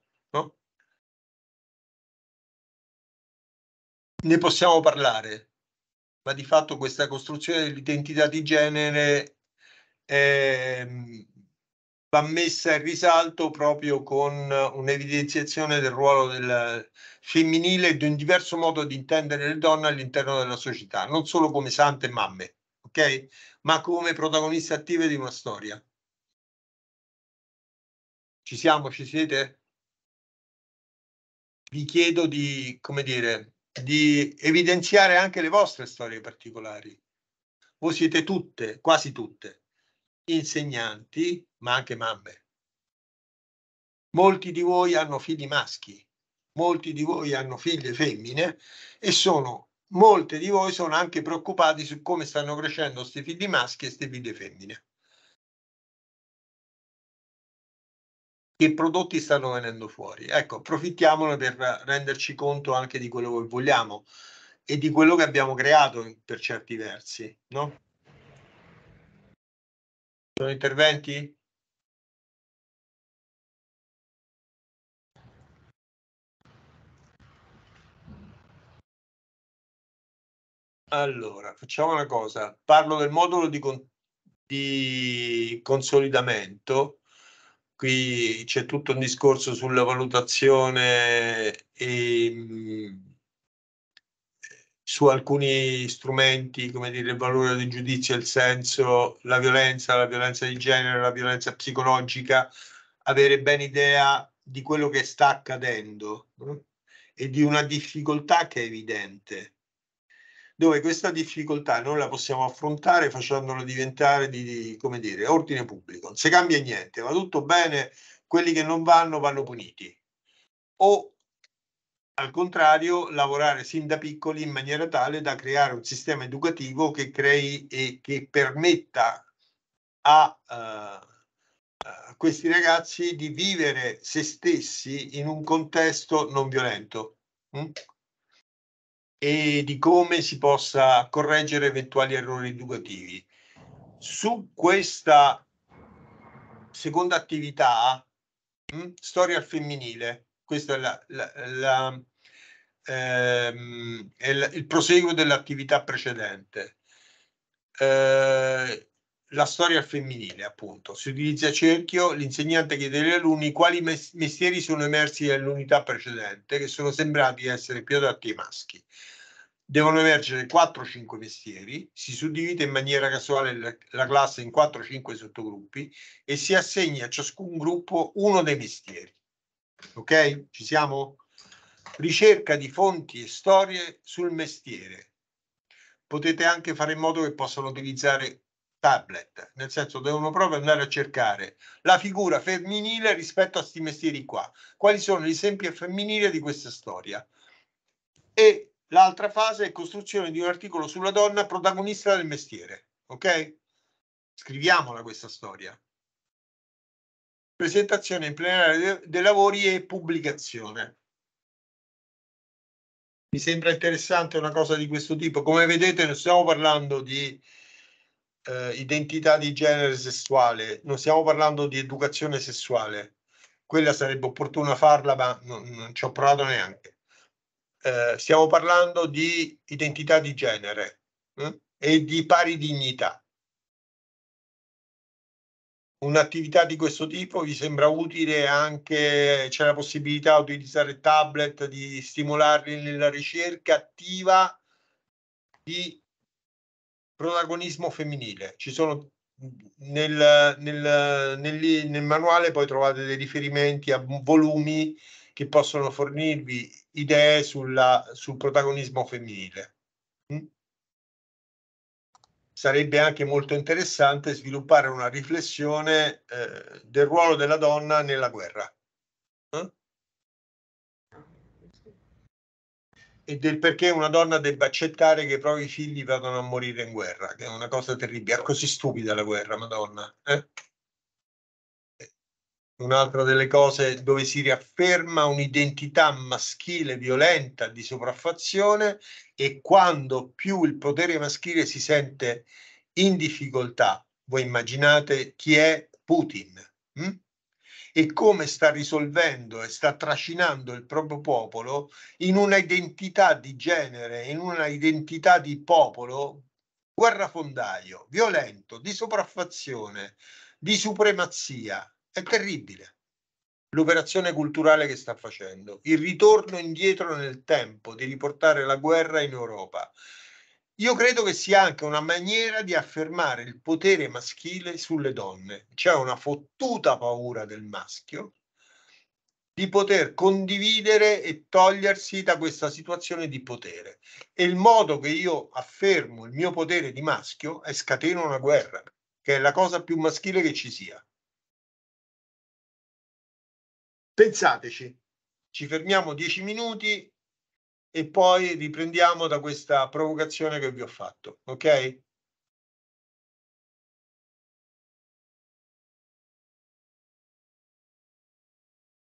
ne possiamo parlare, ma di fatto questa costruzione dell'identità di genere eh, va messa in risalto proprio con un'evidenziazione del ruolo del femminile e di un diverso modo di intendere le donne all'interno della società, non solo come sante e mamme, ok? Ma come protagoniste attive di una storia. Ci siamo, ci siete? Vi chiedo di, come dire, di evidenziare anche le vostre storie particolari. Voi siete tutte, quasi tutte, insegnanti, ma anche mamme. Molti di voi hanno figli maschi, molti di voi hanno figlie femmine e sono, molte di voi sono anche preoccupati su come stanno crescendo questi figli maschi e queste figlie femmine. che prodotti stanno venendo fuori. Ecco, approfittiamone per renderci conto anche di quello che vogliamo e di quello che abbiamo creato per certi versi, no? Sono interventi? Allora, facciamo una cosa, parlo del modulo di, con di consolidamento qui c'è tutto un discorso sulla valutazione e, mm, su alcuni strumenti, come dire, il valore del giudizio, il senso, la violenza, la violenza di genere, la violenza psicologica, avere ben idea di quello che sta accadendo no? e di una difficoltà che è evidente dove questa difficoltà noi la possiamo affrontare facendolo diventare di, come dire, ordine pubblico. Non si cambia niente, va tutto bene, quelli che non vanno vanno puniti. O al contrario, lavorare sin da piccoli in maniera tale da creare un sistema educativo che crei e che permetta a, uh, questi ragazzi di vivere se stessi in un contesto non violento. Mm? e di come si possa correggere eventuali errori educativi. Su questa seconda attività, mh, hm, storia al femminile, questo è, la, la, la, ehm, è il proseguo dell'attività precedente. Eh, la storia al femminile, appunto. Si utilizza cerchio, l'insegnante chiede agli alunni quali mes- mestieri sono emersi dall'unità precedente, che sono sembrati essere più adatti ai maschi. Devono emergere 4-5 mestieri, si suddivide in maniera casuale la classe in 4-5 sottogruppi e si assegna a ciascun gruppo uno dei mestieri. Ok? Ci siamo? Ricerca di fonti e storie sul mestiere. Potete anche fare in modo che possano utilizzare tablet, nel senso devono proprio andare a cercare la figura femminile rispetto a questi mestieri qua, quali sono gli esempi femminili di questa storia. E l'altra fase è costruzione di un articolo sulla donna protagonista del mestiere, ok? Scriviamola questa storia. Presentazione in plenaria dei lavori e pubblicazione. Mi sembra interessante una cosa di questo tipo. Come vedete, non stiamo parlando di eh, identità di genere sessuale, non stiamo parlando di educazione sessuale, quella sarebbe opportuna farla, ma non, non ci ho provato neanche. Eh, stiamo parlando di identità di genere eh? e di pari dignità. Un'attività di questo tipo vi sembra utile anche, c'è la possibilità di utilizzare tablet, di stimolarli nella ricerca attiva di protagonismo femminile. Ci sono nel, nel, nel, nel, manuale poi trovate dei riferimenti a volumi che possono fornirvi idee sulla, sul protagonismo femminile. Mm? Sarebbe anche molto interessante sviluppare una riflessione eh, del ruolo della donna nella guerra. Eh? e del perché una donna debba accettare che i propri figli vadano a morire in guerra, che è una cosa terribile. È così stupida la guerra, madonna. Eh? eh un'altra delle cose dove si riafferma un'identità maschile violenta di sopraffazione e quando più il potere maschile si sente in difficoltà, voi immaginate chi è Putin. Hm? e come sta risolvendo e sta trascinando il proprio popolo in una identità di genere, in una identità di popolo guerrafondaio, violento, di sopraffazione, di supremazia. È terribile l'operazione culturale che sta facendo, il ritorno indietro nel tempo di riportare la guerra in Europa. Io credo che sia anche una maniera di affermare il potere maschile sulle donne. C'è una fottuta paura del maschio di poter condividere e togliersi da questa situazione di potere. E il modo che io affermo il mio potere di maschio è scateno una guerra, che è la cosa più maschile che ci sia. Pensateci, ci fermiamo dieci minuti e poi riprendiamo da questa provocazione che vi ho fatto, ok?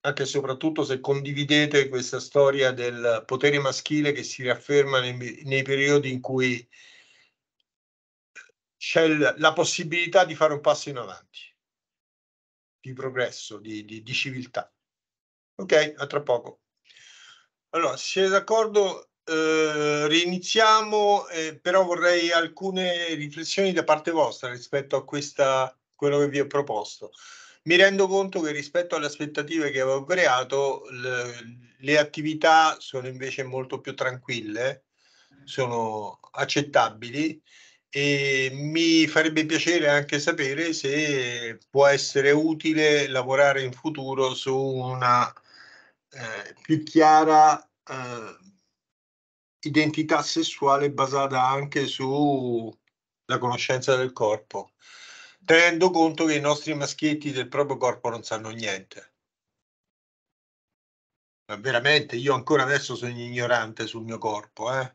Anche e soprattutto se condividete questa storia del potere maschile che si riafferma nei, nei periodi in cui c'è la possibilità di fare un passo in avanti, di progresso, di, di, di civiltà. Ok, a tra poco. Allora, se d'accordo, eh, riniziamo, eh, però vorrei alcune riflessioni da parte vostra rispetto a questa, quello che vi ho proposto. Mi rendo conto che rispetto alle aspettative che avevo creato, le, le attività sono invece molto più tranquille, sono accettabili e mi farebbe piacere anche sapere se può essere utile lavorare in futuro su una eh, più chiara eh, identità sessuale basata anche sulla conoscenza del corpo, tenendo conto che i nostri maschietti del proprio corpo non sanno niente. Ma veramente, io ancora adesso sono ignorante sul mio corpo. Eh?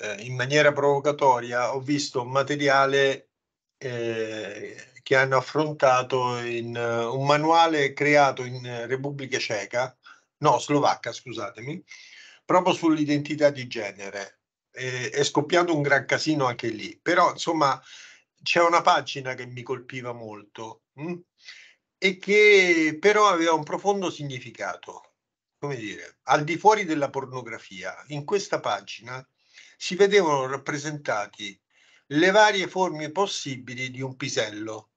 eh in maniera provocatoria ho visto un materiale eh, che hanno affrontato in, uh, un manuale creato in eh, Repubblica Ceca, no, Slovacca, scusatemi, proprio sull'identità di genere. E, è scoppiato un gran casino anche lì, però insomma c'è una pagina che mi colpiva molto mh? Hm? e che però aveva un profondo significato. Come dire, al di fuori della pornografia, in questa pagina si vedevano rappresentati le varie forme possibili di un pisello,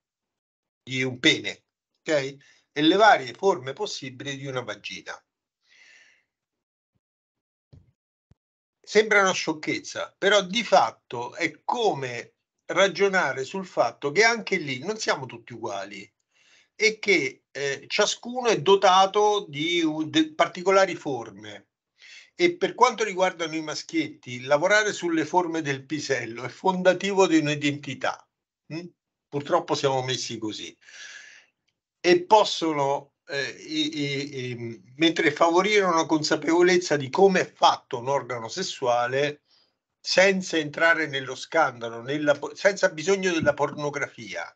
di un pene, ok? E le varie forme possibili di una vagina. Sembra una sciocchezza, però di fatto è come ragionare sul fatto che anche lì non siamo tutti uguali e che eh, ciascuno è dotato di, di particolari forme. E per quanto riguardano i maschietti, lavorare sulle forme del pisello è fondativo di un'identità. Hm? Purtroppo siamo messi così. E possono, eh, e, e, mentre favorire una consapevolezza di come è fatto un organo sessuale senza entrare nello scandalo, nella, senza bisogno della pornografia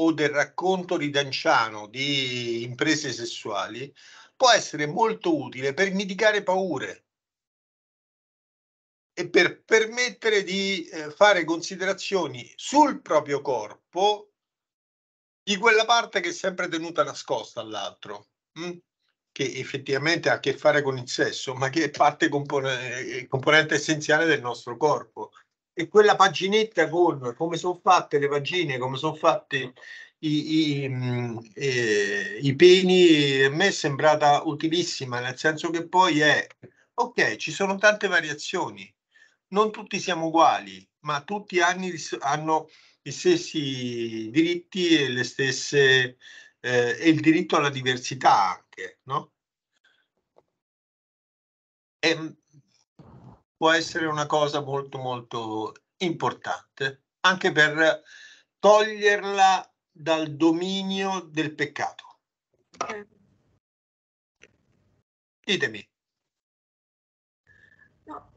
o del racconto ridanciano di imprese sessuali, può essere molto utile per mitigare paure, e per permettere di eh, fare considerazioni sul proprio corpo di quella parte che è sempre tenuta nascosta all'altro, mh? Mm? che effettivamente ha a che fare con il sesso, ma che è parte compone- eh, componente essenziale del nostro corpo. E quella paginetta con come sono fatte le vagine, come sono fatti i, i, mh, mm, eh, i peni, a me è sembrata utilissima, nel senso che poi è ok, ci sono tante variazioni, non tutti siamo uguali, ma tutti hanno gli stessi diritti e le stesse eh, e il diritto alla diversità anche, no? E ehm, può essere una cosa molto molto importante anche per toglierla dal dominio del peccato. Eh. Ditemi.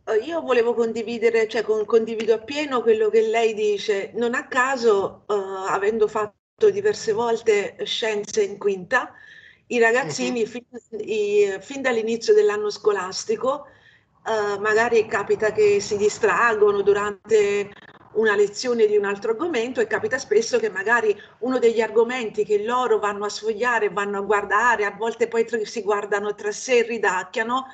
Eh, io volevo condividere, cioè con, condivido appieno quello che lei dice. Non a caso, eh, avendo fatto diverse volte scienze in quinta, i ragazzini mhm. uh-huh. fin, i, fin, dall'inizio dell'anno scolastico, eh, magari capita che si distraggono durante una lezione di un altro argomento e capita spesso che magari uno degli argomenti che loro vanno a sfogliare, vanno a guardare, a volte poi si guardano tra sé, e ridacchiano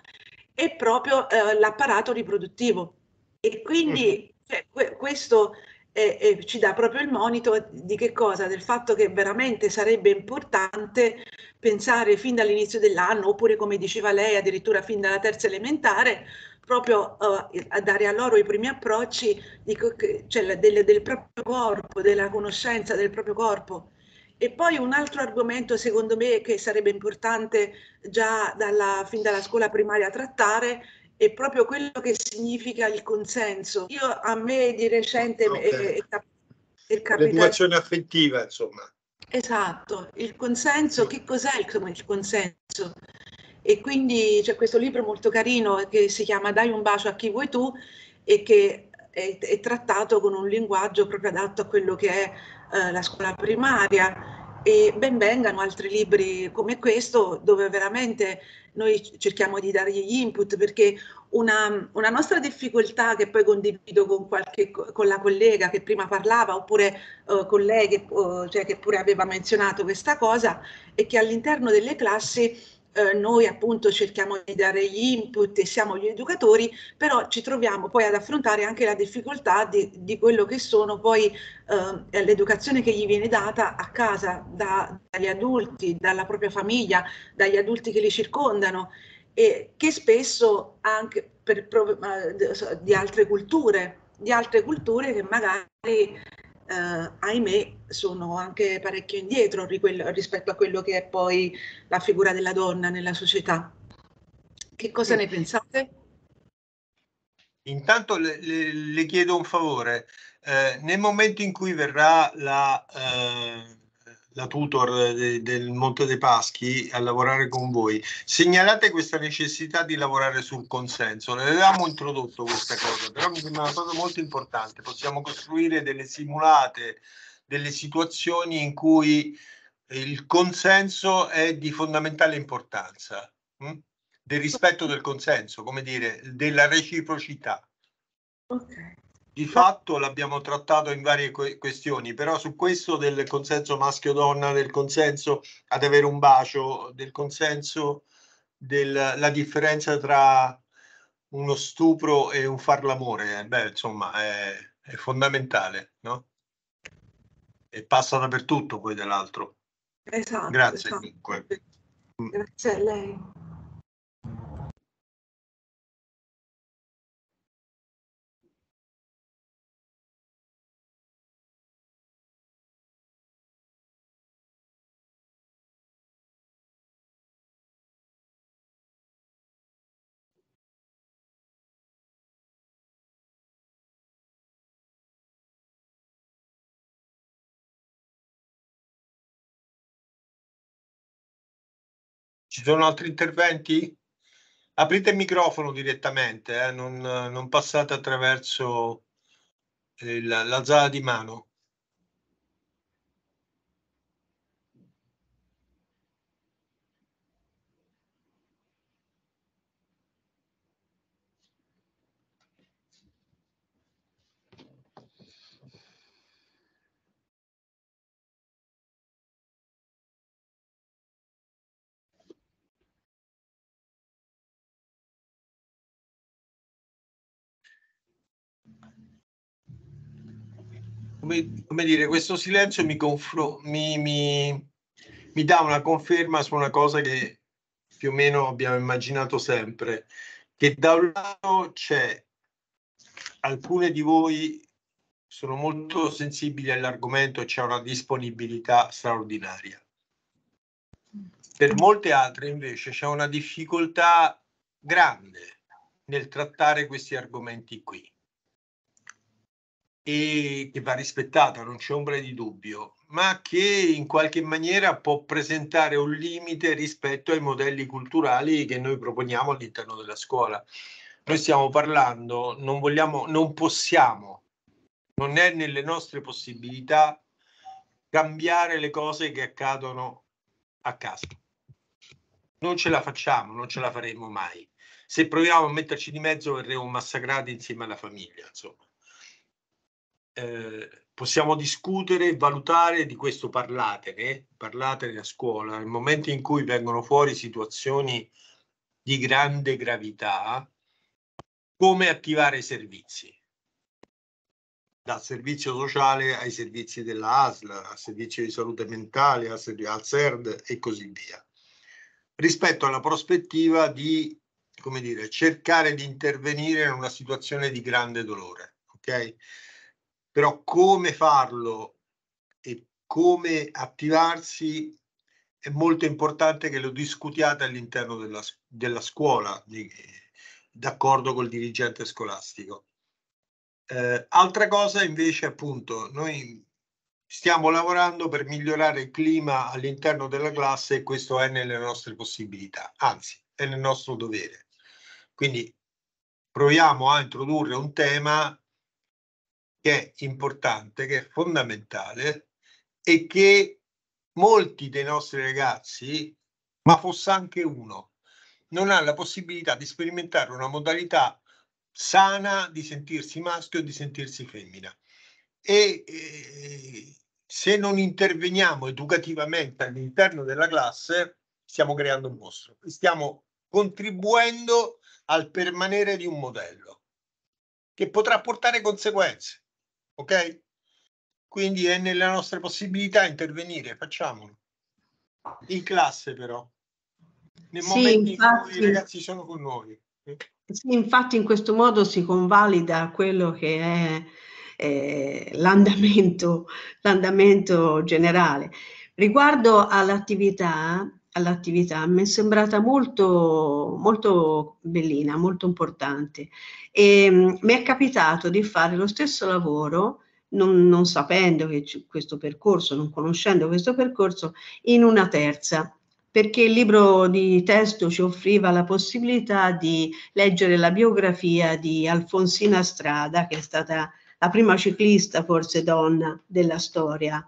è proprio eh, l'apparato riproduttivo. E quindi mhm. cioè, que- questo eh, eh, ci dà proprio il monito di che cosa? Del fatto che veramente sarebbe importante pensare fin dall'inizio dell'anno, oppure come diceva lei, addirittura fin dalla terza elementare, proprio eh, a dare a loro i primi approcci di, cioè, del, del proprio corpo, della conoscenza del proprio corpo e poi un altro argomento secondo me che sarebbe importante già dalla, fin dalla scuola primaria trattare è proprio quello che significa il consenso. Io a me di recente okay. è, è, capitato... L'educazione affettiva insomma. Esatto, il consenso, che cos'è il, il consenso? E quindi c'è questo libro molto carino che si chiama Dai un bacio a chi vuoi tu e che è, è, trattato con un linguaggio proprio adatto a quello che è eh, la scuola primaria e ben vengano altri libri come questo dove veramente noi cerchiamo di dargli gli input perché una, una, nostra difficoltà che poi condivido con, qualche, con la collega che prima parlava oppure eh, con lei che, eh, cioè che pure aveva menzionato questa cosa è che all'interno delle classi eh, noi appunto cerchiamo di dare gli input e siamo gli educatori, però ci troviamo poi ad affrontare anche la difficoltà di, di quello che sono poi eh, l'educazione che gli viene data a casa da, dagli adulti, dalla propria famiglia, dagli adulti che li circondano e che spesso anche per, eh, di altre culture, di altre culture che magari eh, ahimè sono anche parecchio indietro rispetto a quello che è poi la figura della donna nella società. Che cosa ne pensate? Intanto le, le, le chiedo un favore, eh, nel momento in cui verrà la eh, la tutor eh, de, del Monte dei Paschi a lavorare con voi, segnalate questa necessità di lavorare sul consenso. Ne avevamo introdotto questa cosa, però mi sembra una cosa molto importante. Possiamo costruire delle simulate, delle situazioni in cui il consenso è di fondamentale importanza, hm? del rispetto del consenso, come dire, della reciprocità. Ok di fatto l'abbiamo trattato in varie que questioni, però su questo del consenso maschio-donna, del consenso ad avere un bacio, del consenso della differenza tra uno stupro e un far l'amore, eh, beh, insomma, è, è fondamentale, no? E passa dappertutto poi dell'altro. Esatto. Grazie esatto. comunque. Grazie a lei. Ci sono altri interventi? Aprite il microfono direttamente, eh? non, non, passate attraverso eh, la, la di mano. come, come dire, questo silenzio mi, confro- mi, mi, mi dà una conferma su una cosa che più o meno abbiamo immaginato sempre, che da un lato c'è alcune di voi sono molto sensibili all'argomento c'è una disponibilità straordinaria. Per molte altre invece c'è una difficoltà grande nel trattare questi argomenti qui e che va rispettata, non c'è ombra di dubbio, ma che in qualche maniera può presentare un limite rispetto ai modelli culturali che noi proponiamo all'interno della scuola. Noi stiamo parlando, non vogliamo, non possiamo, non è nelle nostre possibilità cambiare le cose che accadono a casa. Non ce la facciamo, non ce la faremo mai. Se proviamo a metterci di mezzo verremo massacrati insieme alla famiglia, insomma. Eh, possiamo discutere e valutare di questo parlatene, parlatene a scuola, nel momento in cui vengono fuori situazioni di grande gravità, come attivare i servizi dal servizio sociale ai servizi della ASL, al servizio di salute mentale, al, al CERD e così via, rispetto alla prospettiva di come dire, cercare di intervenire in una situazione di grande dolore. Okay? però come farlo e come attivarsi è molto importante che lo discutiate all'interno della, della scuola, di, d'accordo col dirigente scolastico. Eh, altra cosa invece, appunto, noi stiamo lavorando per migliorare il clima all'interno della classe e questo è nelle nostre possibilità, anzi è nel nostro dovere. Quindi proviamo a introdurre un tema che è importante, che è fondamentale e che molti dei nostri ragazzi, ma fosse anche uno, non ha la possibilità di sperimentare una modalità sana di sentirsi maschio o di sentirsi femmina. E eh, se non interveniamo educativamente all'interno della classe, stiamo creando un mostro, stiamo contribuendo al permanere di un modello che potrà portare conseguenze ok? Quindi è nella nostra possibilità intervenire, facciamolo. In classe però, nel sì, momento infatti, in cui i ragazzi sono con noi. Eh? Sì, infatti in questo modo si convalida quello che è eh, l'andamento generale. Riguardo all'attività, all'attività, mi è sembrata molto, molto bellina, molto importante. E, ehm, mi è capitato di fare lo stesso lavoro, non, non sapendo questo percorso, non conoscendo questo percorso, in una terza perché il libro di testo ci offriva la possibilità di leggere la biografia di Alfonsina Strada, che è stata la prima ciclista forse donna della storia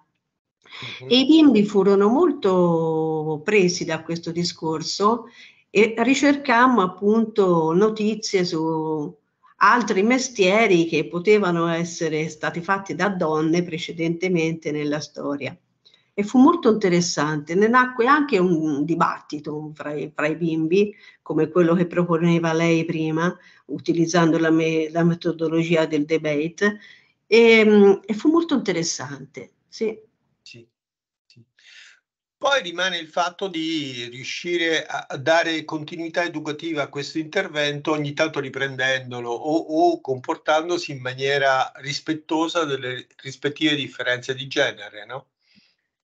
e i bimbi furono molto presi da questo discorso e ricercammo appunto notizie su altri mestieri che potevano essere stati fatti da donne precedentemente nella storia. E fu molto interessante, ne nacque anche un dibattito fra i, fra i bimbi, come quello che proponeva lei prima, utilizzando la, me, la metodologia del debate, e, e fu molto interessante. Sì. Poi rimane il fatto di riuscire a dare continuità educativa a questo intervento, ogni tanto riprendendolo o, o comportandosi in maniera rispettosa delle rispettive differenze di genere, no?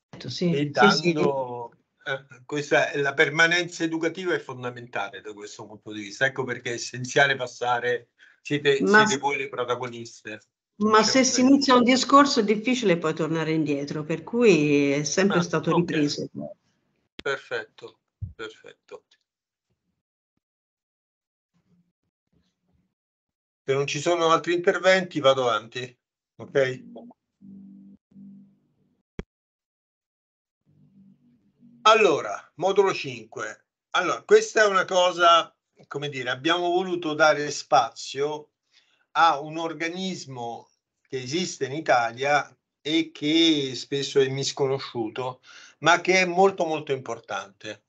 Certo, sì, e dando, sì, sì. Eh, questa, la permanenza educativa è fondamentale da questo punto di vista, ecco perché è essenziale passare, siete, Ma... siete voi le protagoniste. Ma se si inizia un discorso è difficile poi tornare indietro, per cui è sempre ah, stato okay. ripreso. Perfetto, perfetto. Se non ci sono altri interventi vado avanti, ok? Allora, modulo 5. Allora, questa è una cosa, come dire, abbiamo voluto dare spazio a un organismo che esiste in Italia e che spesso è misconosciuto, ma che è molto molto importante,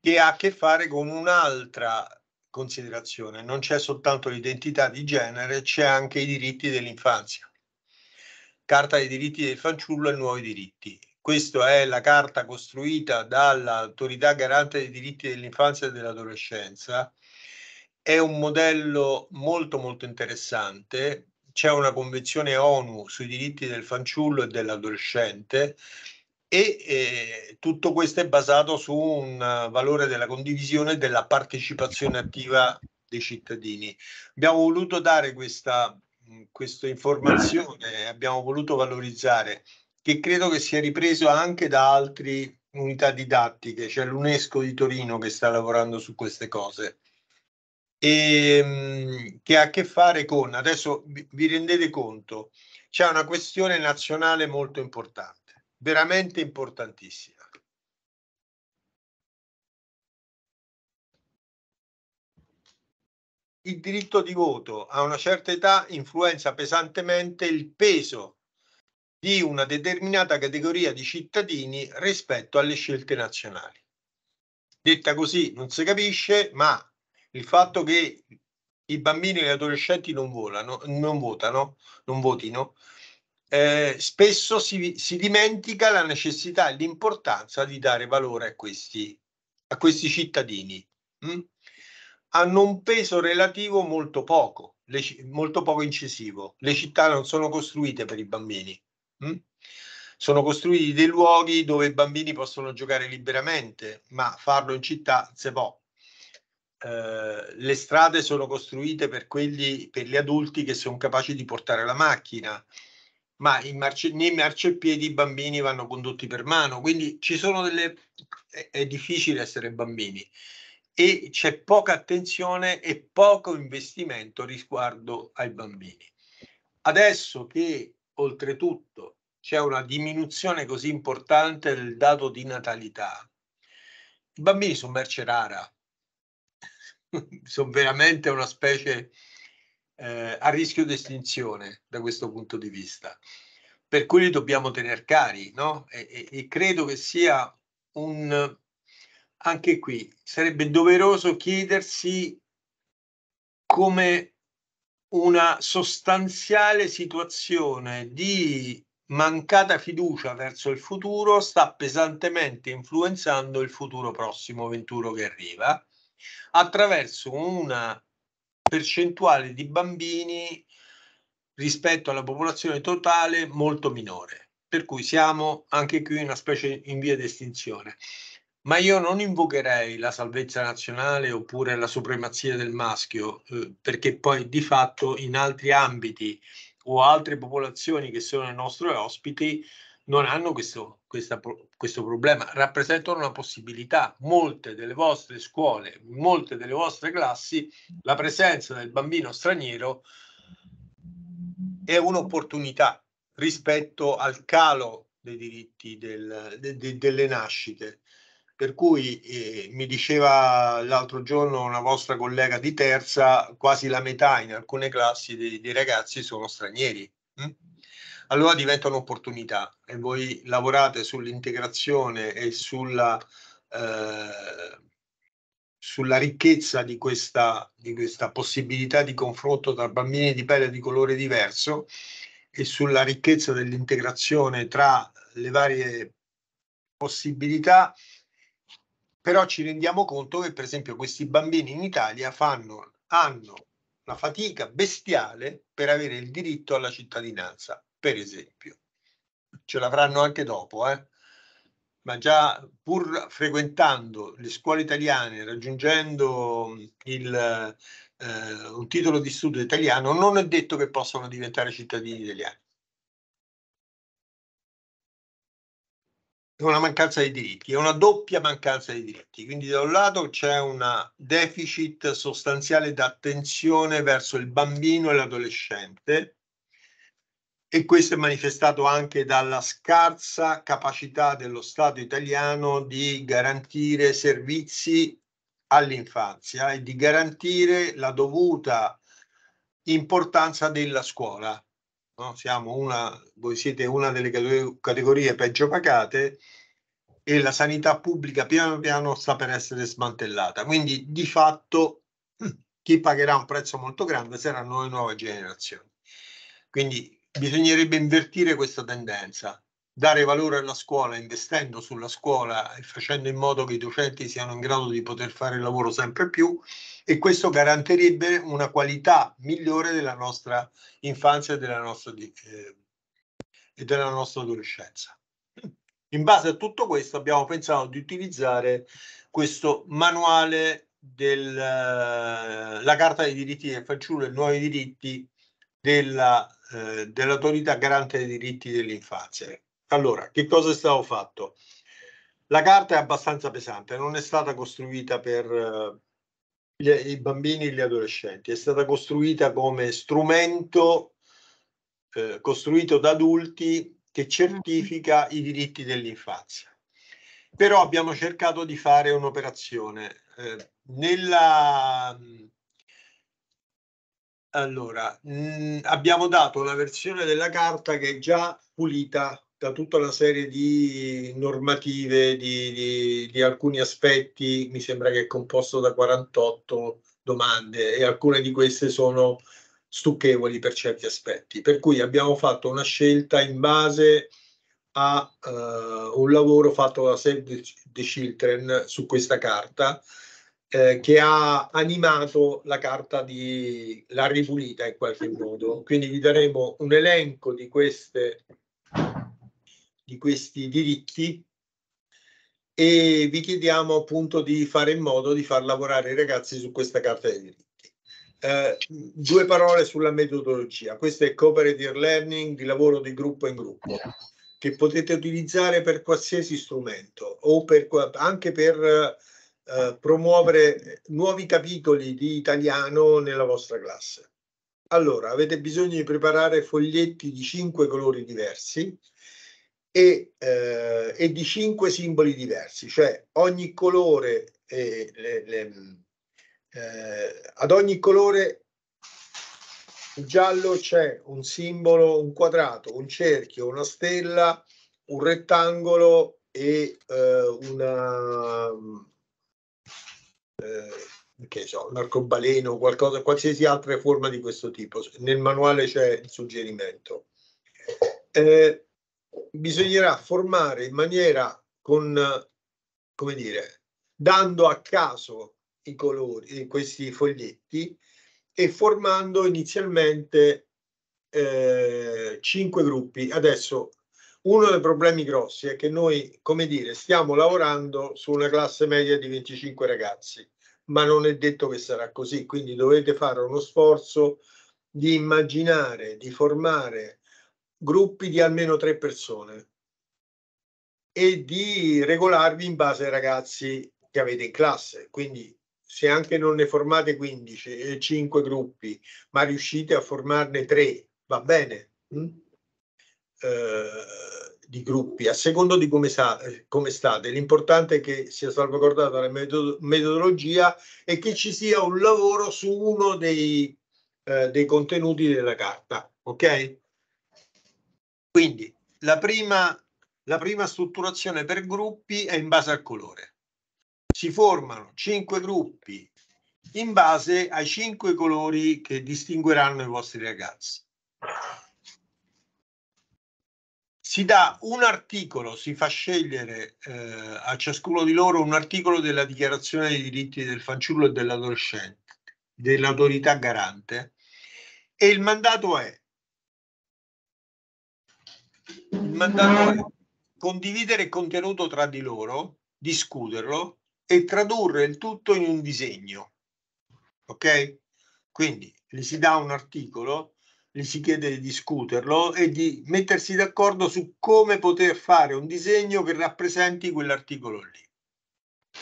che ha a che fare con un'altra considerazione. Non c'è soltanto l'identità di genere, c'è anche i diritti dell'infanzia. Carta dei diritti del fanciullo e nuovi diritti. Questa è la carta costruita dall'autorità garante dei diritti dell'infanzia e dell'adolescenza è un modello molto molto interessante. C'è una convenzione ONU sui diritti del fanciullo e dell'adolescente e eh, tutto questo è basato su un valore della condivisione e della partecipazione attiva dei cittadini. Abbiamo voluto dare questa, mm, questa informazione, abbiamo voluto valorizzare, che credo che sia ripreso anche da altre unità didattiche, c'è cioè l'UNESCO di Torino che sta lavorando su queste cose e, ehm, che ha a che fare con, adesso vi rendete conto, c'è una questione nazionale molto importante, veramente importantissima. Il diritto di voto a una certa età influenza pesantemente il peso di una determinata categoria di cittadini rispetto alle scelte nazionali. Detta così non si capisce, ma il fatto che i bambini e gli adolescenti non, volano, non votano, non votino, eh, spesso si, si, dimentica la necessità e l'importanza di dare valore a questi, a questi cittadini. Mm? Hanno un peso relativo molto poco, le, molto poco incisivo. Le città non sono costruite per i bambini. Mm? sono costruiti dei luoghi dove i bambini possono giocare liberamente, ma farlo in città se può. Eh, le strade sono costruite per, quelli, per gli adulti che sono capaci di portare la macchina, ma marce, nei marciapiedi i bambini vanno condotti per mano, quindi ci sono delle... è, è difficile essere bambini e c'è poca attenzione e poco investimento riguardo ai bambini. Adesso che oltretutto c'è una diminuzione così importante del dato di natalità, i bambini sono merce rara, (laughs) sono veramente una specie eh, a rischio di estinzione da questo punto di vista. Per cui li dobbiamo tenere cari, no? E, e, e credo che sia un... Anche qui sarebbe doveroso chiedersi come una sostanziale situazione di mancata fiducia verso il futuro sta pesantemente influenzando il futuro prossimo venturo che arriva attraverso una percentuale di bambini rispetto alla popolazione totale molto minore, per cui siamo anche qui una specie in via di estinzione. Ma io non invocherei la salvezza nazionale oppure la supremazia del maschio, eh, perché poi di fatto in altri ambiti o altre popolazioni che sono i nostri ospiti non hanno questo, questa, questo problema, rappresentano una possibilità. Molte delle vostre scuole, molte delle vostre classi, la presenza del bambino straniero è un'opportunità rispetto al calo dei diritti del, de, de, delle nascite. Per cui eh, mi diceva l'altro giorno una vostra collega di terza, quasi la metà in alcune classi dei, dei ragazzi sono stranieri. Hm? allora diventa un'opportunità e voi lavorate sull'integrazione e sulla, eh, sulla ricchezza di questa, di questa possibilità di confronto tra bambini di pelle di colore diverso e sulla ricchezza dell'integrazione tra le varie possibilità però ci rendiamo conto che per esempio questi bambini in Italia fanno, hanno una fatica bestiale per avere il diritto alla cittadinanza per esempio. Ce l'avranno anche dopo, eh? ma già pur frequentando le scuole italiane, raggiungendo mm, il, eh, un titolo di studio italiano, non è detto che possano diventare cittadini italiani. È una mancanza di diritti, è una doppia mancanza di diritti. Quindi da un lato c'è un deficit sostanziale di attenzione verso il bambino e l'adolescente, e questo è manifestato anche dalla scarsa capacità dello Stato italiano di garantire servizi all'infanzia e di garantire la dovuta importanza della scuola. No? Una, voi siete una delle categorie peggio pagate e la sanità pubblica piano piano sta per essere smantellata. Quindi di fatto (clears throat) chi pagherà un prezzo molto grande saranno le nuove generazioni. Quindi Bisognerebbe invertire questa tendenza, dare valore alla scuola investendo sulla scuola e facendo in modo che i docenti siano in grado di poter fare il lavoro sempre più e questo garantirebbe una qualità migliore della nostra infanzia e della nostra, eh, e della nostra adolescenza. In base a tutto questo abbiamo pensato di utilizzare questo manuale della eh, Carta dei diritti del fanciullo e nuovi diritti della eh, dell'autorità garante dei diritti dell'infanzia. Allora, che cosa è stato fatto? La carta è abbastanza pesante, non è stata costruita per eh, gli, i bambini e gli adolescenti, è stata costruita come strumento eh, costruito da adulti che mm. certifica i diritti dell'infanzia. Però abbiamo cercato di fare un'operazione. Eh, nella, allora, mh, mm, abbiamo dato una versione della carta che è già pulita da tutta una serie di normative, di, di, di alcuni aspetti, mi sembra che è composto da 48 domande e alcune di queste sono stucchevoli per certi aspetti. Per cui abbiamo fatto una scelta in base a uh, un lavoro fatto da Save the Children su questa carta eh, che ha animato la carta di La Ripulita in qualche ah. modo. Quindi vi daremo un elenco di, queste, di questi diritti e vi chiediamo appunto di fare in modo di far lavorare i ragazzi su questa carta dei diritti. Eh, due parole sulla metodologia. Questo è cooperative learning di lavoro di gruppo in gruppo che potete utilizzare per qualsiasi strumento o per, anche per eh, promuovere nuovi capitoli di italiano nella vostra classe. Allora, avete bisogno di preparare foglietti di cinque colori diversi e, eh, e di cinque simboli diversi, cioè ogni colore, eh, le, le, eh, ad ogni colore giallo c'è un simbolo, un quadrato, un cerchio, una stella, un rettangolo e eh, una, eh, che so, l'arcobaleno, qualcosa, qualsiasi altra forma di questo tipo. Nel manuale c'è il suggerimento. Eh, bisognerà formare in maniera con, come dire, dando a caso i colori, in eh, questi foglietti e formando inizialmente eh, cinque gruppi. Adesso uno dei problemi grossi è che noi, come dire, stiamo lavorando su una classe media di 25 ragazzi, ma non è detto che sarà così, quindi dovete fare uno sforzo di immaginare, di formare gruppi di almeno tre persone e di regolarvi in base ai ragazzi che avete in classe. Quindi se anche non ne formate 15 e 5 gruppi, ma riuscite a formarne 3, va bene. Mm? Eh, di gruppi, a secondo di come, sa, eh, come state. L'importante è che sia salvaguardata la metodologia e che ci sia un lavoro su uno dei, eh, dei contenuti della carta. Ok? Quindi la prima, la prima strutturazione per gruppi è in base al colore. Si formano cinque gruppi in base ai cinque colori che distingueranno i vostri ragazzi si dà un articolo, si fa scegliere eh, a ciascuno di loro un articolo della dichiarazione dei diritti del fanciullo e dell'adolescente, dell'autorità garante, e il mandato è, il mandato è condividere il contenuto tra di loro, discuterlo e tradurre il tutto in un disegno. Ok? Quindi gli si dà un articolo, gli si chiede di discuterlo e di mettersi d'accordo su come poter fare un disegno che rappresenti quell'articolo lì.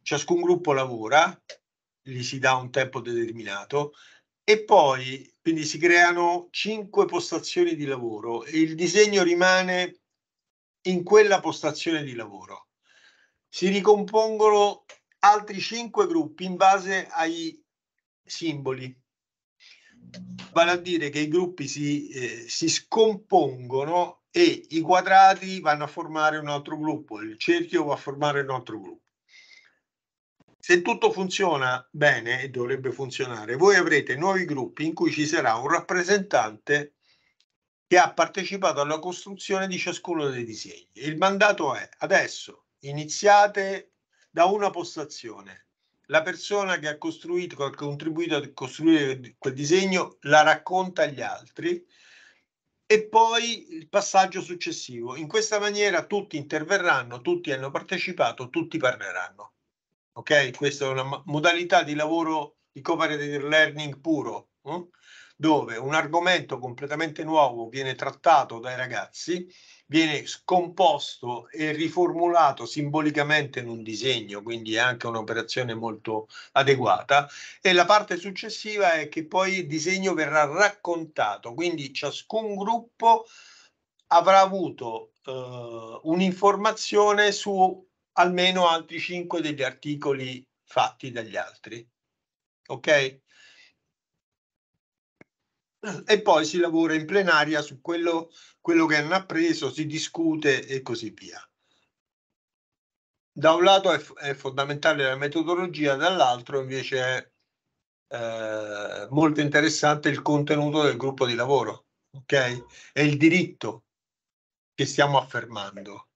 Ciascun gruppo lavora, gli si dà un tempo determinato e poi quindi si creano cinque postazioni di lavoro e il disegno rimane in quella postazione di lavoro. Si ricompongono altri cinque gruppi in base ai simboli vale a dire che i gruppi si, eh, si, scompongono e i quadrati vanno a formare un altro gruppo, il cerchio va a formare un altro gruppo. Se tutto funziona bene e dovrebbe funzionare, voi avrete nuovi gruppi in cui ci sarà un rappresentante che ha partecipato alla costruzione di ciascuno dei disegni. Il mandato è adesso iniziate da una postazione, la persona che ha costruito, che ha contribuito a costruire quel disegno, la racconta agli altri e poi il passaggio successivo. In questa maniera tutti interverranno, tutti hanno partecipato, tutti parleranno. Ok? Questa è una modalità di lavoro di cooperative learning puro. Eh? dove un argomento completamente nuovo viene trattato dai ragazzi, viene scomposto e riformulato simbolicamente in un disegno, quindi è anche un'operazione molto adeguata. E la parte successiva è che poi il disegno verrà raccontato, quindi ciascun gruppo avrà avuto eh, un'informazione su almeno altri cinque degli articoli fatti dagli altri. Ok? e poi si lavora in plenaria su quello, quello che hanno appreso, si discute e così via. Da un lato è, è fondamentale la metodologia, dall'altro invece è eh, molto interessante il contenuto del gruppo di lavoro, ok? E il diritto che stiamo affermando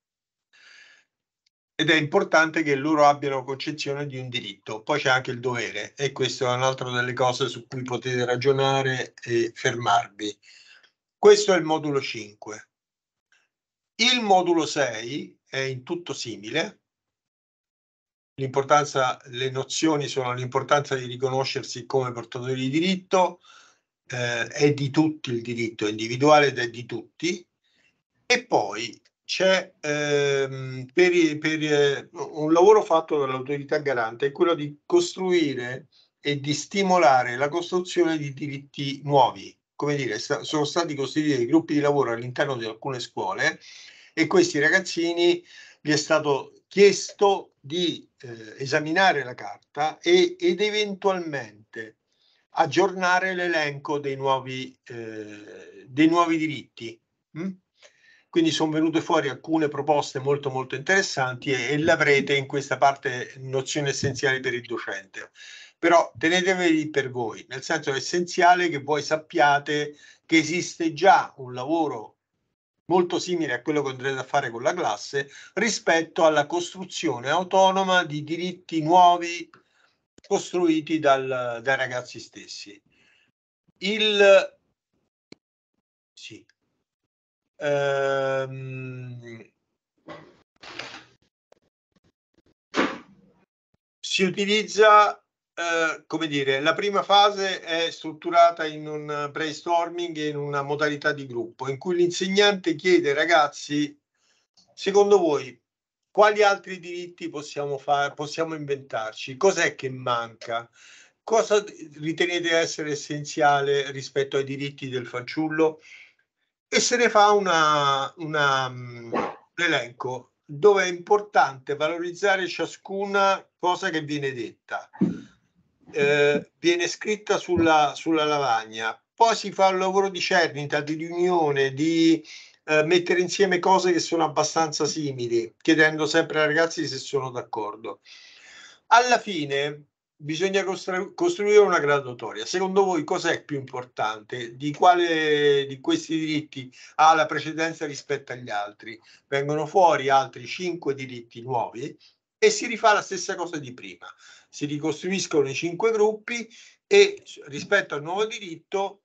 ed è importante che loro abbiano concezione di un diritto. Poi c'è anche il dovere e questa è un'altra delle cose su cui potete ragionare e fermarvi. Questo è il modulo 5. Il modulo 6 è in tutto simile. L'importanza, le nozioni sono l'importanza di riconoscersi come portatori di diritto, eh, è di tutti il diritto individuale ed è di tutti. E poi c'è ehm, per, per, eh, un lavoro fatto dall'autorità garante, è quello di costruire e di stimolare la costruzione di diritti nuovi. Come dire, sta, sono stati costituiti dei gruppi di lavoro all'interno di alcune scuole e questi ragazzini gli è stato chiesto di eh, esaminare la carta e, ed eventualmente aggiornare l'elenco dei nuovi, eh, dei nuovi diritti. Mm? quindi sono venute fuori alcune proposte molto molto interessanti e, e l'avrete in questa parte nozioni essenziali per il docente. Però teneteveli per voi, nel senso essenziale che voi sappiate che esiste già un lavoro molto simile a quello che andrete a fare con la classe rispetto alla costruzione autonoma di diritti nuovi costruiti dal, dai ragazzi stessi. Il Ehm, si utilizza Uh, come dire, la prima fase è strutturata in un brainstorming, in una modalità di gruppo, in cui l'insegnante chiede ai ragazzi, secondo voi, quali altri diritti possiamo, far, possiamo inventarci? Cos'è che manca? Cosa ritenete essere essenziale rispetto ai diritti del fanciullo? e se ne fa una, una, mm, un elenco dove è importante valorizzare ciascuna cosa che viene detta. Eh, viene scritta sulla, sulla, lavagna, poi si fa un lavoro di cernita, di riunione, di eh, mettere insieme cose che sono abbastanza simili, chiedendo sempre ai ragazzi se sono d'accordo. Alla fine bisogna costru- costruire una graduatoria. Secondo voi cos'è più importante? Di quale di questi diritti ha la precedenza rispetto agli altri? Vengono fuori altri cinque diritti nuovi e si rifà la stessa cosa di prima. Si ricostruiscono i cinque gruppi e rispetto al nuovo diritto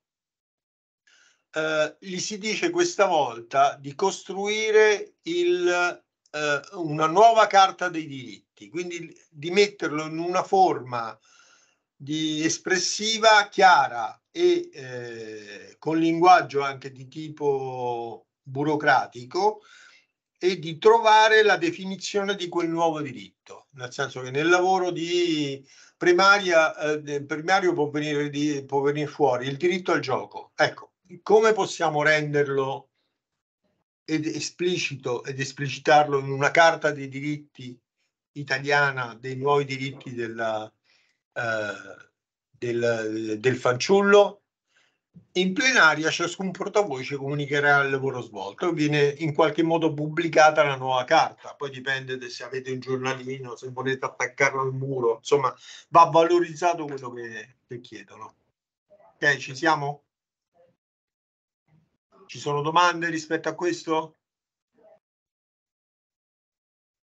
eh, gli si dice questa volta di costruire il, eh, una nuova carta dei diritti piatti, quindi di metterlo in una forma di espressiva chiara e eh, con linguaggio anche di tipo burocratico e di trovare la definizione di quel nuovo diritto, nel senso che nel lavoro di primaria, eh, primario può venire, di, può venire fuori il diritto al gioco. Ecco, come possiamo renderlo ed esplicito ed esplicitarlo in una carta dei diritti italiana dei nuovi diritti della, eh, del, del fanciullo. In plenaria ciascun portavoce comunicherà il lavoro svolto e viene in qualche modo pubblicata la nuova carta. Poi dipende se avete un giornalino, se volete attaccarlo al muro, insomma va valorizzato quello che, che chiedono. Ok, ci siamo? Ci sono domande rispetto a questo?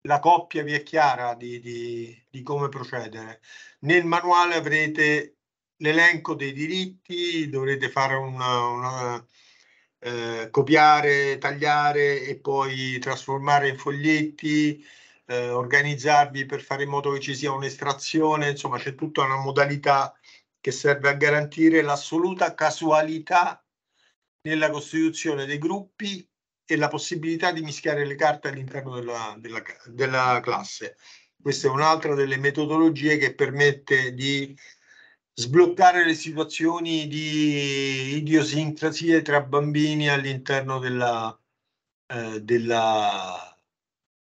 la coppia vi è chiara di, di, di come procedere. Nel manuale avrete l'elenco dei diritti, dovrete fare una, una eh, copiare, tagliare e poi trasformare in foglietti, eh, organizzarvi per fare in modo che ci sia un'estrazione, insomma c'è tutta una modalità che serve a garantire l'assoluta casualità nella costituzione dei gruppi e la possibilità di mischiare le carte all'interno della, della, della classe. Questa è un'altra delle metodologie che permette di sbloccare le situazioni di idiosincrasie tra bambini all'interno della, eh, della,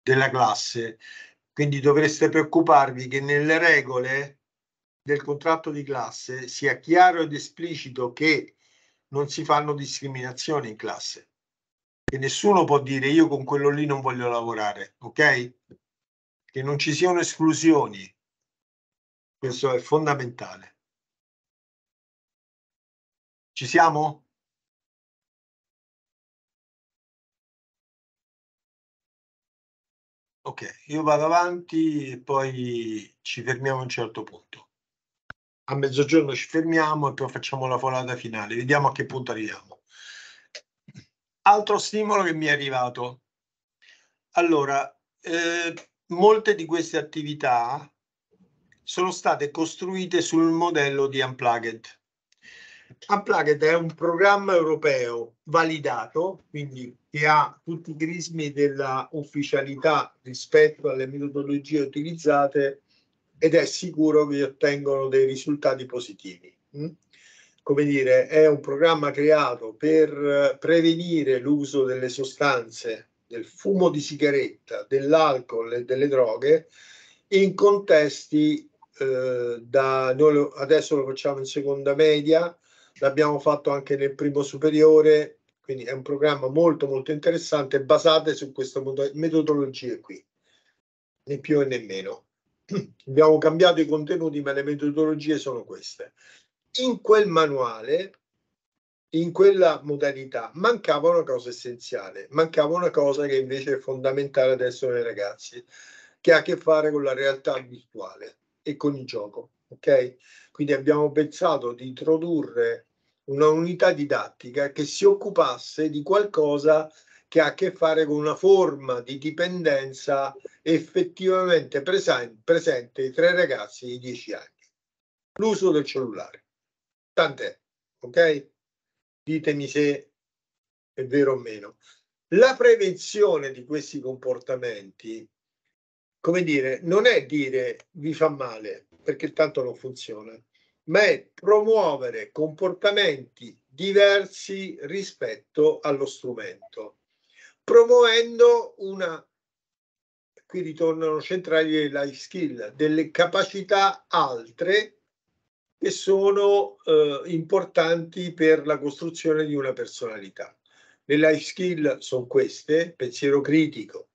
della classe. Quindi dovreste preoccuparvi che nelle regole del contratto di classe sia chiaro ed esplicito che non si fanno discriminazioni in classe che nessuno può dire io con quello lì non voglio lavorare, ok? Che non ci siano esclusioni, questo è fondamentale. Ci siamo? Ok, io vado avanti e poi ci fermiamo a un certo punto. A mezzogiorno ci fermiamo e poi facciamo la folata finale, vediamo a che punto arriviamo altro stimolo che mi è arrivato. Allora, eh, molte di queste attività sono state costruite sul modello di Unplugged. Unplugged è un programma europeo validato, quindi che ha tutti i crismi della ufficialità rispetto alle metodologie utilizzate ed è sicuro che ottengono dei risultati positivi. Mm? come dire, è un programma creato per eh, prevenire l'uso delle sostanze, del fumo di sigaretta, dell'alcol e delle droghe in contesti eh, da noi adesso lo facciamo in seconda media, l'abbiamo fatto anche nel primo superiore, quindi è un programma molto molto interessante basato su queste metodologie qui, né più né meno. (clears throat) Abbiamo cambiato i contenuti, ma le metodologie sono queste in quel manuale, in quella modalità, mancava una cosa essenziale, mancava una cosa che invece è fondamentale adesso nei ragazzi, che ha a che fare con la realtà virtuale e con il gioco. Ok? Quindi abbiamo pensato di introdurre una unità didattica che si occupasse di qualcosa che ha a che fare con una forma di dipendenza effettivamente presente tra i ragazzi di 10 anni, l'uso del cellulare tant'è, ok? Ditemi se è vero o meno. La prevenzione di questi comportamenti, come dire, non è dire vi fa male, perché tanto non funziona, ma è promuovere comportamenti diversi rispetto allo strumento, promuovendo una, qui ritornano centrali le life skill, delle capacità altre che sono eh, importanti per la costruzione di una personalità. Le life skill sono queste, pensiero critico,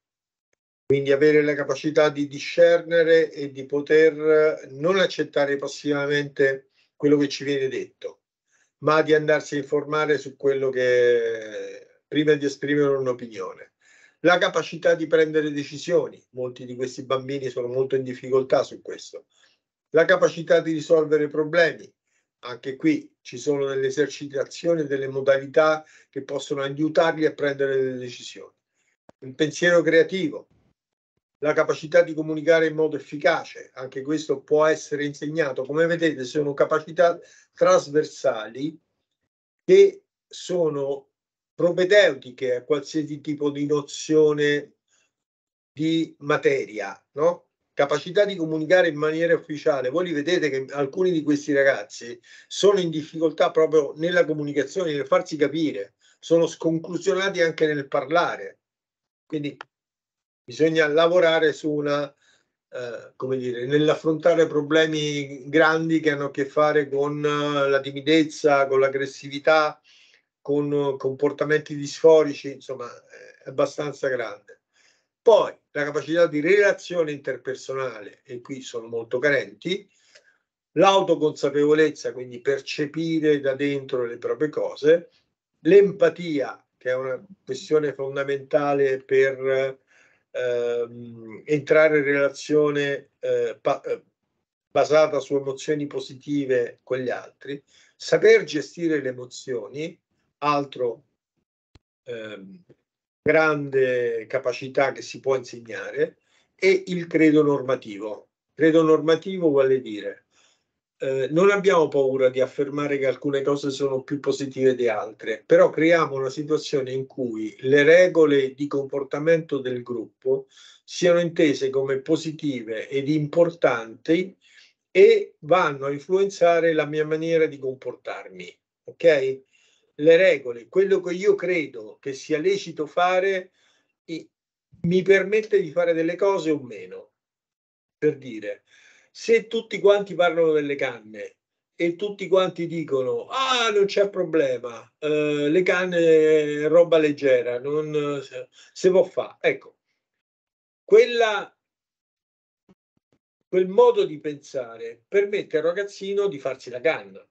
quindi avere la capacità di discernere e di poter eh, non accettare passivamente quello che ci viene detto, ma di andarsi a informare su quello che prima di esprimere un'opinione. La capacità di prendere decisioni, molti di questi bambini sono molto in difficoltà su questo, la capacità di risolvere problemi. Anche qui ci sono delle esercitazioni, delle modalità che possono aiutarli a prendere delle decisioni. Il pensiero creativo, la capacità di comunicare in modo efficace, anche questo può essere insegnato. Come vedete sono capacità trasversali che sono propedeutiche a qualsiasi tipo di nozione di materia, no? capacità di comunicare in maniera ufficiale. Voi li vedete che alcuni di questi ragazzi sono in difficoltà proprio nella comunicazione, nel farsi capire, sono sconclusionati anche nel parlare. Quindi bisogna lavorare su una, eh, come dire, nell'affrontare problemi grandi che hanno a che fare con eh, la timidezza, con l'aggressività, con eh, comportamenti disforici, insomma, è abbastanza grande. Poi la capacità di relazione interpersonale, e qui sono molto carenti, l'autoconsapevolezza, quindi percepire da dentro le proprie cose, l'empatia, che è una questione fondamentale per ehm, entrare in relazione eh, pa- eh, basata su emozioni positive con gli altri, saper gestire le emozioni, altro ehm, grande capacità che si può insegnare è il credo normativo. Credo normativo vuole dire eh, non abbiamo paura di affermare che alcune cose sono più positive di altre, però creiamo una situazione in cui le regole di comportamento del gruppo siano intese come positive ed importanti e vanno a influenzare la mia maniera di comportarmi. Ok? le regole, quello che io credo che sia lecito fare, mi permette di fare delle cose o meno. Per dire, se tutti quanti parlano delle canne e tutti quanti dicono ah non c'è problema, eh, le canne è roba leggera, non se può fare. Ecco, quella quel modo di pensare permette al ragazzino di farsi la canna.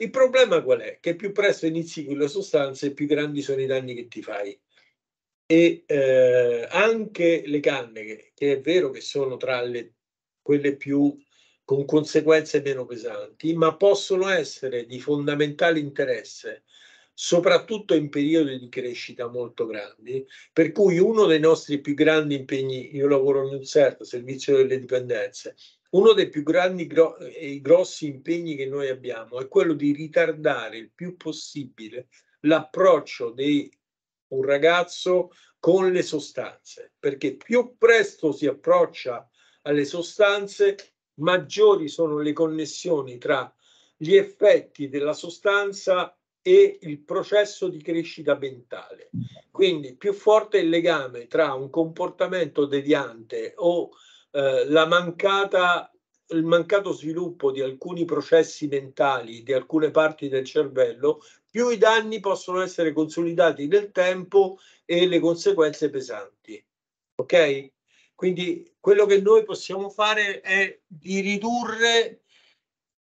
Il problema qual è? Che più presto inizi con le sostanze, più grandi sono i danni che ti fai. E eh, anche le canne, che, che è vero che sono tra le, quelle più con conseguenze meno pesanti, ma possono essere di fondamentale interesse soprattutto in periodi di crescita molto grandi, per cui uno dei nostri più grandi impegni, io lavoro in un certo servizio delle dipendenze, uno dei più grandi gro- e grossi impegni che noi abbiamo è quello di ritardare il più possibile l'approccio di un ragazzo con le sostanze, perché più presto si approccia alle sostanze, maggiori sono le connessioni tra gli effetti della sostanza e il processo di crescita mentale. Quindi più forte è il legame tra un comportamento deviante o eh, la mancata, il mancato sviluppo di alcuni processi mentali, di alcune parti del cervello, più i danni possono essere consolidati nel tempo e le conseguenze pesanti. Ok? Quindi quello che noi possiamo fare è di ridurre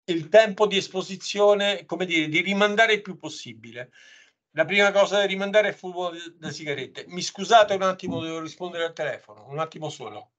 il tempo di esposizione, come dire, di rimandare il più possibile. La prima cosa da rimandare è il fumo da sigarette. Mi scusate un attimo, devo rispondere al telefono, un attimo solo.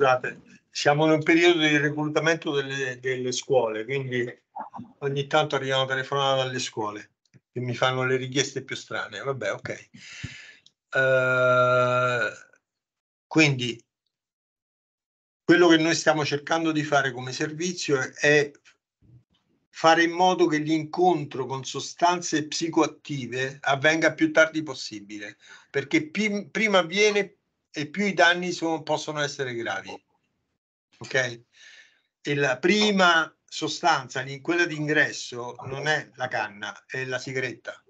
Scusate, siamo in un periodo di reclutamento delle, delle scuole, quindi ogni tanto arrivano telefonate dalle scuole che mi fanno le richieste più strane. Vabbè, ok. Uh, quindi quello che noi stiamo cercando di fare come servizio è fare in modo che l'incontro con sostanze psicoattive avvenga più tardi possibile, perché prima avviene e più i danni sono, possono essere gravi. Ok? E la prima sostanza, quella di ingresso, non è la canna, è la sigaretta.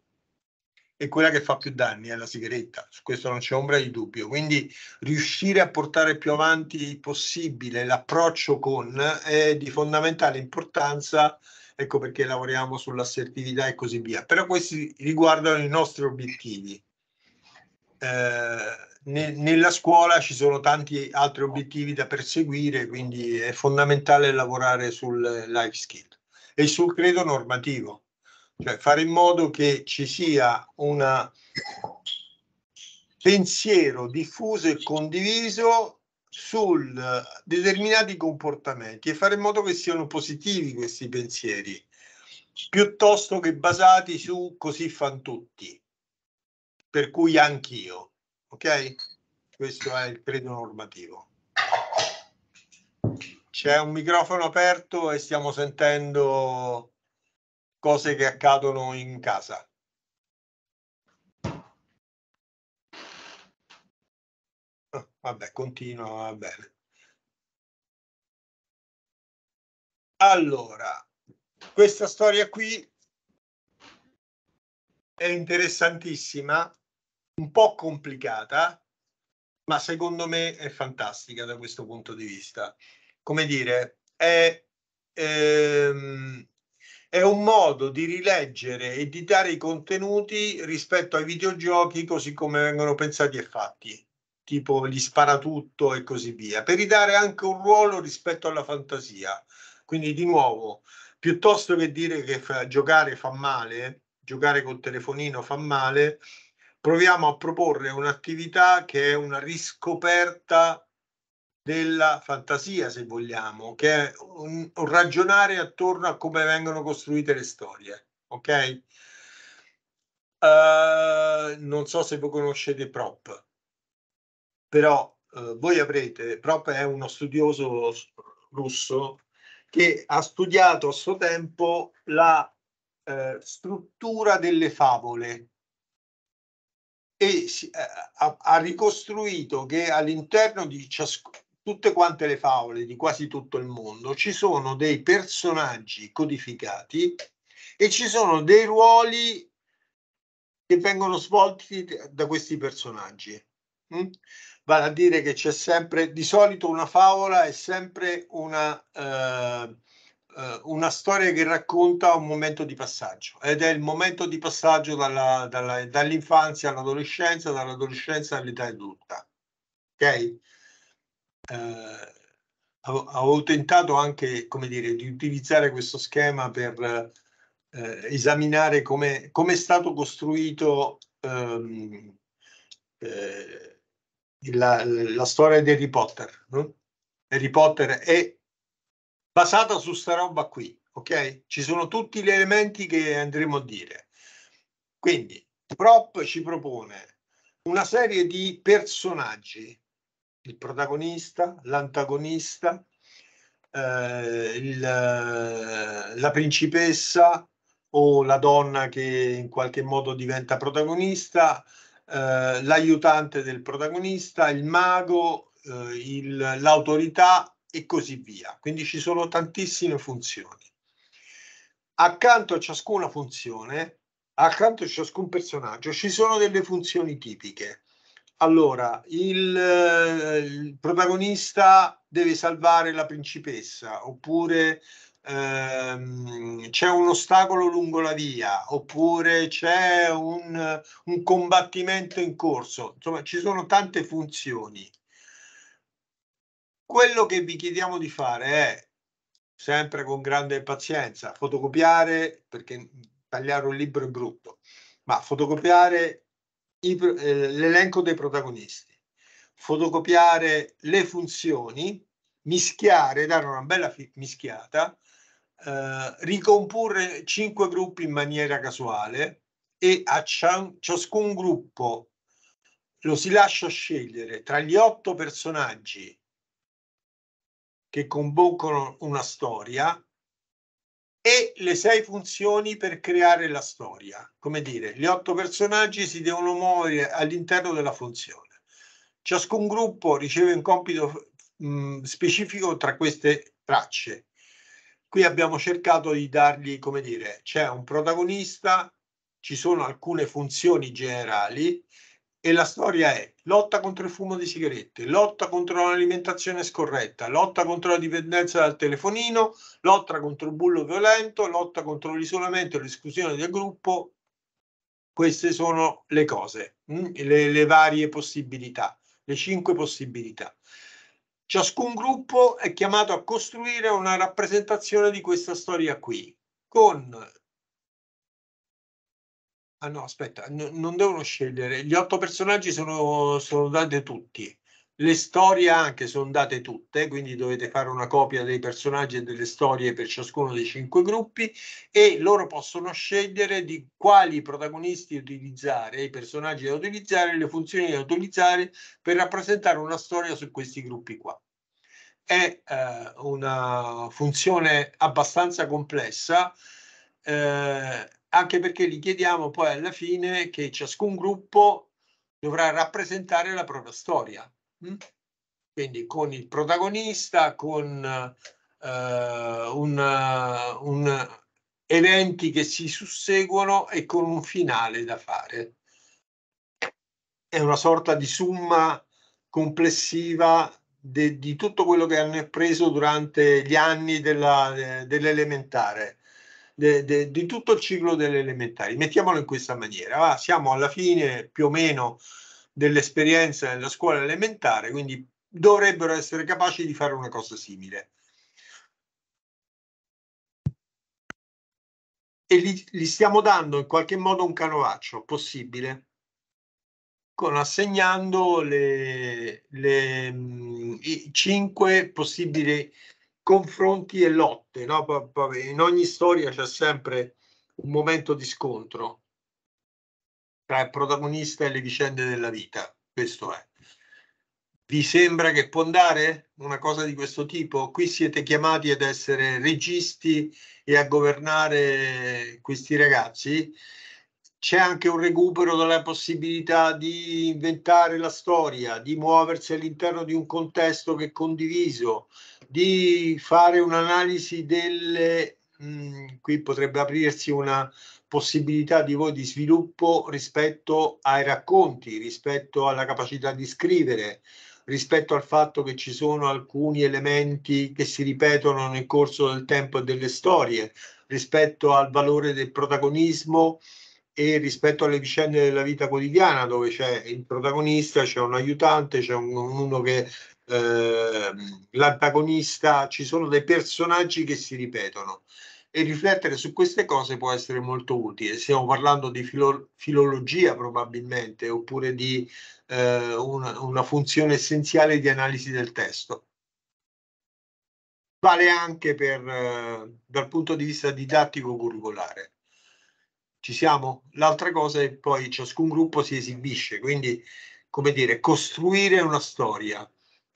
E quella che fa più danni è la sigaretta, su questo non c'è ombra di dubbio. Quindi riuscire a portare più avanti possibile l'approccio con è di fondamentale importanza, ecco perché lavoriamo sull'assertività e così via. Però questi riguardano i nostri obiettivi. Eh, ne, nella scuola ci sono tanti altri obiettivi da perseguire, quindi è fondamentale lavorare sul life skill e sul credo normativo, cioè fare in modo che ci sia un pensiero diffuso e condiviso su determinati comportamenti e fare in modo che siano positivi questi pensieri piuttosto che basati su così fan tutti, per cui anch'io ok? Questo è il credo normativo. C'è un microfono aperto e stiamo sentendo cose che accadono in casa. Ah, vabbè, continua, va bene. Allora, questa storia qui è interessantissima un po' complicata, ma secondo me è fantastica da questo punto di vista. Come dire, è, ehm, è un modo di rileggere e di dare i contenuti rispetto ai videogiochi così come vengono pensati e fatti tipo gli sparatutto e così via, per ridare anche un ruolo rispetto alla fantasia. Quindi di nuovo, piuttosto che dire che giocare fa male, giocare col telefonino fa male, proviamo a proporre un'attività che è una riscoperta della fantasia, se vogliamo, che è un, un ragionare attorno a come vengono costruite le storie. Ok? Uh, non so se voi conoscete Prop, però uh, voi avrete, Prop è uno studioso russo che ha studiato a suo tempo la uh, struttura delle favole e si, eh, ha, ha, ricostruito che all'interno di tutte quante le favole di quasi tutto il mondo ci sono dei personaggi codificati e ci sono dei ruoli che vengono svolti da questi personaggi. Mm? Vale a dire che c'è sempre, di solito una favola è sempre una... Eh, eh, una storia che racconta un momento di passaggio ed è il momento di passaggio dalla, dalla, dall'infanzia all'adolescenza, dall'adolescenza all'età adulta. Ok? Eh, avevo tentato anche come dire, di utilizzare questo schema per eh, esaminare come, come è stato costruito ehm, eh, la, la, storia di Harry Potter. No? Harry Potter è basata su sta roba qui, ok? Ci sono tutti gli elementi che andremo a dire. Quindi, Prop ci propone una serie di personaggi, il protagonista, l'antagonista, eh, il, la principessa o la donna che in qualche modo diventa protagonista, eh, l'aiutante del protagonista, il mago, eh, l'autorità e così via. Quindi ci sono tantissime funzioni. Accanto a ciascuna funzione, accanto a ciascun personaggio, ci sono delle funzioni tipiche. Allora, il, eh, il protagonista deve salvare la principessa, oppure ehm, c'è un ostacolo lungo la via, oppure c'è un, un combattimento in corso. Insomma, ci sono tante funzioni quello che vi chiediamo di fare è, sempre con grande pazienza, fotocopiare, perché tagliare un libro è brutto, ma fotocopiare eh, l'elenco dei protagonisti, fotocopiare le funzioni, mischiare, dare una bella mischiata, eh, ricomporre cinque gruppi in maniera casuale e a ciascun gruppo lo si lascia scegliere tra gli otto personaggi che compongono una storia e le sei funzioni per creare la storia. Come dire, gli otto personaggi si devono muovere all'interno della funzione. Ciascun gruppo riceve un compito mh, mm, specifico tra queste tracce. Qui abbiamo cercato di dargli, come dire, c'è un protagonista, ci sono alcune funzioni generali e la storia è lotta contro il fumo di sigarette, lotta contro l'alimentazione scorretta, lotta contro la dipendenza dal telefonino, lotta contro il bullo violento, lotta contro l'isolamento e l'esclusione del gruppo. Queste sono le cose, mm, le, le varie possibilità, le cinque possibilità. Ciascun gruppo è chiamato a costruire una rappresentazione di questa storia qui, con Ah no, aspetta, n- non devono scegliere. Gli otto personaggi sono, sono date tutti. Le storie anche sono date tutte, quindi dovete fare una copia dei personaggi e delle storie per ciascuno dei cinque gruppi e loro possono scegliere di quali protagonisti utilizzare, i personaggi da utilizzare, le funzioni da utilizzare per rappresentare una storia su questi gruppi qua. È eh, una funzione abbastanza complessa. Eh, anche perché gli chiediamo poi alla fine che ciascun gruppo dovrà rappresentare la propria storia. Mm? Quindi con il protagonista, con eh, un, un, eventi che si susseguono e con un finale da fare. È una sorta di summa complessiva de, di tutto quello che hanno preso durante gli anni della, dell'elementare de, de, di tutto il ciclo delle elementari. Mettiamolo in questa maniera, ah, siamo alla fine più o meno dell'esperienza della scuola elementare, quindi dovrebbero essere capaci di fare una cosa simile. E gli, gli stiamo dando in qualche modo un canovaccio possibile assegnando le, le mh, mm, i cinque possibili confronti e lotte, no? in ogni storia c'è sempre un momento di scontro tra il protagonista e le vicende della vita, questo è. Vi sembra che può andare una cosa di questo tipo? Qui siete chiamati ad essere registi e a governare questi ragazzi c'è anche un recupero della possibilità di inventare la storia, di muoversi all'interno di un contesto che è condiviso, di fare un'analisi delle... Mh, mm, qui potrebbe aprirsi una possibilità di voi di sviluppo rispetto ai racconti, rispetto alla capacità di scrivere, rispetto al fatto che ci sono alcuni elementi che si ripetono nel corso del tempo e delle storie, rispetto al valore del protagonismo e rispetto alle vicende della vita quotidiana dove c'è il protagonista, c'è un aiutante, c'è un, uno che eh, l'antagonista, ci sono dei personaggi che si ripetono e riflettere su queste cose può essere molto utile. Stiamo parlando di filo- filologia probabilmente oppure di eh, una, una funzione essenziale di analisi del testo vale anche per, eh, dal punto di vista didattico curricolare. Ci siamo? L'altra cosa è poi ciascun gruppo si esibisce, quindi come dire, costruire una storia.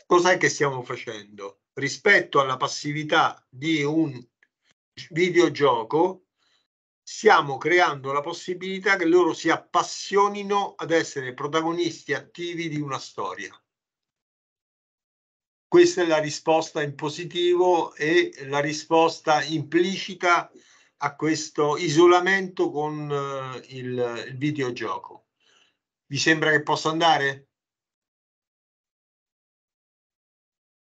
Cos'è che stiamo facendo? Rispetto alla passività di un videogioco, stiamo creando la possibilità che loro si appassionino ad essere protagonisti attivi di una storia. Questa è la risposta in positivo e la risposta implicita a questo isolamento con uh, il, il videogioco. Vi sembra che possa andare?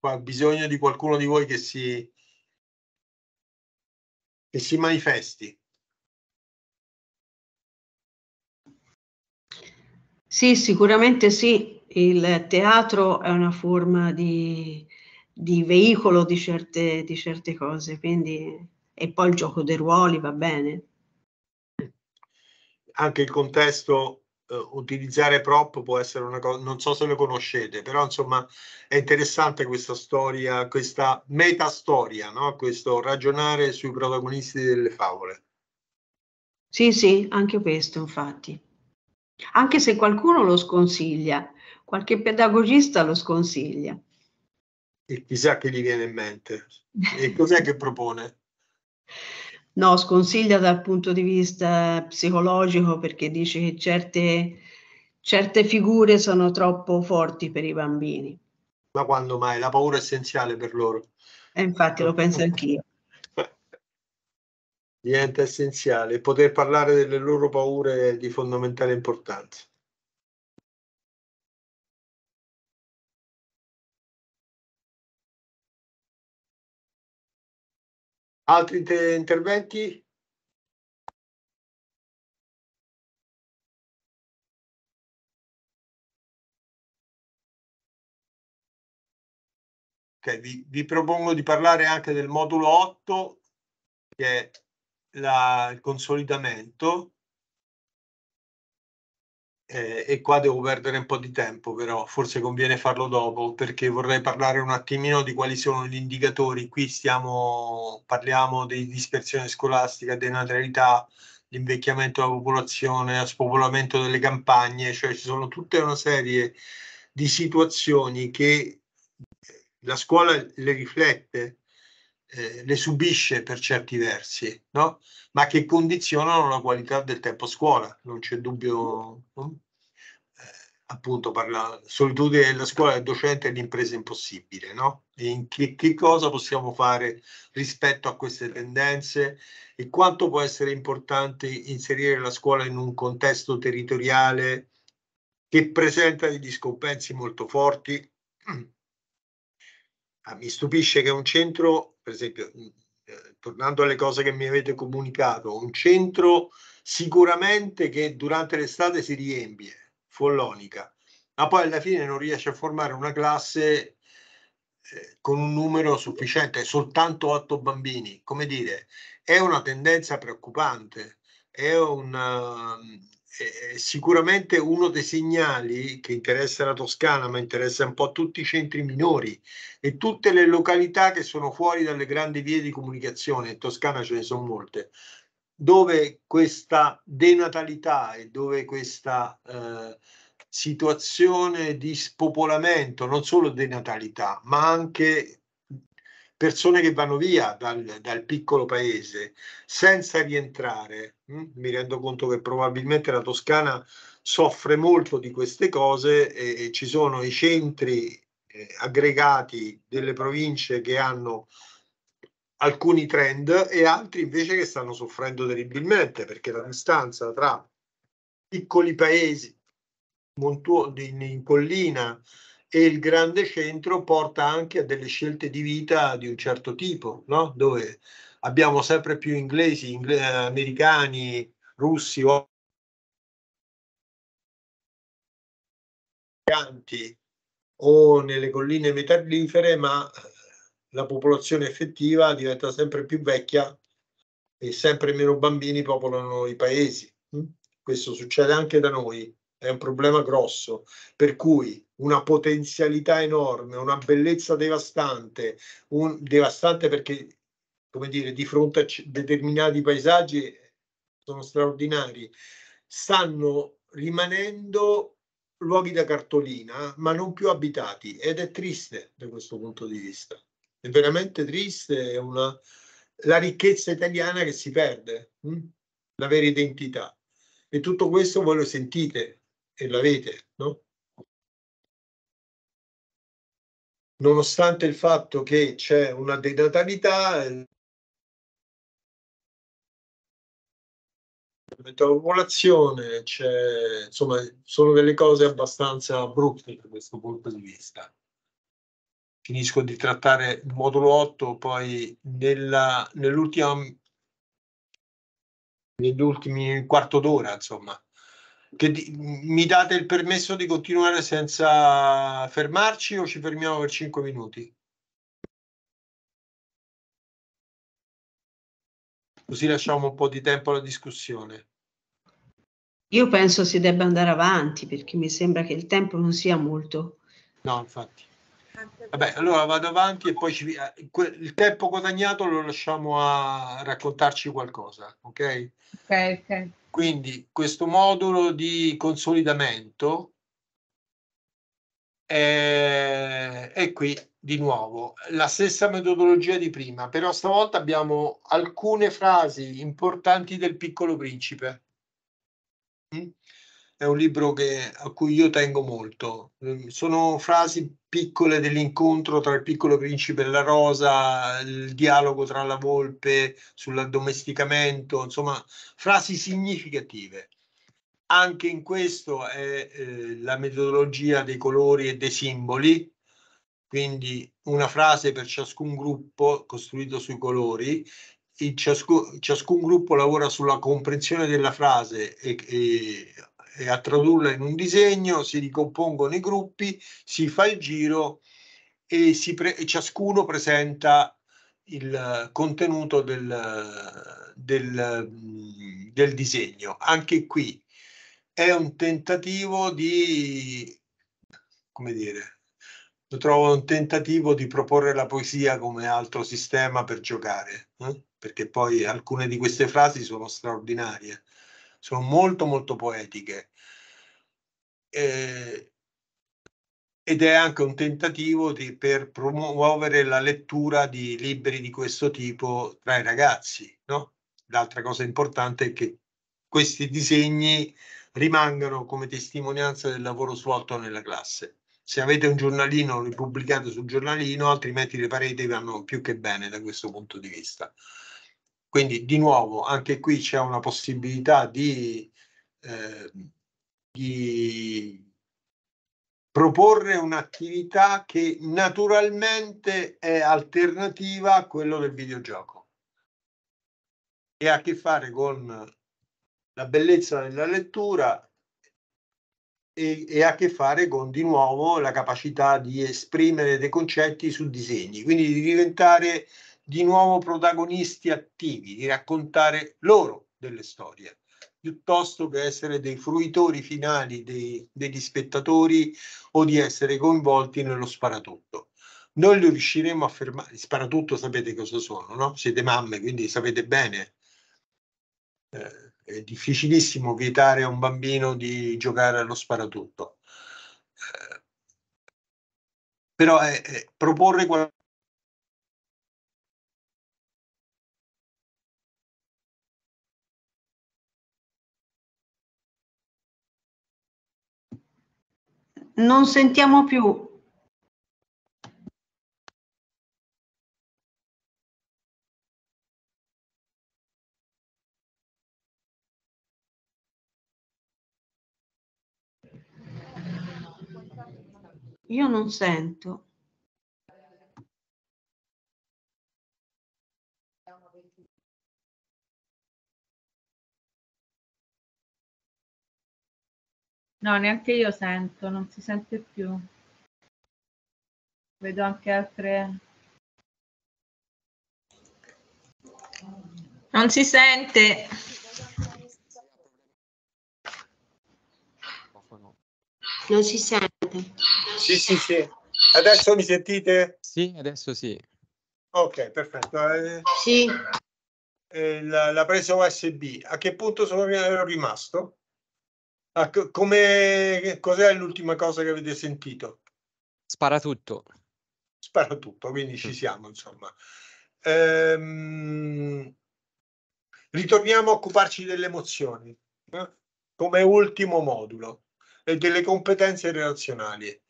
Qua bisogno di qualcuno di voi che si, che si manifesti. Sì, sicuramente sì. Il teatro è una forma di, di veicolo di certe, di certe cose, quindi e poi il gioco dei ruoli va bene. Anche il contesto eh, utilizzare prop può essere una cosa, non so se lo conoscete, però insomma è interessante questa storia, questa metastoria, no? questo ragionare sui protagonisti delle favole. Sì, sì, anche questo infatti. Anche se qualcuno lo sconsiglia, qualche pedagogista lo sconsiglia. E chissà che gli viene in mente. E cos'è che propone? No, sconsiglia dal punto di vista psicologico perché dice che certe, certe figure sono troppo forti per i bambini. Ma quando mai? La paura è essenziale per loro. E eh, infatti lo penso anch'io. Niente (laughs) essenziale. Poter parlare delle loro paure è di fondamentale importanza. Altri interventi? Okay, vi, vi, propongo di parlare anche del modulo 8, che è la, il consolidamento eh, e qua devo perdere un po' di tempo, però forse conviene farlo dopo perché vorrei parlare un attimino di quali sono gli indicatori. Qui stiamo, parliamo di dispersione scolastica, denatalità, l'invecchiamento della popolazione, lo spopolamento delle campagne, cioè ci sono tutta una serie di situazioni che la scuola le riflette eh, le subisce per certi versi, no? ma che condizionano la qualità del tempo a scuola, non c'è dubbio. No? Eh, appunto, parla solitudine della scuola del docente è l'impresa impossibile, no? E in che, che cosa possiamo fare rispetto a queste tendenze e quanto può essere importante inserire la scuola in un contesto territoriale che presenta degli scompensi molto forti (clears throat) Ah, mi stupisce che un centro, per esempio, eh, tornando alle cose che mi avete comunicato, un centro sicuramente che durante l'estate si riempie, follonica, ma poi alla fine non riesce a formare una classe eh, con un numero sufficiente, soltanto otto bambini. Come dire, è una tendenza preoccupante, è una, ehm, eh, eh, sicuramente uno dei segnali che interessa la Toscana, ma interessa un po' tutti i centri minori e tutte le località che sono fuori dalle grandi vie di comunicazione, in Toscana ce ne sono molte, dove questa denatalità e dove questa eh, situazione di spopolamento, non solo denatalità, ma anche persone che vanno via dal, dal piccolo paese senza rientrare Mm, mi rendo conto che probabilmente la Toscana soffre molto di queste cose e, e ci sono i centri eh, aggregati delle province che hanno alcuni trend e altri invece che stanno soffrendo terribilmente perché la distanza tra piccoli paesi montu- in, in collina e il grande centro porta anche a delle scelte di vita di un certo tipo, no? dove abbiamo sempre più inglesi, ingle- americani, russi o o nelle colline metallifere, ma eh, la popolazione effettiva diventa sempre più vecchia e sempre meno bambini popolano i paesi. Mm? Questo succede anche da noi, è un problema grosso, per cui una potenzialità enorme, una bellezza devastante, un, devastante perché come dire, di fronte a determinati paesaggi eh, sono straordinari, stanno rimanendo luoghi da cartolina, ma non più abitati ed è triste da questo punto di vista. È veramente triste, è una, la ricchezza italiana che si perde, mh? Hm? la vera identità. E tutto questo voi lo sentite e l'avete, no? Nonostante il fatto che c'è una denatalità, metabolazione, c'è, insomma, sono delle cose abbastanza brutte da questo punto di vista. Finisco di trattare il modulo 8, poi nella, nell'ultima, nell'ultimo quarto d'ora, insomma, che di, mi date il permesso di continuare senza fermarci o ci fermiamo per 5 minuti? così lasciamo un po' di tempo alla discussione. Io penso si debba andare avanti perché mi sembra che il tempo non sia molto. No, infatti. Vabbè, allora vado avanti e poi ci... Eh, il tempo guadagnato lo lasciamo a raccontarci qualcosa, ok? Ok, ok. Quindi questo modulo di consolidamento è, è qui di nuovo, la stessa metodologia di prima, però stavolta abbiamo alcune frasi importanti del piccolo principe. È un libro che, a cui io tengo molto. Ehm, sono frasi piccole dell'incontro tra il piccolo principe e la rosa, il dialogo tra la volpe sull'addomesticamento, insomma, frasi significative. Anche in questo è eh, la metodologia dei colori e dei simboli, quindi una frase per ciascun gruppo costruito sui colori ciascun, ciascun, gruppo lavora sulla comprensione della frase e, e, e, a tradurla in un disegno, si ricompongono i gruppi, si fa il giro e, pre, e ciascuno presenta il contenuto del, del, del disegno. Anche qui è un tentativo di, come dire, lo trovo un tentativo di proporre la poesia come altro sistema per giocare. Eh? perché poi alcune di queste frasi sono straordinarie, sono molto molto poetiche. Eh, ed è anche un tentativo di, per promuovere la lettura di libri di questo tipo tra i ragazzi. No? L'altra cosa importante è che questi disegni rimangano come testimonianza del lavoro svolto nella classe. Se avete un giornalino, li pubblicate sul giornalino, altrimenti le pareti vanno più che bene da questo punto di vista. Quindi di nuovo anche qui c'è una possibilità di, eh, di proporre un'attività che naturalmente è alternativa a quello del videogioco e ha a che fare con la bellezza della lettura e, e ha a che fare con di nuovo la capacità di esprimere dei concetti su disegni, quindi di diventare di nuovo protagonisti attivi, di raccontare loro delle storie, piuttosto che essere dei fruitori finali dei, degli spettatori o di essere coinvolti nello sparatutto. Noi li riusciremo a fermare, sparatutto sapete cosa sono, no? Siete mamme, quindi sapete bene. Eh, è difficilissimo vietare a un bambino di giocare allo sparatutto. Eh, però è, è, proporre qualcosa Non sentiamo più. Io non sento. No, neanche io sento, non si sente più. Vedo anche altre. Non si sente. Non si sente. Sì, sì, sì. Adesso mi sentite? Sì, adesso sì. Ok, perfetto. Eh, sì. Eh, la, la presa USB, a che punto sono rimasto? Ah, come, cos'è l'ultima cosa che avete sentito? Spara tutto. Spara tutto, quindi ci mm. siamo, insomma. Ehm, ritorniamo a occuparci delle emozioni eh? come ultimo modulo e delle competenze relazionali.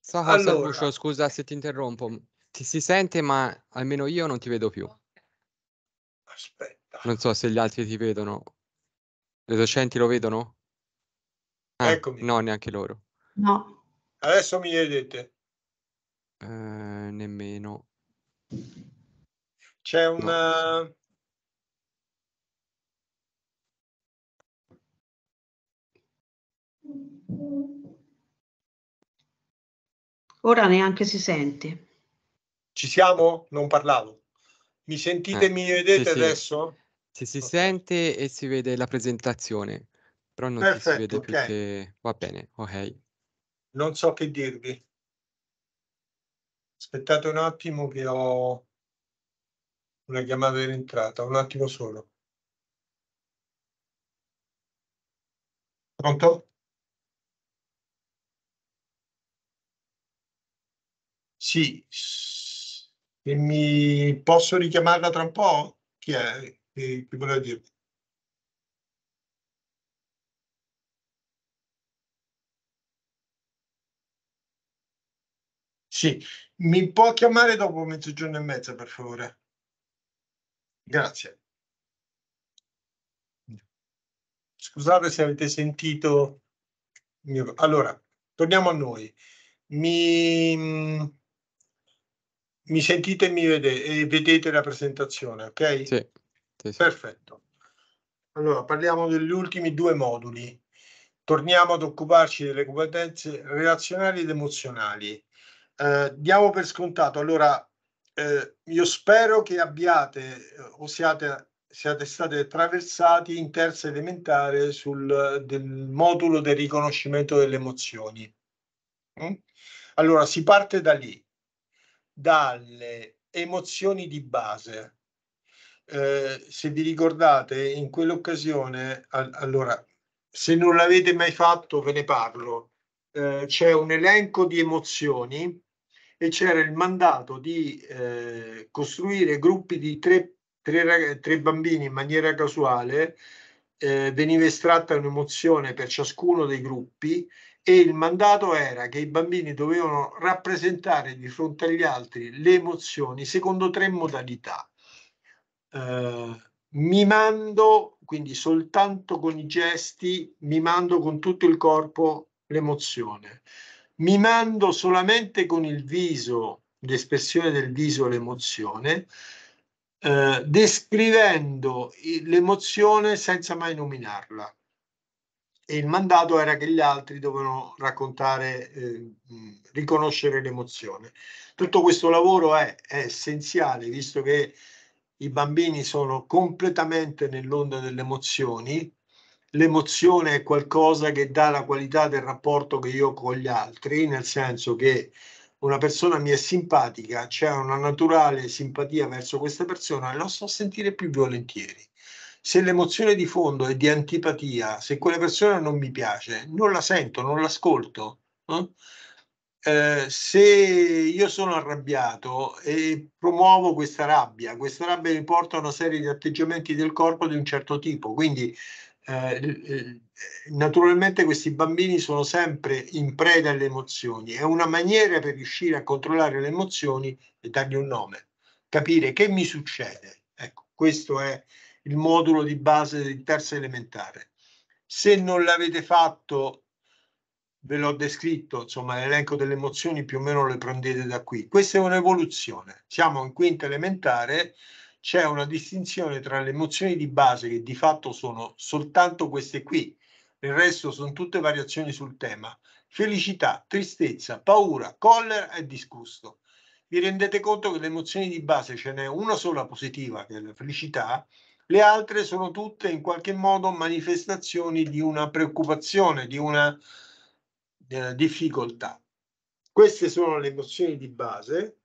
So allora, Lucio, scusa se ti interrompo. Ti si sente, ma almeno io non ti vedo più. Aspetta. Non so se gli altri ti vedono. le docenti lo vedono? Ah, Eccomi. No, neanche loro. No. Adesso mi vedete. Eh, nemmeno. C'è una... No. Ora neanche si sente. Ci siamo? Non parlavo. Mi sentite e eh, mi vedete sì, adesso? Sì, si okay. sente e si vede la presentazione però non Perfetto, si vede okay. che... Va bene, ok. Non so che dirvi. Aspettate un attimo che ho una chiamata in entrata, un attimo solo. Pronto? Sì, e mi posso richiamarla tra un po'? Chi è? Chi, chi voleva dirmi? Sì, mi può chiamare dopo mezzogiorno e mezzo, per favore. Grazie. Scusate se avete sentito. Mio... Allora, torniamo a noi. Mi, mi sentite e mi vedete, vedete la presentazione, ok? Sì. sì, sì. Perfetto. Allora, parliamo degli ultimi due moduli. Torniamo ad occuparci delle competenze relazionali ed emozionali. Eh, diamo per scontato. Allora, eh, io spero che abbiate o siate, siate stati attraversati in terza elementare sul del modulo del riconoscimento delle emozioni. Mm? Allora, si parte da lì, dalle emozioni di base. Eh, se vi ricordate in quell'occasione, al, allora se non l'avete mai fatto ve ne parlo, eh, c'è un elenco di emozioni e c'era il mandato di eh, costruire gruppi di tre, tre, tre, bambini in maniera casuale, eh, veniva estratta un'emozione per ciascuno dei gruppi e il mandato era che i bambini dovevano rappresentare di fronte agli altri le emozioni secondo tre modalità. Eh, mimando, quindi soltanto con i gesti, mimando con tutto il corpo l'emozione. Eh, mimando solamente con il viso, l'espressione del viso l'emozione, eh, descrivendo l'emozione senza mai nominarla. E il mandato era che gli altri dovevano raccontare, eh, riconoscere l'emozione. Tutto questo lavoro è, è essenziale, visto che i bambini sono completamente nell'onda delle emozioni, l'emozione è qualcosa che dà la qualità del rapporto che io ho con gli altri, nel senso che una persona mi è simpatica, c'è una naturale simpatia verso questa persona, la so sentire più volentieri. Se l'emozione di fondo è di antipatia, se quella persona non mi piace, non la sento, non l'ascolto. No? Eh, se io sono arrabbiato e promuovo questa rabbia, questa rabbia mi porta a una serie di atteggiamenti del corpo di un certo tipo, quindi eh, naturalmente questi bambini sono sempre in preda alle emozioni. È una maniera per riuscire a controllare le emozioni e dargli un nome, capire che mi succede. Ecco, questo è il modulo di base di terza elementare. Se non l'avete fatto, ve l'ho descritto, insomma, l'elenco delle emozioni più o meno le prendete da qui. Questa è un'evoluzione. Siamo in quinta elementare, c'è una distinzione tra le emozioni di base, che di fatto sono soltanto queste qui, il resto sono tutte variazioni sul tema, felicità, tristezza, paura, collera e disgusto. Vi rendete conto che le emozioni di base ce n'è una sola positiva, che è la felicità, le altre sono tutte in qualche modo manifestazioni di una preoccupazione, di una, di eh, una difficoltà. Queste sono le emozioni di base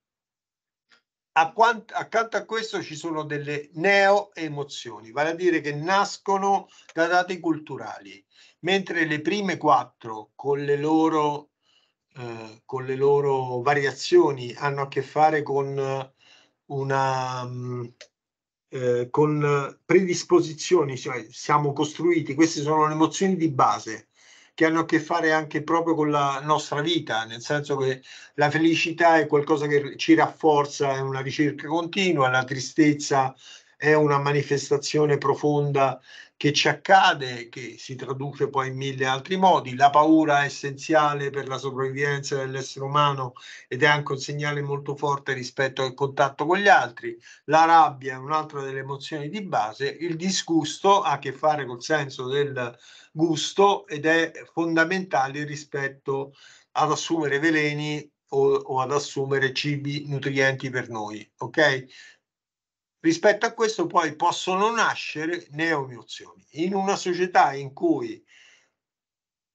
accanto a questo ci sono delle neo-emozioni, vale a dire che nascono da dati culturali, mentre le prime quattro con le loro, eh, con le loro variazioni hanno a che fare con una... Mm, eh, con predisposizioni, cioè siamo costruiti, queste sono le emozioni di base, che hanno a che fare anche proprio con la nostra vita, nel senso che la felicità è qualcosa che ci rafforza, è una ricerca continua, la tristezza è una manifestazione profonda che ci accade, che si traduce poi in mille altri modi. La paura è essenziale per la sopravvivenza dell'essere umano ed è anche un segnale molto forte rispetto al contatto con gli altri. La rabbia è un'altra delle emozioni di base. Il disgusto ha a che fare col senso del gusto ed è fondamentale rispetto ad assumere veleni o, o ad assumere cibi nutrienti per noi. Ok? Rispetto a questo poi possono nascere neomiozioni. In una società in cui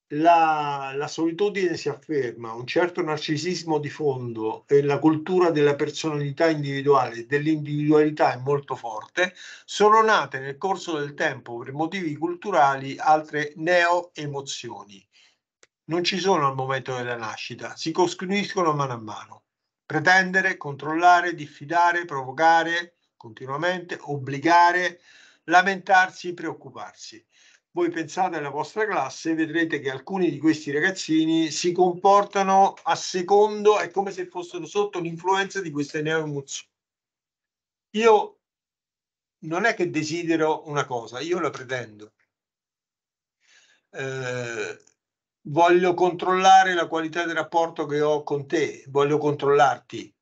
la, la, solitudine si afferma, un certo narcisismo di fondo e la cultura della personalità individuale e dell'individualità è molto forte, sono nate nel corso del tempo per motivi culturali altre neo-emozioni. Non ci sono al momento della nascita, si costruiscono mano a mano. Pretendere, controllare, diffidare, provocare, continuamente, obbligare, lamentarsi, preoccuparsi. Voi pensate alla vostra classe e vedrete che alcuni di questi ragazzini si comportano a secondo, è come se fossero sotto l'influenza di queste neoemozioni. Io non è che desidero una cosa, io la pretendo. Eh, voglio controllare la qualità del rapporto che ho con te, voglio controllarti.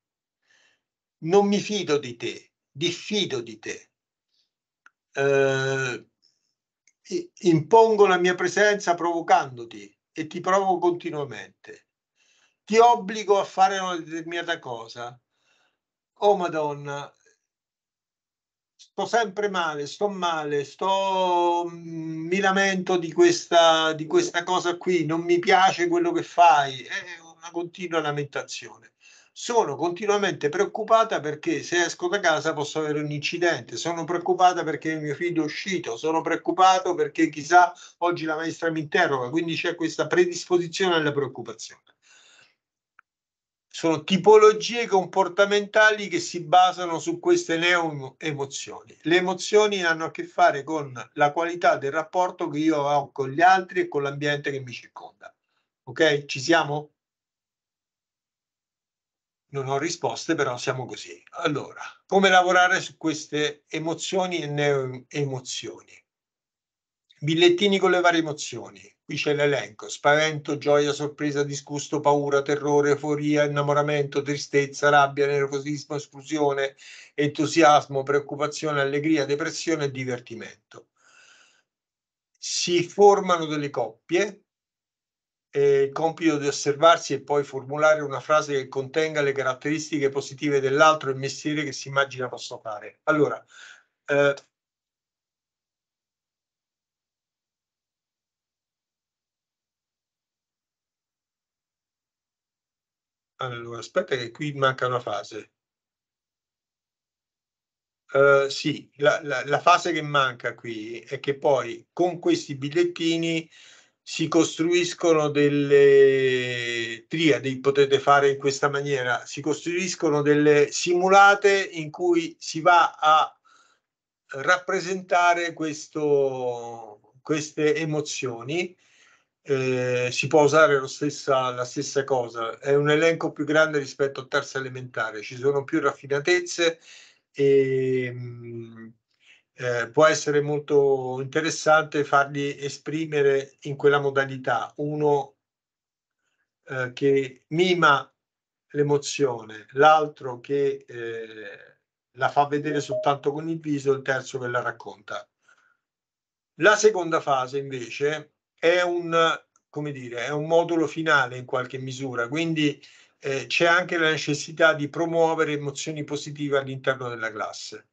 Non mi fido di te, diffido di te, eh, impongo la mia presenza provocandoti e ti provo continuamente, ti obbligo a fare una determinata cosa. Oh Madonna, sto sempre male, sto male, sto, mm, mi lamento di questa, di questa cosa qui, non mi piace quello che fai, è una continua lamentazione sono continuamente preoccupata perché se esco da casa posso avere un incidente, sono preoccupata perché il mio figlio è uscito, sono preoccupato perché chissà oggi la maestra mi interroga, quindi c'è questa predisposizione alla preoccupazione. Sono tipologie comportamentali che si basano su queste neoemozioni. Le emozioni hanno a che fare con la qualità del rapporto che io ho con gli altri e con l'ambiente che mi circonda. Ok? Ci siamo? non ho risposte, però siamo così. Allora, come lavorare su queste emozioni e neoemozioni? Bigliettini con le varie emozioni. Qui c'è l'elenco. Spavento, gioia, sorpresa, disgusto, paura, terrore, euforia, innamoramento, tristezza, rabbia, nervosismo, esclusione, entusiasmo, preoccupazione, allegria, depressione e divertimento. Si formano delle coppie eh, il compito di osservarsi e poi formulare una frase che contenga le caratteristiche positive dell'altro e il mestiere che si immagina possa fare. Allora, eh, Allora, aspetta che qui manca una fase. Uh, eh, sì, la, la, la, fase che manca qui è che poi con questi bigliettini si costruiscono delle triadi, potete fare in questa maniera, si costruiscono delle simulate in cui si va a rappresentare questo, queste emozioni. Eh, si può usare stessa, la stessa cosa, è un elenco più grande rispetto a terza elementare, ci sono più raffinatezze e mh, mm, eh, può essere molto interessante fargli esprimere in quella modalità uno eh, che mima l'emozione, l'altro che eh, la fa vedere soltanto con il viso, il terzo che la racconta. La seconda fase invece è un, come dire, è un modulo finale in qualche misura, quindi eh, c'è anche la necessità di promuovere emozioni positive all'interno della classe.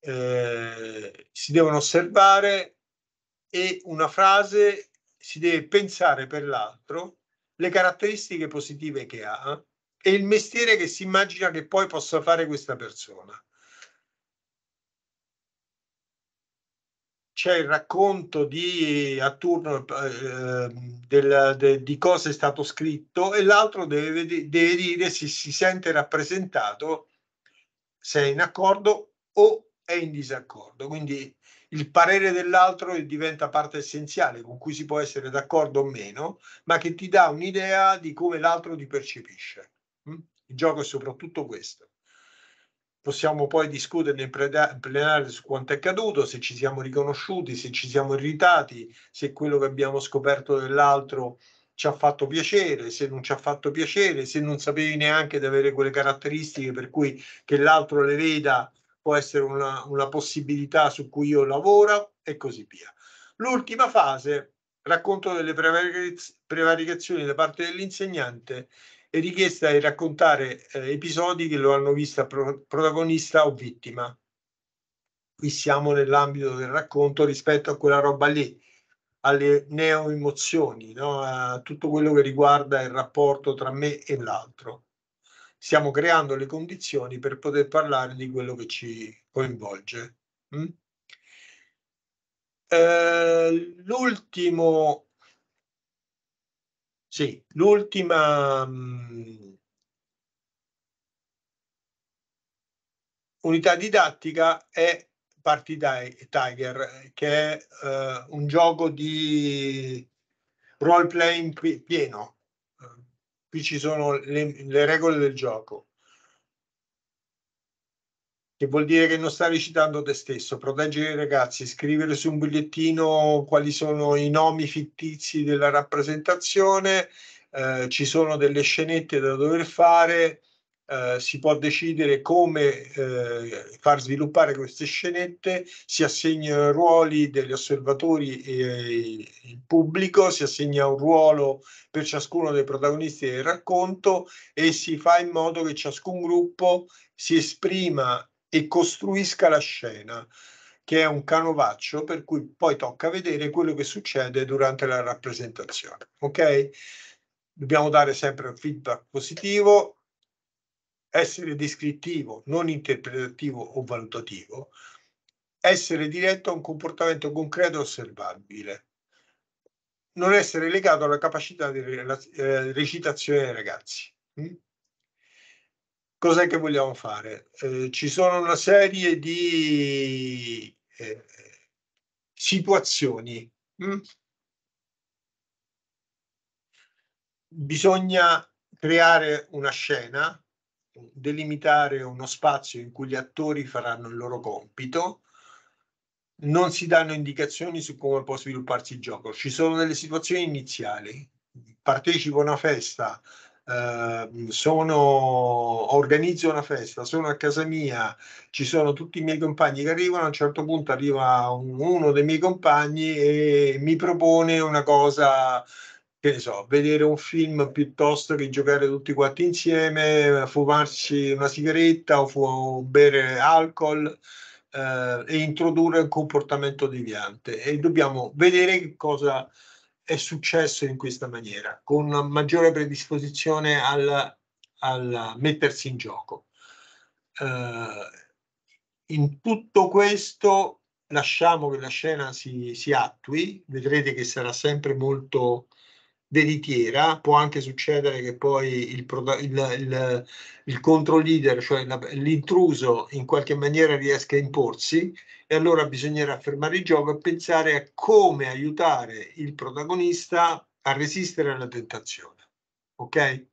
Eh, si devono osservare e una frase si deve pensare per l'altro, le caratteristiche positive che ha e il mestiere che si immagina che poi possa fare questa persona. c'è il racconto di a turno eh, del, de, di cosa è stato scritto e l'altro deve, deve, dire se si sente rappresentato, se è in accordo o è in disaccordo, quindi il parere dell'altro diventa parte essenziale con cui si può essere d'accordo o meno, ma che ti dà un'idea di come l'altro ti percepisce. Mm? Il gioco è soprattutto questo. Possiamo poi discutere in plenaria su quanto è accaduto, se ci siamo riconosciuti, se ci siamo irritati, se quello che abbiamo scoperto dell'altro ci ha fatto piacere, se non ci ha fatto piacere, se non sapevi neanche di avere quelle caratteristiche per cui che l'altro le veda può essere una, una possibilità su cui io lavoro e così via. L'ultima fase, racconto delle prevaricazioni da parte dell'insegnante, e richiesta di raccontare eh, episodi che lo hanno vista pro protagonista o vittima. Qui siamo nell'ambito del racconto rispetto a quella roba lì, alle neoemozioni, no? a tutto quello che riguarda il rapporto tra me e l'altro stiamo creando le condizioni per poter parlare di quello che ci coinvolge. Mm? Eh, l'ultimo, sì, l'ultima mm, unità didattica è Party Tiger, che è eh, un gioco di role playing pieno, qui ci sono le, le regole del gioco, che vuol dire che non stai recitando te stesso, proteggere i ragazzi, scrivere su un bigliettino quali sono i nomi fittizi della rappresentazione, eh, ci sono delle scenette da dover fare, eh, si può decidere come eh, far sviluppare queste scenette, si assegnano ruoli degli osservatori e eh, il pubblico, si assegna un ruolo per ciascuno dei protagonisti del racconto e si fa in modo che ciascun gruppo si esprima e costruisca la scena che è un canovaccio per cui poi tocca vedere quello che succede durante la rappresentazione. Ok? Dobbiamo dare sempre un feedback positivo, essere descrittivo, non interpretativo o valutativo, essere diretto a un comportamento concreto e osservabile, non essere legato alla capacità di eh, recitazione dei ragazzi. Hm? Cos'è che vogliamo fare? Eh, ci sono una serie di eh, situazioni. Mm? Bisogna creare una scena delimitare uno spazio in cui gli attori faranno il loro compito, non si danno indicazioni su come può svilupparsi il gioco. Ci sono delle situazioni iniziali. Partecipo a una festa, eh, sono, organizzo una festa, sono a casa mia, ci sono tutti i miei compagni che arrivano, a un certo punto arriva un, uno dei miei compagni e mi propone una cosa che ne so, vedere un film piuttosto che giocare tutti quanti insieme, fumarsi una sigaretta o, fu- o bere alcol eh, e introdurre un comportamento deviante. E dobbiamo vedere che cosa è successo in questa maniera, con una maggiore predisposizione al, al mettersi in gioco. Eh, in tutto questo lasciamo che la scena si, si attui, vedrete che sarà sempre molto veritiera, può anche succedere che poi il, il, il, il leader, cioè l'intruso, in qualche maniera riesca a imporsi e allora bisognerà fermare il gioco e pensare a come aiutare il protagonista a resistere alla tentazione. Ok?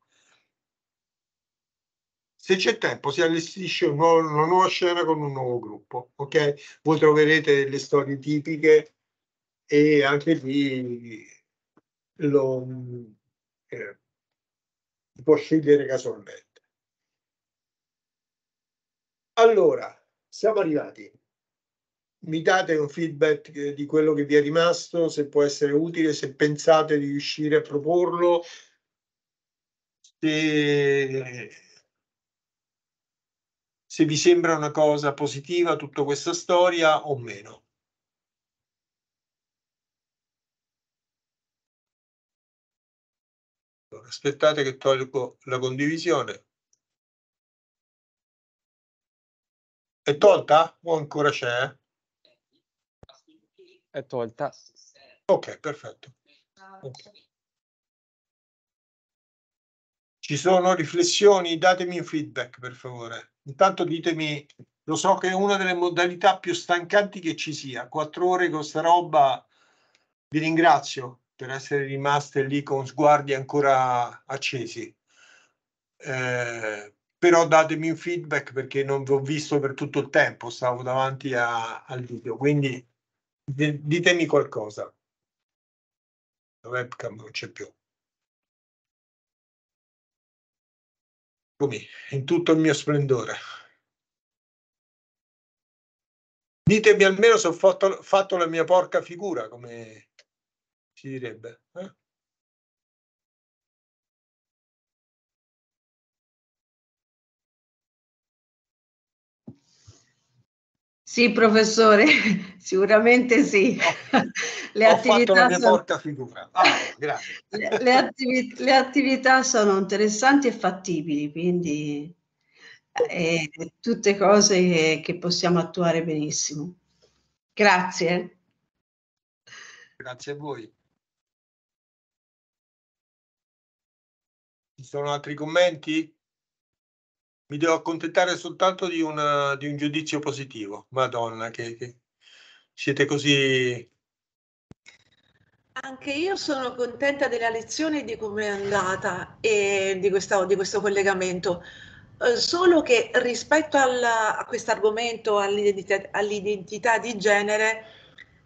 Se c'è tempo si allestisce un nuovo, una nuova scena con un nuovo gruppo, ok? Voi troverete le storie tipiche e anche lì lo eh, può scegliere casualmente. Allora, siamo arrivati. Mi date un feedback eh, di quello che vi è rimasto, se può essere utile, se pensate di riuscire a proporlo, se, se vi sembra una cosa positiva tutta questa storia o meno. aspettate che tolgo la condivisione è tolta o ancora c'è? è tolta ok perfetto okay. Ci sono riflessioni? Datemi un feedback per favore. Intanto ditemi, lo so che è una delle modalità più stancanti che ci sia, quattro ore con sta roba, vi ringrazio per essere rimaste lì con sguardi ancora accesi. Eh, però datemi un feedback perché non vi ho visto per tutto il tempo, stavo davanti a, al video, quindi ditemi qualcosa. La webcam non c'è più. Come in tutto il mio splendore. Ditemi almeno se ho fatto, fatto la mia porca figura, come si direbbe. Eh? Sì, professore, (laughs) sicuramente sì. (laughs) Le attività, sono... ah, (laughs) le, le, attività, le attività sono interessanti e fattibili, quindi eh, eh, tutte cose che, che possiamo attuare benissimo. Grazie. Grazie a voi. Ci sono altri commenti? Mi devo accontentare soltanto di, una, di un giudizio positivo. Madonna, che, che siete così anche io sono contenta della lezione di come è andata e di, questa, di questo collegamento. Eh, solo che rispetto alla, a questo argomento, all'identità, all di genere,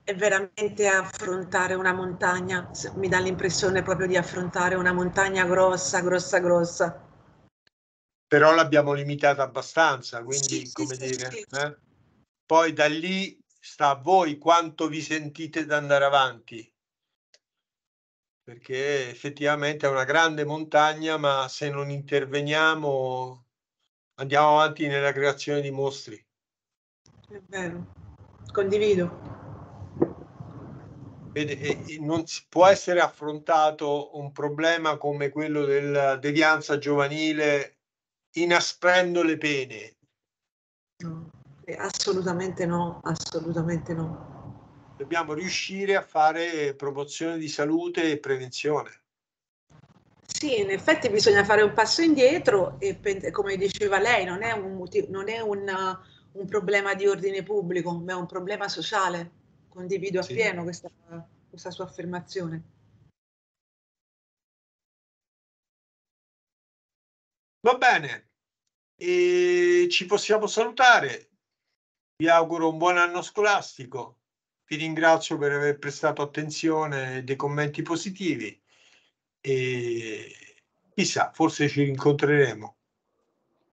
è veramente affrontare una montagna, mi dà l'impressione proprio di affrontare una montagna grossa, grossa, grossa. Però l'abbiamo limitata abbastanza, quindi sì, come sì, dire... Sì. Eh? Poi da lì sta a voi quanto vi sentite da andare avanti, perché effettivamente è una grande montagna, ma se non interveniamo andiamo avanti nella creazione di mostri. È vero, condivido e, eh, eh, non può essere affrontato un problema come quello della devianza giovanile inasprendo le pene. No, eh, assolutamente no, assolutamente no. Dobbiamo riuscire a fare promozione di salute e prevenzione. Sì, in effetti bisogna fare un passo indietro e come diceva lei non è un, non è un, un problema di ordine pubblico, ma è un problema sociale Condivido sì. appieno questa, questa sua affermazione. Va bene, e ci possiamo salutare. Vi auguro un buon anno scolastico. Vi ringrazio per aver prestato attenzione e dei commenti positivi e chissà, forse ci rincontreremo.